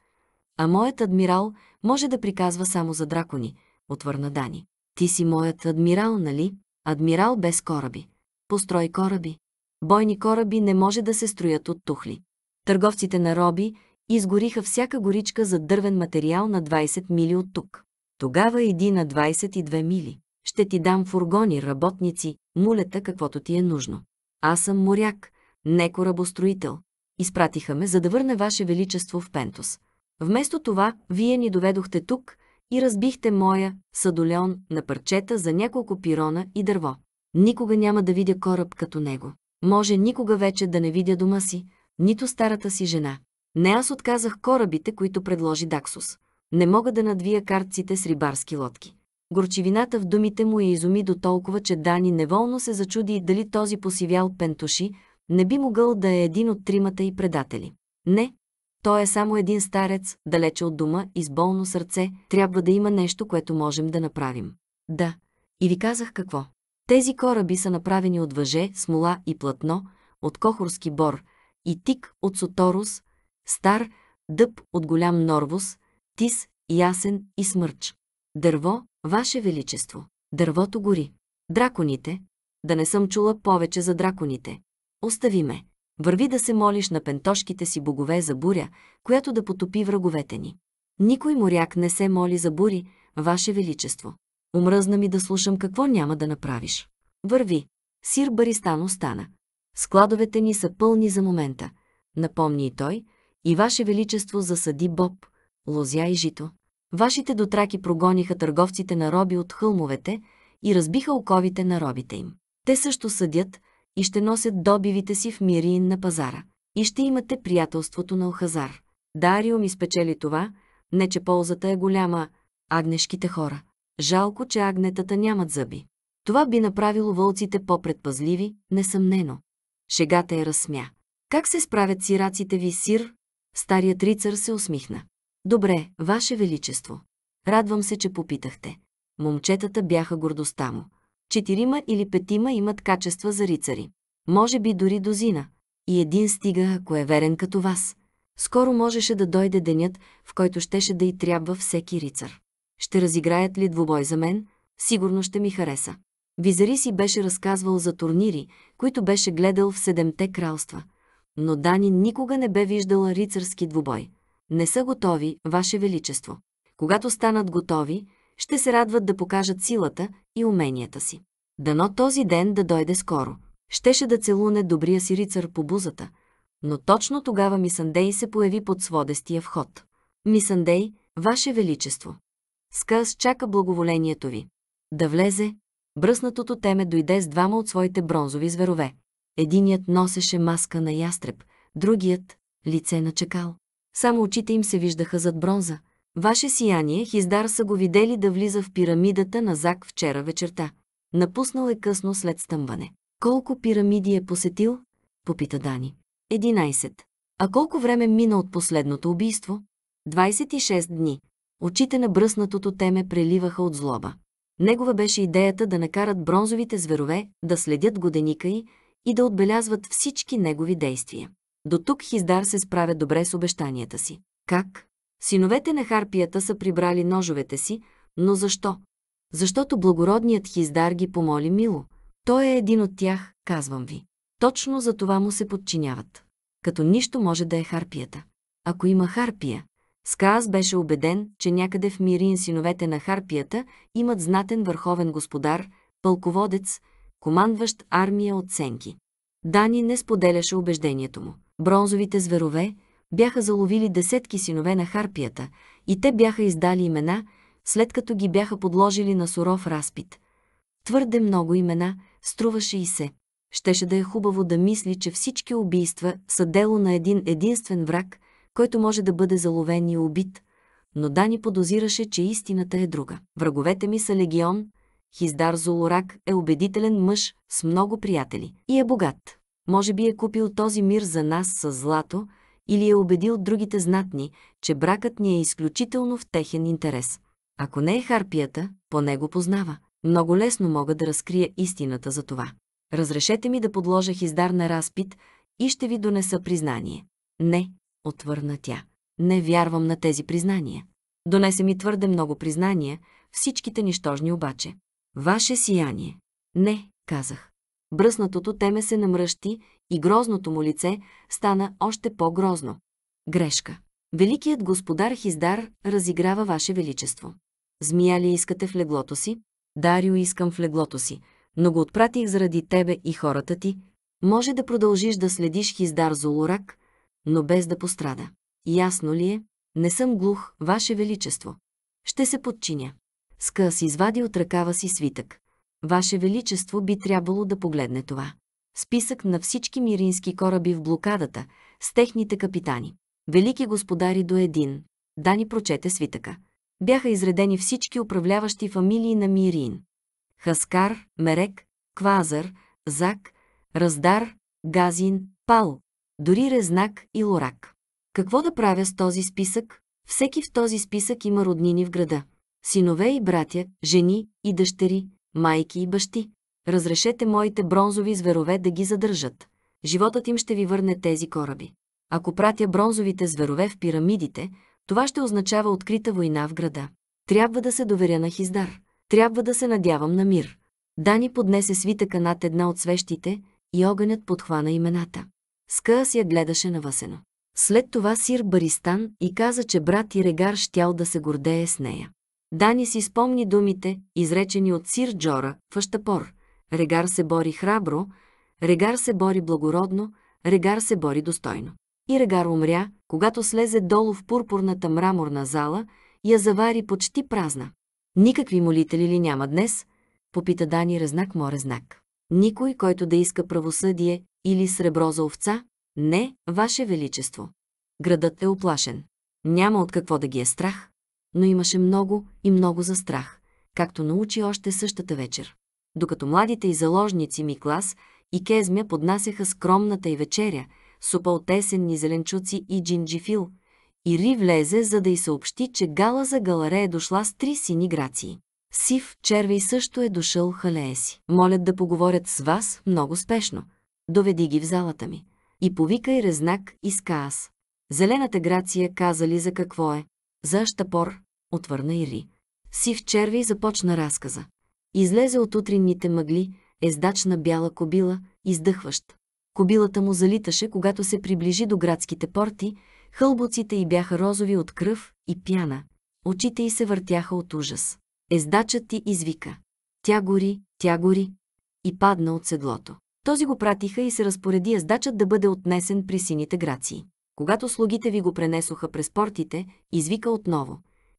а моят адмирал може да приказва само за дракони, отвърна Дани. Ти си моят адмирал, нали? Адмирал без кораби. Построй кораби. Бойни кораби не може да се строят от тухли. Търговците на роби изгориха всяка горичка за дървен материал на 20 мили от тук. Тогава иди на 22 мили. Ще ти дам фургони, работници, мулета, каквото ти е нужно. Аз съм моряк, не корабостроител. Изпратиха ме, за да върне Ваше Величество в Пентос. Вместо това, вие ни доведохте тук и разбихте моя садолеон на парчета за няколко пирона и дърво. Никога няма да видя кораб като него. Може никога вече да не видя дома си, нито старата си жена. Не аз отказах корабите, които предложи Даксус. Не мога да надвия картците с рибарски лодки. Горчивината в думите му я изуми до толкова, че Дани неволно се зачуди дали този посивял пентуши не би могъл да е един от тримата и предатели. Не, той е само един старец, далече от дома и с болно сърце, трябва да има нещо, което можем да направим. Да, и ви казах какво. Тези кораби са направени от въже, смола и платно, от кохорски бор, и тик от соторус, Стар, дъб от голям норвус, тис, ясен и смърч. Дърво, Ваше Величество. Дървото гори. Драконите. Да не съм чула повече за драконите. Остави ме. Върви да се молиш на пентошките си богове за буря, която да потопи враговете ни. Никой моряк не се моли за бури, Ваше Величество. Умръзна ми да слушам какво няма да направиш. Върви. Сир Баристан остана. Складовете ни са пълни за момента. Напомни и той, и Ваше Величество засади боб, лозя и жито. Вашите дотраки прогониха търговците на роби от хълмовете и разбиха оковите на робите им. Те също съдят и ще носят добивите си в Мириин на пазара. И ще имате приятелството на Охазар. Дарио ми спечели това, не че ползата е голяма, агнешките хора. Жалко, че агнетата нямат зъби. Това би направило вълците по-предпазливи, несъмнено. Шегата е разсмя. Как се справят сираците ви, сир, Старият рицар се усмихна. Добре, Ваше Величество. Радвам се, че попитахте. Момчетата бяха гордостта му. Четирима или петима имат качества за рицари. Може би дори дозина. И един стига, ако е верен като вас. Скоро можеше да дойде денят, в който щеше да и трябва всеки рицар. Ще разиграят ли двубой за мен? Сигурно ще ми хареса. Визари си беше разказвал за турнири, които беше гледал в Седемте кралства – но Дани никога не бе виждала рицарски двубой. Не са готови, Ваше Величество. Когато станат готови, ще се радват да покажат силата и уменията си. Дано този ден да дойде скоро. Щеше да целуне добрия си рицар по бузата, но точно тогава Мисандей се появи под сводестия вход. Мисандей, Ваше Величество. Скъс чака благоволението ви. Да влезе, бръснатото теме дойде с двама от своите бронзови зверове. Единият носеше маска на ястреб, другият – лице на чакал. Само очите им се виждаха зад бронза. Ваше сияние, Хиздар са го видели да влиза в пирамидата на Зак вчера вечерта. Напуснал е късно след стъмване. Колко пирамиди е посетил? Попита Дани. 11. А колко време мина от последното убийство? 26 дни. Очите на бръснатото теме преливаха от злоба. Негова беше идеята да накарат бронзовите зверове да следят годеника й, и да отбелязват всички негови действия. До тук Хиздар се справя добре с обещанията си. Как? Синовете на Харпията са прибрали ножовете си, но защо? Защото благородният Хиздар ги помоли мило. Той е един от тях, казвам ви. Точно за това му се подчиняват. Като нищо може да е Харпията. Ако има Харпия, Сказ беше убеден, че някъде в Мирин синовете на Харпията имат знатен върховен господар, пълководец, командващ армия от сенки. Дани не споделяше убеждението му. Бронзовите зверове бяха заловили десетки синове на харпията и те бяха издали имена, след като ги бяха подложили на суров разпит. Твърде много имена, струваше и се. Щеше да е хубаво да мисли, че всички убийства са дело на един единствен враг, който може да бъде заловен и убит, но Дани подозираше, че истината е друга. Враговете ми са легион, Хиздар Золорак е убедителен мъж с много приятели и е богат. Може би е купил този мир за нас с злато или е убедил другите знатни, че бракът ни е изключително в техен интерес. Ако не е харпията, поне го познава. Много лесно мога да разкрия истината за това. Разрешете ми да подложа Хиздар на разпит и ще ви донеса признание. Не, отвърна тя. Не вярвам на тези признания. Донесе ми твърде много признания, всичките нищожни обаче. Ваше сияние. Не, казах. Бръснатото теме се намръщи и грозното му лице стана още по-грозно. Грешка. Великият господар Хиздар разиграва Ваше Величество. Змия ли искате в леглото си? Дарио искам в леглото си, но го отпратих заради тебе и хората ти. Може да продължиш да следиш Хиздар Золорак, но без да пострада. Ясно ли е? Не съм глух, Ваше Величество. Ще се подчиня. Скъс извади от ръкава си свитък. Ваше Величество би трябвало да погледне това. Списък на всички мирински кораби в блокадата, с техните капитани. Велики господари до един. Дани прочете свитъка. Бяха изредени всички управляващи фамилии на Мирин. Хаскар, Мерек, Квазър, Зак, Раздар, Газин, Пал, дори Резнак и Лорак. Какво да правя с този списък? Всеки в този списък има роднини в града синове и братя, жени и дъщери, майки и бащи. Разрешете моите бронзови зверове да ги задържат. Животът им ще ви върне тези кораби. Ако пратя бронзовите зверове в пирамидите, това ще означава открита война в града. Трябва да се доверя на Хиздар. Трябва да се надявам на мир. Дани поднесе свитъка над една от свещите и огънят подхвана имената. Скъс я гледаше Васено. След това сир Баристан и каза, че брат и регар щял да се гордее с нея. Дани си спомни думите, изречени от сир Джора, в Регар се бори храбро, Регар се бори благородно, Регар се бори достойно. И Регар умря, когато слезе долу в пурпурната мраморна зала, я завари почти празна. Никакви молители ли няма днес? Попита Дани резнак морезнак. Никой, който да иска правосъдие или сребро за овца? Не, Ваше Величество. Градът е оплашен. Няма от какво да ги е страх но имаше много и много за страх, както научи още същата вечер. Докато младите и заложници Миклас и Кезмя поднасяха скромната и вечеря, супа от есенни зеленчуци и джинджифил, Ири влезе, за да й съобщи, че гала за галаре е дошла с три сини грации. Сив червей също е дошъл халее си. Молят да поговорят с вас много спешно. Доведи ги в залата ми. И повикай резнак и скаас. Зелената грация казали за какво е. За Аштапор, отвърна Ири. Сив черви започна разказа. Излезе от утринните мъгли ездачна бяла кобила, издъхващ. Кобилата му залиташе, когато се приближи до градските порти, хълбоците й бяха розови от кръв и пяна. Очите й се въртяха от ужас. Ездачът ти извика. Тя гори, тя гори. И падна от седлото. Този го пратиха и се разпореди ездачът да бъде отнесен при сините грации. Когато слугите ви го пренесоха през портите, извика отново.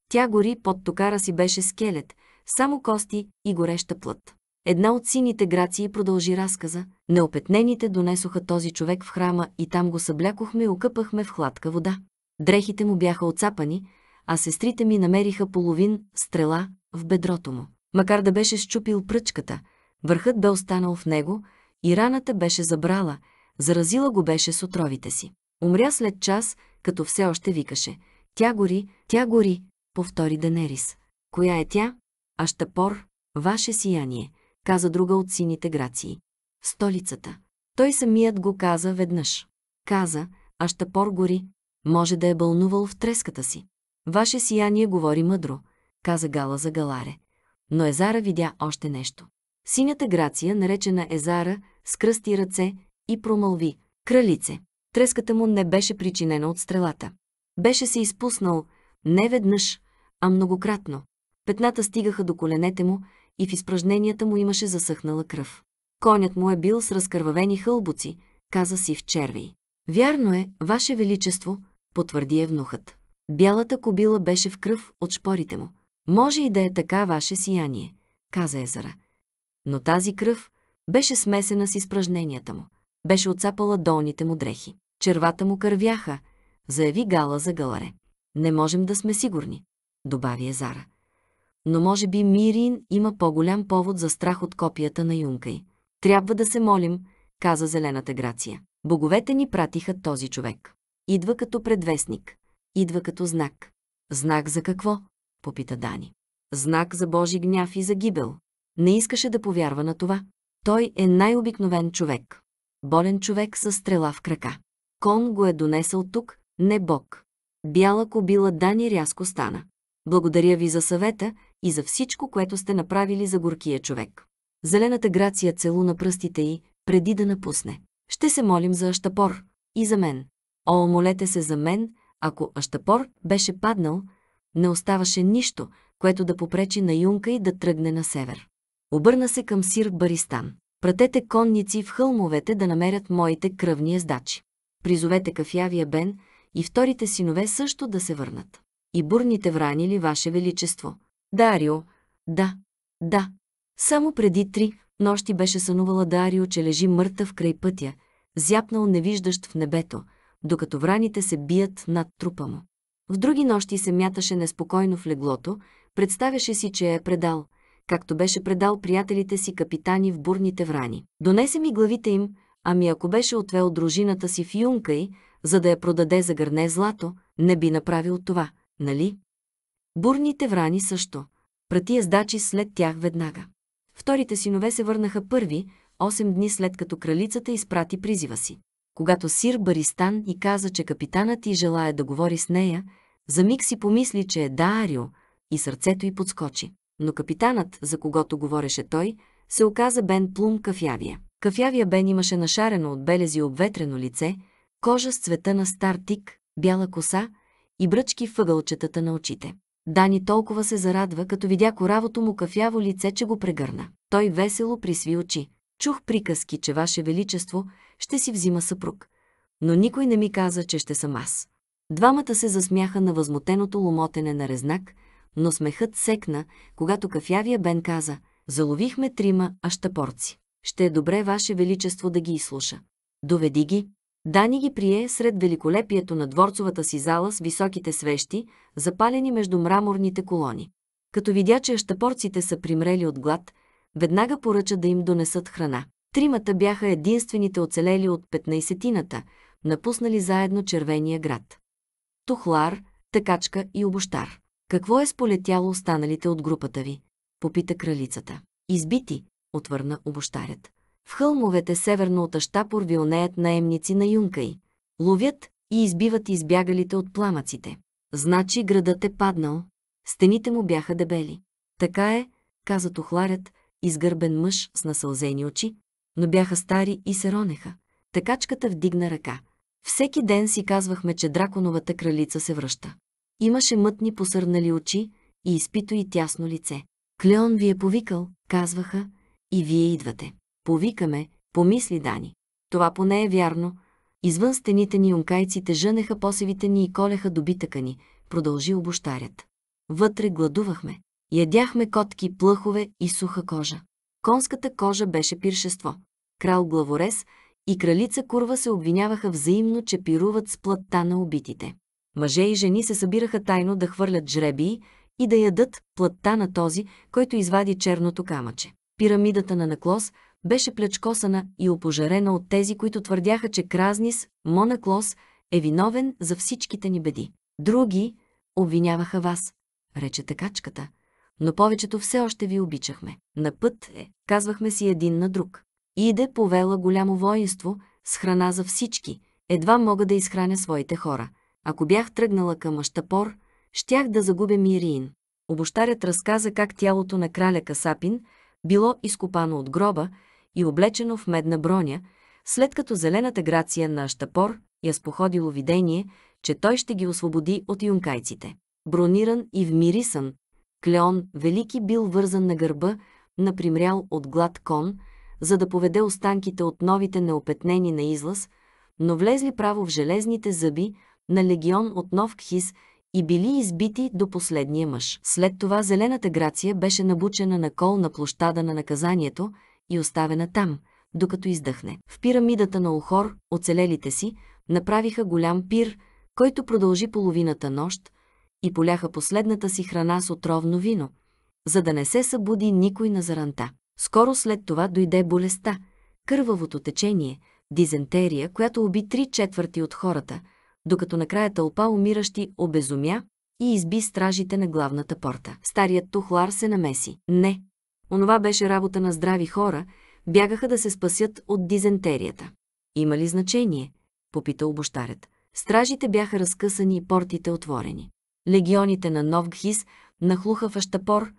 Тя гори под токара си беше скелет, само кости и гореща плът. Една от сините грации продължи разказа. Неопетнените донесоха този човек в храма и там го съблякохме и окъпахме в хладка вода. Дрехите му бяха оцапани, а сестрите ми намериха половин стрела в бедрото му. Макар да беше щупил пръчката, върхът бе останал в него и раната беше забрала, заразила го беше с отровите си. Умря след час, като все още викаше. Тя гори, тя гори, повтори Денерис. Коя е тя? Аштапор, ваше сияние, каза друга от сините грации. Столицата. Той самият го каза веднъж. Каза, Аштапор гори, може да е бълнувал в треската си. Ваше сияние говори мъдро, каза Гала за Галаре. Но Езара видя още нещо. Синята грация, наречена Езара, скръсти ръце и промълви. Кралице, треската му не беше причинена от стрелата. Беше се изпуснал не веднъж, а многократно. Петната стигаха до коленете му и в изпражненията му имаше засъхнала кръв. Конят му е бил с разкървавени хълбуци, каза си в червей. Вярно е, Ваше Величество, потвърди евнухът. Бялата кобила беше в кръв от шпорите му. Може и да е така Ваше сияние, каза Езера. Но тази кръв беше смесена с изпражненията му беше отцапала долните му дрехи. Червата му кървяха, заяви Гала за Галаре. Не можем да сме сигурни, добави Езара. Но може би Мирин има по-голям повод за страх от копията на Юнкай. Трябва да се молим, каза Зелената Грация. Боговете ни пратиха този човек. Идва като предвестник. Идва като знак. Знак за какво? попита Дани. Знак за Божи гняв и за гибел. Не искаше да повярва на това. Той е най-обикновен човек болен човек с стрела в крака. Кон го е донесъл тук, не Бог. Бяла кобила Дани рязко стана. Благодаря ви за съвета и за всичко, което сте направили за горкия човек. Зелената грация целуна пръстите й, преди да напусне. Ще се молим за Аштапор и за мен. О, молете се за мен, ако Аштапор беше паднал, не оставаше нищо, което да попречи на Юнка и да тръгне на север. Обърна се към Сир Баристан. Пратете конници в хълмовете да намерят моите кръвни ездачи. Призовете кафявия бен и вторите синове също да се върнат. И бурните вранили, Ваше Величество. Дарио, да, да. Само преди три нощи беше сънувала Дарио, че лежи мъртъв край пътя, зяпнал невиждащ в небето, докато враните се бият над трупа му. В други нощи се мяташе неспокойно в леглото, представяше си, че я е предал – както беше предал приятелите си капитани в бурните врани. Донесе ми главите им, ами ако беше отвел дружината си в юнка й, за да я продаде за гърне злато, не би направил това, нали? Бурните врани също. Прати ездачи след тях веднага. Вторите синове се върнаха първи, 8 дни след като кралицата изпрати призива си. Когато сир Баристан и каза, че капитанът ти желая да говори с нея, за миг си помисли, че е Даарио и сърцето й подскочи но капитанът, за когото говореше той, се оказа Бен Плум Кафявия. Кафявия Бен имаше нашарено от белези обветрено лице, кожа с цвета на стар тик, бяла коса и бръчки въгълчетата на очите. Дани толкова се зарадва, като видя коравото му кафяво лице, че го прегърна. Той весело присви очи. Чух приказки, че Ваше Величество ще си взима съпруг. Но никой не ми каза, че ще съм аз. Двамата се засмяха на възмутеното ломотене на резнак, но смехът секна, когато кафявия Бен каза «Заловихме трима ащапорци. Ще е добре Ваше Величество да ги изслуша. Доведи ги». Дани ги прие сред великолепието на дворцовата си зала с високите свещи, запалени между мраморните колони. Като видя, че ащапорците са примрели от глад, веднага поръча да им донесат храна. Тримата бяха единствените оцелели от петнайсетината, напуснали заедно червения град. Тухлар, такачка и обощар. Какво е сполетяло останалите от групата ви? Попита кралицата. Избити, отвърна обощарят. В хълмовете северно от Аштапор вилнеят наемници на Юнкай. Ловят и избиват избягалите от пламъците. Значи градът е паднал. Стените му бяха дебели. Така е, каза тухларят, изгърбен мъж с насълзени очи, но бяха стари и се ронеха. Такачката вдигна ръка. Всеки ден си казвахме, че драконовата кралица се връща. Имаше мътни посърнали очи и изпито и тясно лице. Клеон ви е повикал, казваха, и вие идвате. Повикаме, помисли Дани. Това поне е вярно. Извън стените ни юнкайците жънеха посевите ни и колеха добитъка ни, продължи обощарят. Вътре гладувахме. Ядяхме котки, плъхове и суха кожа. Конската кожа беше пиршество. Крал Главорез и кралица Курва се обвиняваха взаимно, че пируват с плътта на убитите. Мъже и жени се събираха тайно да хвърлят жребии и да ядат плътта на този, който извади черното камъче. Пирамидата на Наклос беше плячкосана и опожарена от тези, които твърдяха, че Кразнис, Монаклос, е виновен за всичките ни беди. Други обвиняваха вас, рече такачката, но повечето все още ви обичахме. На път е, казвахме си един на друг. Иде повела голямо воинство с храна за всички. Едва мога да изхраня своите хора – ако бях тръгнала към Аштапор, щях да загубя Мириин. Обощарят разказа как тялото на краля Касапин било изкопано от гроба и облечено в медна броня, след като зелената грация на Аштапор я споходило видение, че той ще ги освободи от юнкайците. Брониран и вмирисан, Клеон Велики бил вързан на гърба, напримрял от глад кон, за да поведе останките от новите неопетнени на излаз, но влезли право в железните зъби на легион от Нов Кхис и били избити до последния мъж. След това зелената Грация беше набучена на кол на площада на наказанието и оставена там, докато издъхне. В пирамидата на Охор, оцелелите си, направиха голям пир, който продължи половината нощ и поляха последната си храна с отровно вино, за да не се събуди никой на заранта. Скоро след това дойде болестта, кървавото течение, дизентерия, която уби три четвърти от хората – докато накрая тълпа умиращи обезумя и изби стражите на главната порта. Старият тухлар се намеси. Не. Онова беше работа на здрави хора, бягаха да се спасят от дизентерията. Има ли значение? Попита обощарят. Стражите бяха разкъсани и портите отворени. Легионите на Новгхис нахлуха в Аштапор,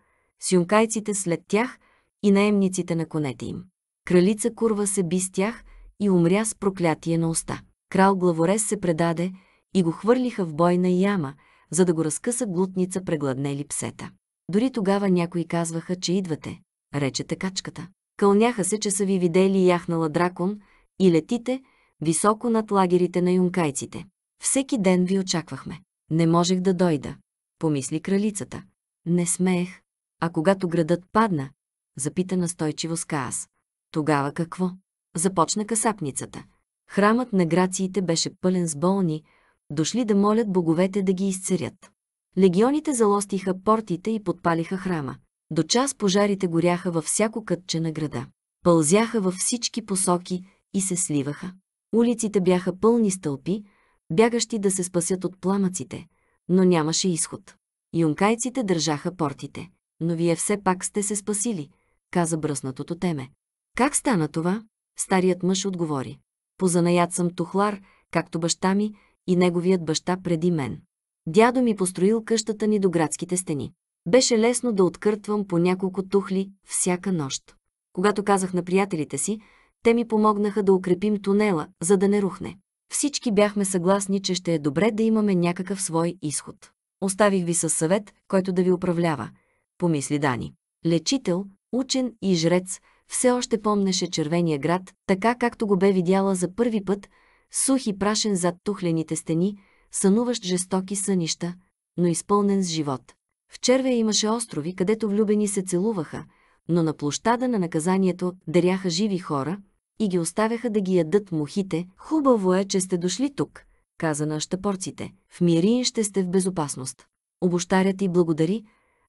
сюнкайците след тях и наемниците на конете им. Кралица Курва се би с тях и умря с проклятие на уста крал Главорез се предаде и го хвърлиха в бойна яма, за да го разкъса глутница прегладнели псета. Дори тогава някои казваха, че идвате, речете качката. Кълняха се, че са ви видели яхнала дракон и летите високо над лагерите на юнкайците. Всеки ден ви очаквахме. Не можех да дойда, помисли кралицата. Не смеех. А когато градът падна, запита настойчиво с Тогава какво? Започна касапницата. Храмът на грациите беше пълен с болни, дошли да молят боговете да ги изцерят. Легионите залостиха портите и подпалиха храма. До час пожарите горяха във всяко кътче на града. Пълзяха във всички посоки и се сливаха. Улиците бяха пълни стълпи, бягащи да се спасят от пламъците, но нямаше изход. Юнкайците държаха портите. Но вие все пак сте се спасили, каза бръснатото теме. Как стана това? Старият мъж отговори. По занаят съм тухлар, както баща ми и неговият баща преди мен. Дядо ми построил къщата ни до градските стени. Беше лесно да откъртвам по няколко тухли всяка нощ. Когато казах на приятелите си, те ми помогнаха да укрепим тунела, за да не рухне. Всички бяхме съгласни, че ще е добре да имаме някакъв свой изход. Оставих ви със съвет, който да ви управлява, помисли Дани. Лечител, учен и жрец, все още помнеше червения град, така както го бе видяла за първи път, сух и прашен зад тухлените стени, сънуващ жестоки сънища, но изпълнен с живот. В червя имаше острови, където влюбени се целуваха, но на площада на наказанието даряха живи хора и ги оставяха да ги ядат мухите. Хубаво е, че сте дошли тук, каза на щапорците. В Мирин ще сте в безопасност. Обощарят и благодари,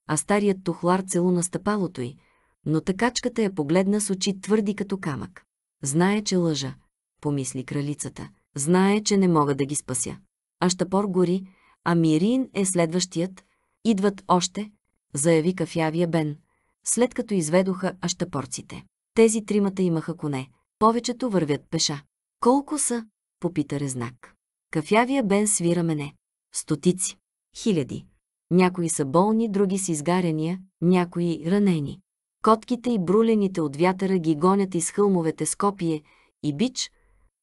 а старият тухлар целу на стъпалото й, но такачката я погледна с очи твърди като камък. Знае, че лъжа, помисли кралицата. Знае, че не мога да ги спася. Ащапор гори, а Мирин е следващият. Идват още, заяви кафявия Бен, след като изведоха ащапорците. Тези тримата имаха коне. Повечето вървят пеша. Колко са? попита Резнак. Кафявия Бен свира мене. Стотици. Хиляди. Някои са болни, други с изгаряния, някои ранени. Котките и брулените от вятъра ги гонят из хълмовете с копие и бич,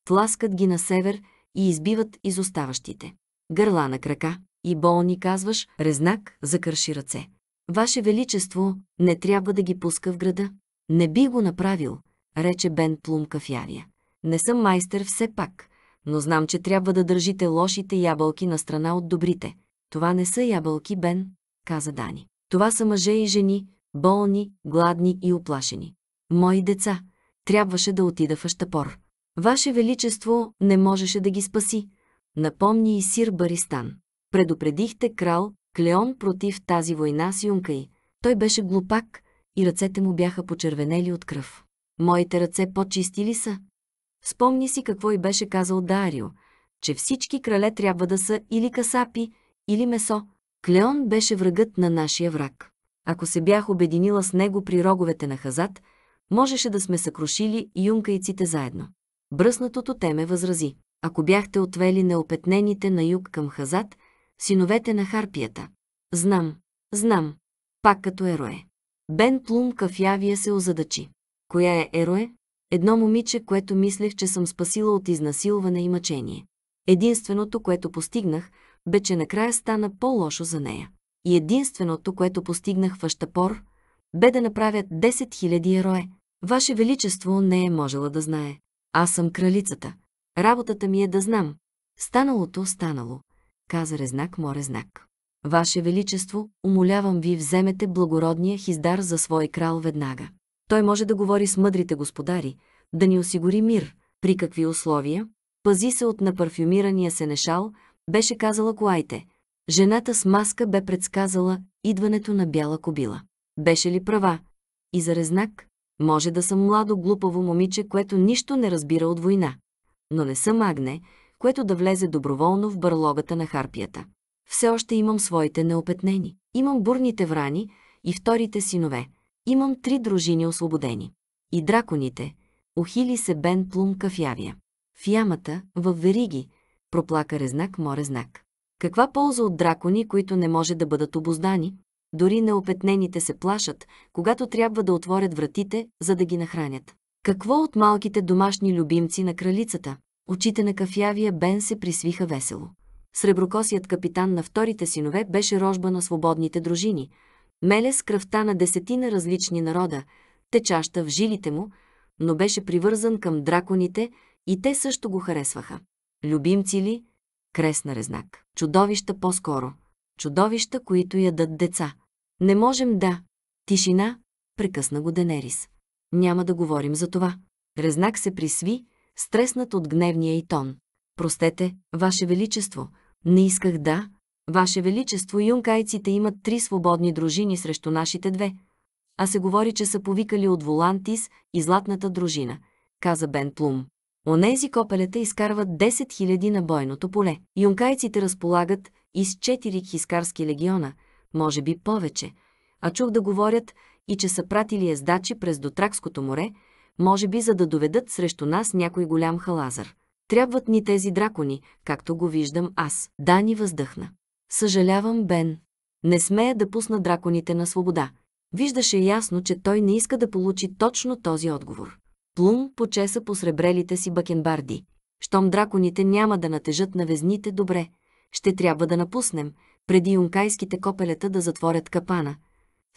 тласкат ги на север и избиват изоставащите. Гърла на крака и болни казваш, резнак, закърши ръце. Ваше Величество не трябва да ги пуска в града. Не би го направил, рече Бен Плум Кафявия. Не съм майстер все пак, но знам, че трябва да държите лошите ябълки на страна от добрите. Това не са ябълки, Бен, каза Дани. Това са мъже и жени, болни, гладни и оплашени. Мои деца, трябваше да отида в Ащапор. Ваше Величество не можеше да ги спаси, напомни и Сир Баристан. Предупредихте крал Клеон против тази война с Юнкай. Той беше глупак и ръцете му бяха почервенели от кръв. Моите ръце по-чисти ли са? Спомни си какво и беше казал Дарио, че всички крале трябва да са или касапи, или месо. Клеон беше врагът на нашия враг. Ако се бях обединила с него при роговете на хазат, можеше да сме съкрушили юнкайците заедно. Бръснатото теме възрази. Ако бяхте отвели неопетнените на юг към хазат, синовете на харпията. Знам, знам, пак като ерое. Бен Плум кафявия се озадачи. Коя е ерое? Едно момиче, което мислех, че съм спасила от изнасилване и мъчение. Единственото, което постигнах, бе, че накрая стана по-лошо за нея и единственото, което постигнах в Аштапор, бе да направят 10 000 ерое. Ваше Величество не е можела да знае. Аз съм кралицата. Работата ми е да знам. Станалото, станало, каза Резнак Морезнак. Ваше Величество, умолявам ви, вземете благородния хиздар за свой крал веднага. Той може да говори с мъдрите господари, да ни осигури мир, при какви условия. Пази се от напарфюмирания сенешал, беше казала Куайте – Жената с маска бе предсказала идването на бяла кобила. Беше ли права? И за резнак, може да съм младо глупаво момиче, което нищо не разбира от война. Но не съм агне, което да влезе доброволно в бърлогата на харпията. Все още имам своите неопетнени. Имам бурните врани и вторите синове. Имам три дружини освободени. И драконите. Ухили се Бен Плумка в явия. В ямата, в вериги, проплака резнак море знак. Каква полза от дракони, които не може да бъдат обоздани? Дори неопетнените се плашат, когато трябва да отворят вратите, за да ги нахранят. Какво от малките домашни любимци на кралицата? Очите на кафявия Бен се присвиха весело. Среброкосият капитан на вторите синове беше рожба на свободните дружини. Меле с кръвта на десетина различни народа, течаща в жилите му, но беше привързан към драконите и те също го харесваха. Любимци ли, кресна Резнак. Чудовища по-скоро. Чудовища, които ядат деца. Не можем да. Тишина, прекъсна го Денерис. Няма да говорим за това. Резнак се присви, стреснат от гневния и тон. Простете, Ваше Величество, не исках да. Ваше Величество, юнкайците имат три свободни дружини срещу нашите две. А се говори, че са повикали от Волантис и Златната дружина, каза Бен Плум. Онези копелета изкарват 10 000 на бойното поле. Юнкайците разполагат и с 4 хискарски легиона, може би повече, а чух да говорят и че са пратили ездачи през Дотракското море, може би за да доведат срещу нас някой голям халазър. Трябват ни тези дракони, както го виждам аз. Дани въздъхна. Съжалявам, Бен. Не смея да пусна драконите на свобода. Виждаше ясно, че той не иска да получи точно този отговор. Плум почеса по сребрелите си бакенбарди. Щом драконите няма да натежат на везните, добре. Ще трябва да напуснем, преди юнкайските копелета да затворят капана.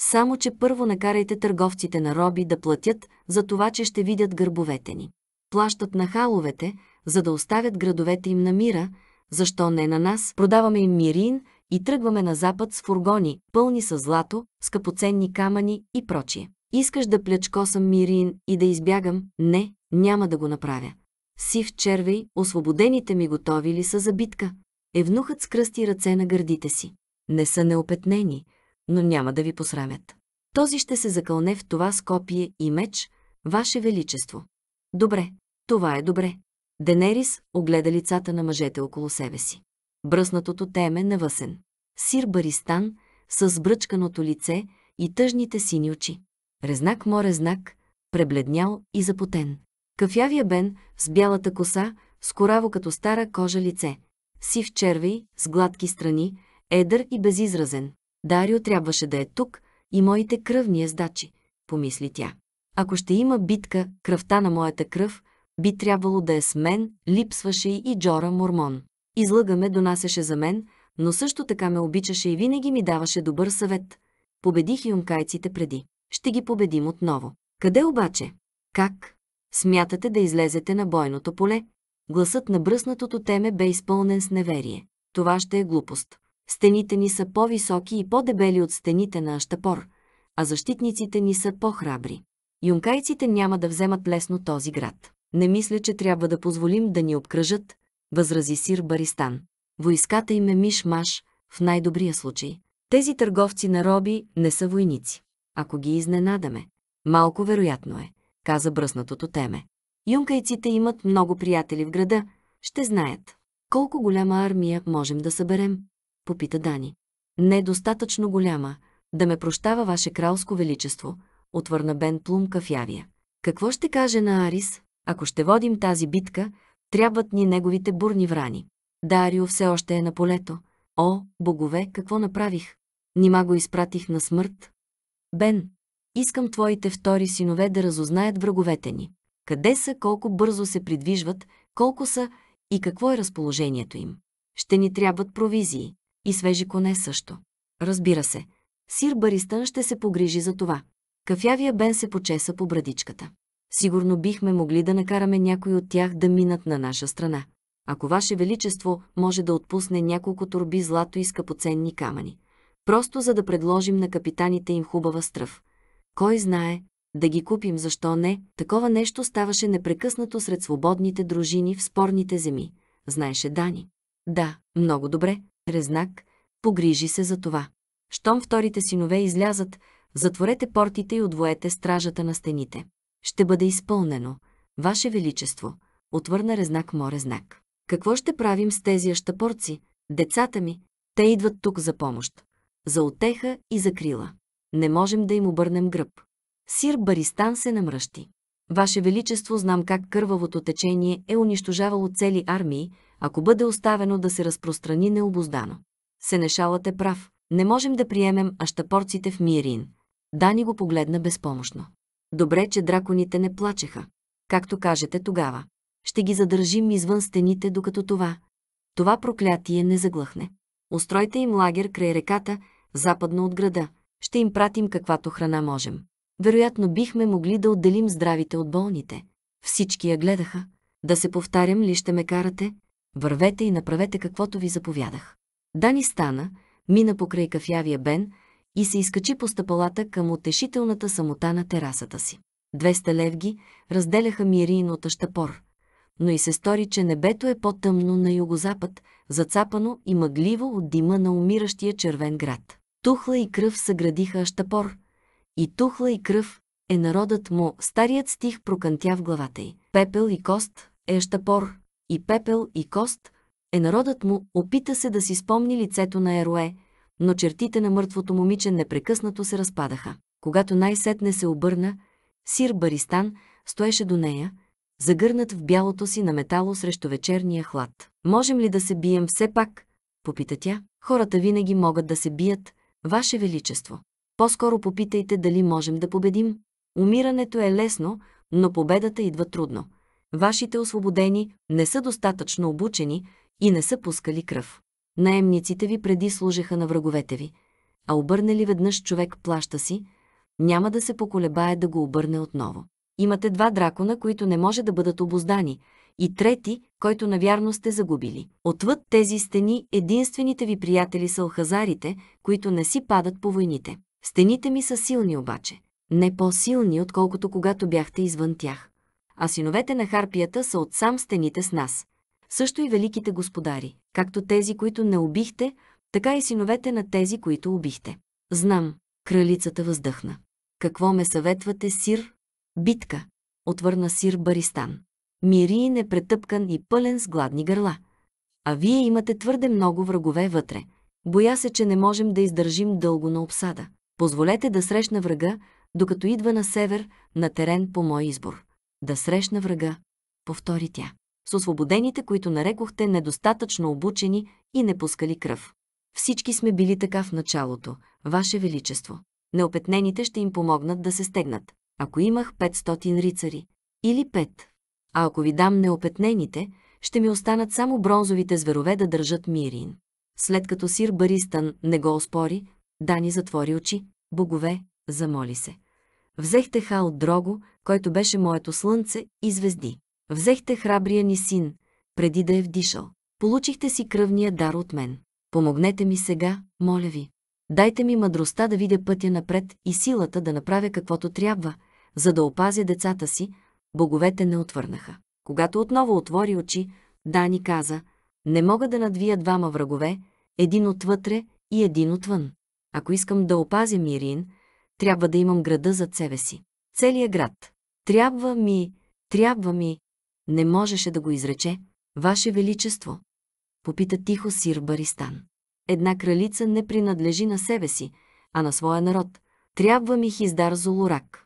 Само, че първо накарайте търговците на роби да платят за това, че ще видят гърбовете ни. Плащат на халовете, за да оставят градовете им на мира, защо не на нас, продаваме им мирин и тръгваме на запад с фургони, пълни с злато, скъпоценни камъни и прочие. Искаш да съм, Мирин и да избягам? Не, няма да го направя. Сив червей, освободените ми готови ли са за битка? Евнухът скръсти ръце на гърдите си. Не са неопетнени, но няма да ви посрамят. Този ще се закълне в това скопие и меч, Ваше Величество. Добре, това е добре. Денерис огледа лицата на мъжете около себе си. Бръснатото теме навъсен. Сир Баристан с бръчканото лице и тъжните сини очи. Резнак море знак, пребледнял и запотен. Кафявия бен, с бялата коса, с кораво като стара кожа лице. Сив червей, с гладки страни, едър и безизразен. Дарио трябваше да е тук и моите кръвни ездачи, помисли тя. Ако ще има битка, кръвта на моята кръв, би трябвало да е с мен, липсваше и Джора Мормон. Излъга ме донасеше за мен, но също така ме обичаше и винаги ми даваше добър съвет. Победих юнкайците преди ще ги победим отново. Къде обаче? Как? Смятате да излезете на бойното поле? Гласът на бръснатото теме бе изпълнен с неверие. Това ще е глупост. Стените ни са по-високи и по-дебели от стените на Аштапор, а защитниците ни са по-храбри. Юнкайците няма да вземат лесно този град. Не мисля, че трябва да позволим да ни обкръжат, възрази Сир Баристан. Войската им е миш-маш, в най-добрия случай. Тези търговци на роби не са войници ако ги изненадаме. Малко вероятно е, каза бръснатото теме. Юнкайците имат много приятели в града, ще знаят. Колко голяма армия можем да съберем? Попита Дани. Не достатъчно голяма, да ме прощава ваше кралско величество, отвърна Бен Плумка в Явия. Какво ще каже на Арис? Ако ще водим тази битка, трябват ни неговите бурни врани. Дарио все още е на полето. О, богове, какво направих? Нима го изпратих на смърт? Бен, искам твоите втори синове да разузнаят враговете ни. Къде са, колко бързо се придвижват, колко са и какво е разположението им. Ще ни трябват провизии и свежи коне също. Разбира се, Сир Баристън ще се погрижи за това. Кафявия Бен се почеса по брадичката. Сигурно бихме могли да накараме някой от тях да минат на наша страна. Ако Ваше Величество може да отпусне няколко турби злато и скъпоценни камъни просто за да предложим на капитаните им хубава стръв. Кой знае, да ги купим, защо не, такова нещо ставаше непрекъснато сред свободните дружини в спорните земи, знаеше Дани. Да, много добре, Резнак, погрижи се за това. Щом вторите синове излязат, затворете портите и отвоете стражата на стените. Ще бъде изпълнено. Ваше Величество, отвърна Резнак Морезнак. Какво ще правим с тези ащапорци, децата ми? Те идват тук за помощ за отеха и за крила. Не можем да им обърнем гръб. Сир Баристан се намръщи. Ваше Величество, знам как кървавото течение е унищожавало цели армии, ако бъде оставено да се разпространи необоздано. Сенешалът е прав. Не можем да приемем ащапорците в Мирин. Дани го погледна безпомощно. Добре, че драконите не плачеха. Както кажете тогава. Ще ги задържим извън стените, докато това. Това проклятие не заглъхне. Устройте им лагер край реката западно от града. Ще им пратим каквато храна можем. Вероятно бихме могли да отделим здравите от болните. Всички я гледаха. Да се повтарям ли ще ме карате? Вървете и направете каквото ви заповядах. Дани стана, мина покрай кафявия бен и се изкачи по стъпалата към утешителната самота на терасата си. Двеста левги разделяха Мирин от Аштапор. но и се стори, че небето е по-тъмно на югозапад, зацапано и мъгливо от дима на умиращия червен град. Тухла и кръв съградиха Аштапор, И тухла и кръв е народът му. Старият стих прокантя в главата й. Пепел и кост е Аштапор, И пепел и кост е народът му. Опита се да си спомни лицето на Еруе, но чертите на мъртвото момиче непрекъснато се разпадаха. Когато най-сетне се обърна, Сир Баристан стоеше до нея, загърнат в бялото си на метало срещу вечерния хлад. «Можем ли да се бием все пак?» – попита тя. «Хората винаги могат да се бият, Ваше Величество, по-скоро попитайте дали можем да победим. Умирането е лесно, но победата идва трудно. Вашите освободени не са достатъчно обучени и не са пускали кръв. Наемниците ви преди служеха на враговете ви, а обърне ли веднъж човек плаща си, няма да се поколебае да го обърне отново. Имате два дракона, които не може да бъдат обоздани и трети, който навярно сте загубили. Отвъд тези стени единствените ви приятели са охазарите, които не си падат по войните. Стените ми са силни обаче. Не по-силни, отколкото когато бяхте извън тях. А синовете на Харпията са от сам стените с нас. Също и великите господари, както тези, които не убихте, така и синовете на тези, които убихте. Знам, кралицата въздъхна. Какво ме съветвате, сир? Битка, отвърна сир Баристан. Мирин е претъпкан и пълен с гладни гърла. А вие имате твърде много врагове вътре. Боя се, че не можем да издържим дълго на обсада. Позволете да срещна врага, докато идва на север, на терен по мой избор. Да срещна врага, повтори тя. С освободените, които нарекохте недостатъчно обучени и не пускали кръв. Всички сме били така в началото, Ваше Величество. Неопетнените ще им помогнат да се стегнат. Ако имах 500 рицари или а ако ви дам неопетнените, ще ми останат само бронзовите зверове да държат Мирин. След като сир Баристън не го оспори, Дани затвори очи. Богове, замоли се. Взехте Хал Дрого, който беше моето слънце, и звезди. Взехте храбрия ни син, преди да е вдишал. Получихте си кръвния дар от мен. Помогнете ми сега, моля ви. Дайте ми мъдростта да видя пътя напред и силата да направя каквото трябва, за да опазя децата си, боговете не отвърнаха. Когато отново отвори очи, Дани каза, не мога да надвия двама врагове, един отвътре и един отвън. Ако искам да опазя Мирин, трябва да имам града зад себе си. Целият град. Трябва ми, трябва ми. Не можеше да го изрече, Ваше Величество. Попита тихо Сир Баристан. Една кралица не принадлежи на себе си, а на своя народ. Трябва ми Хиздар Золорак.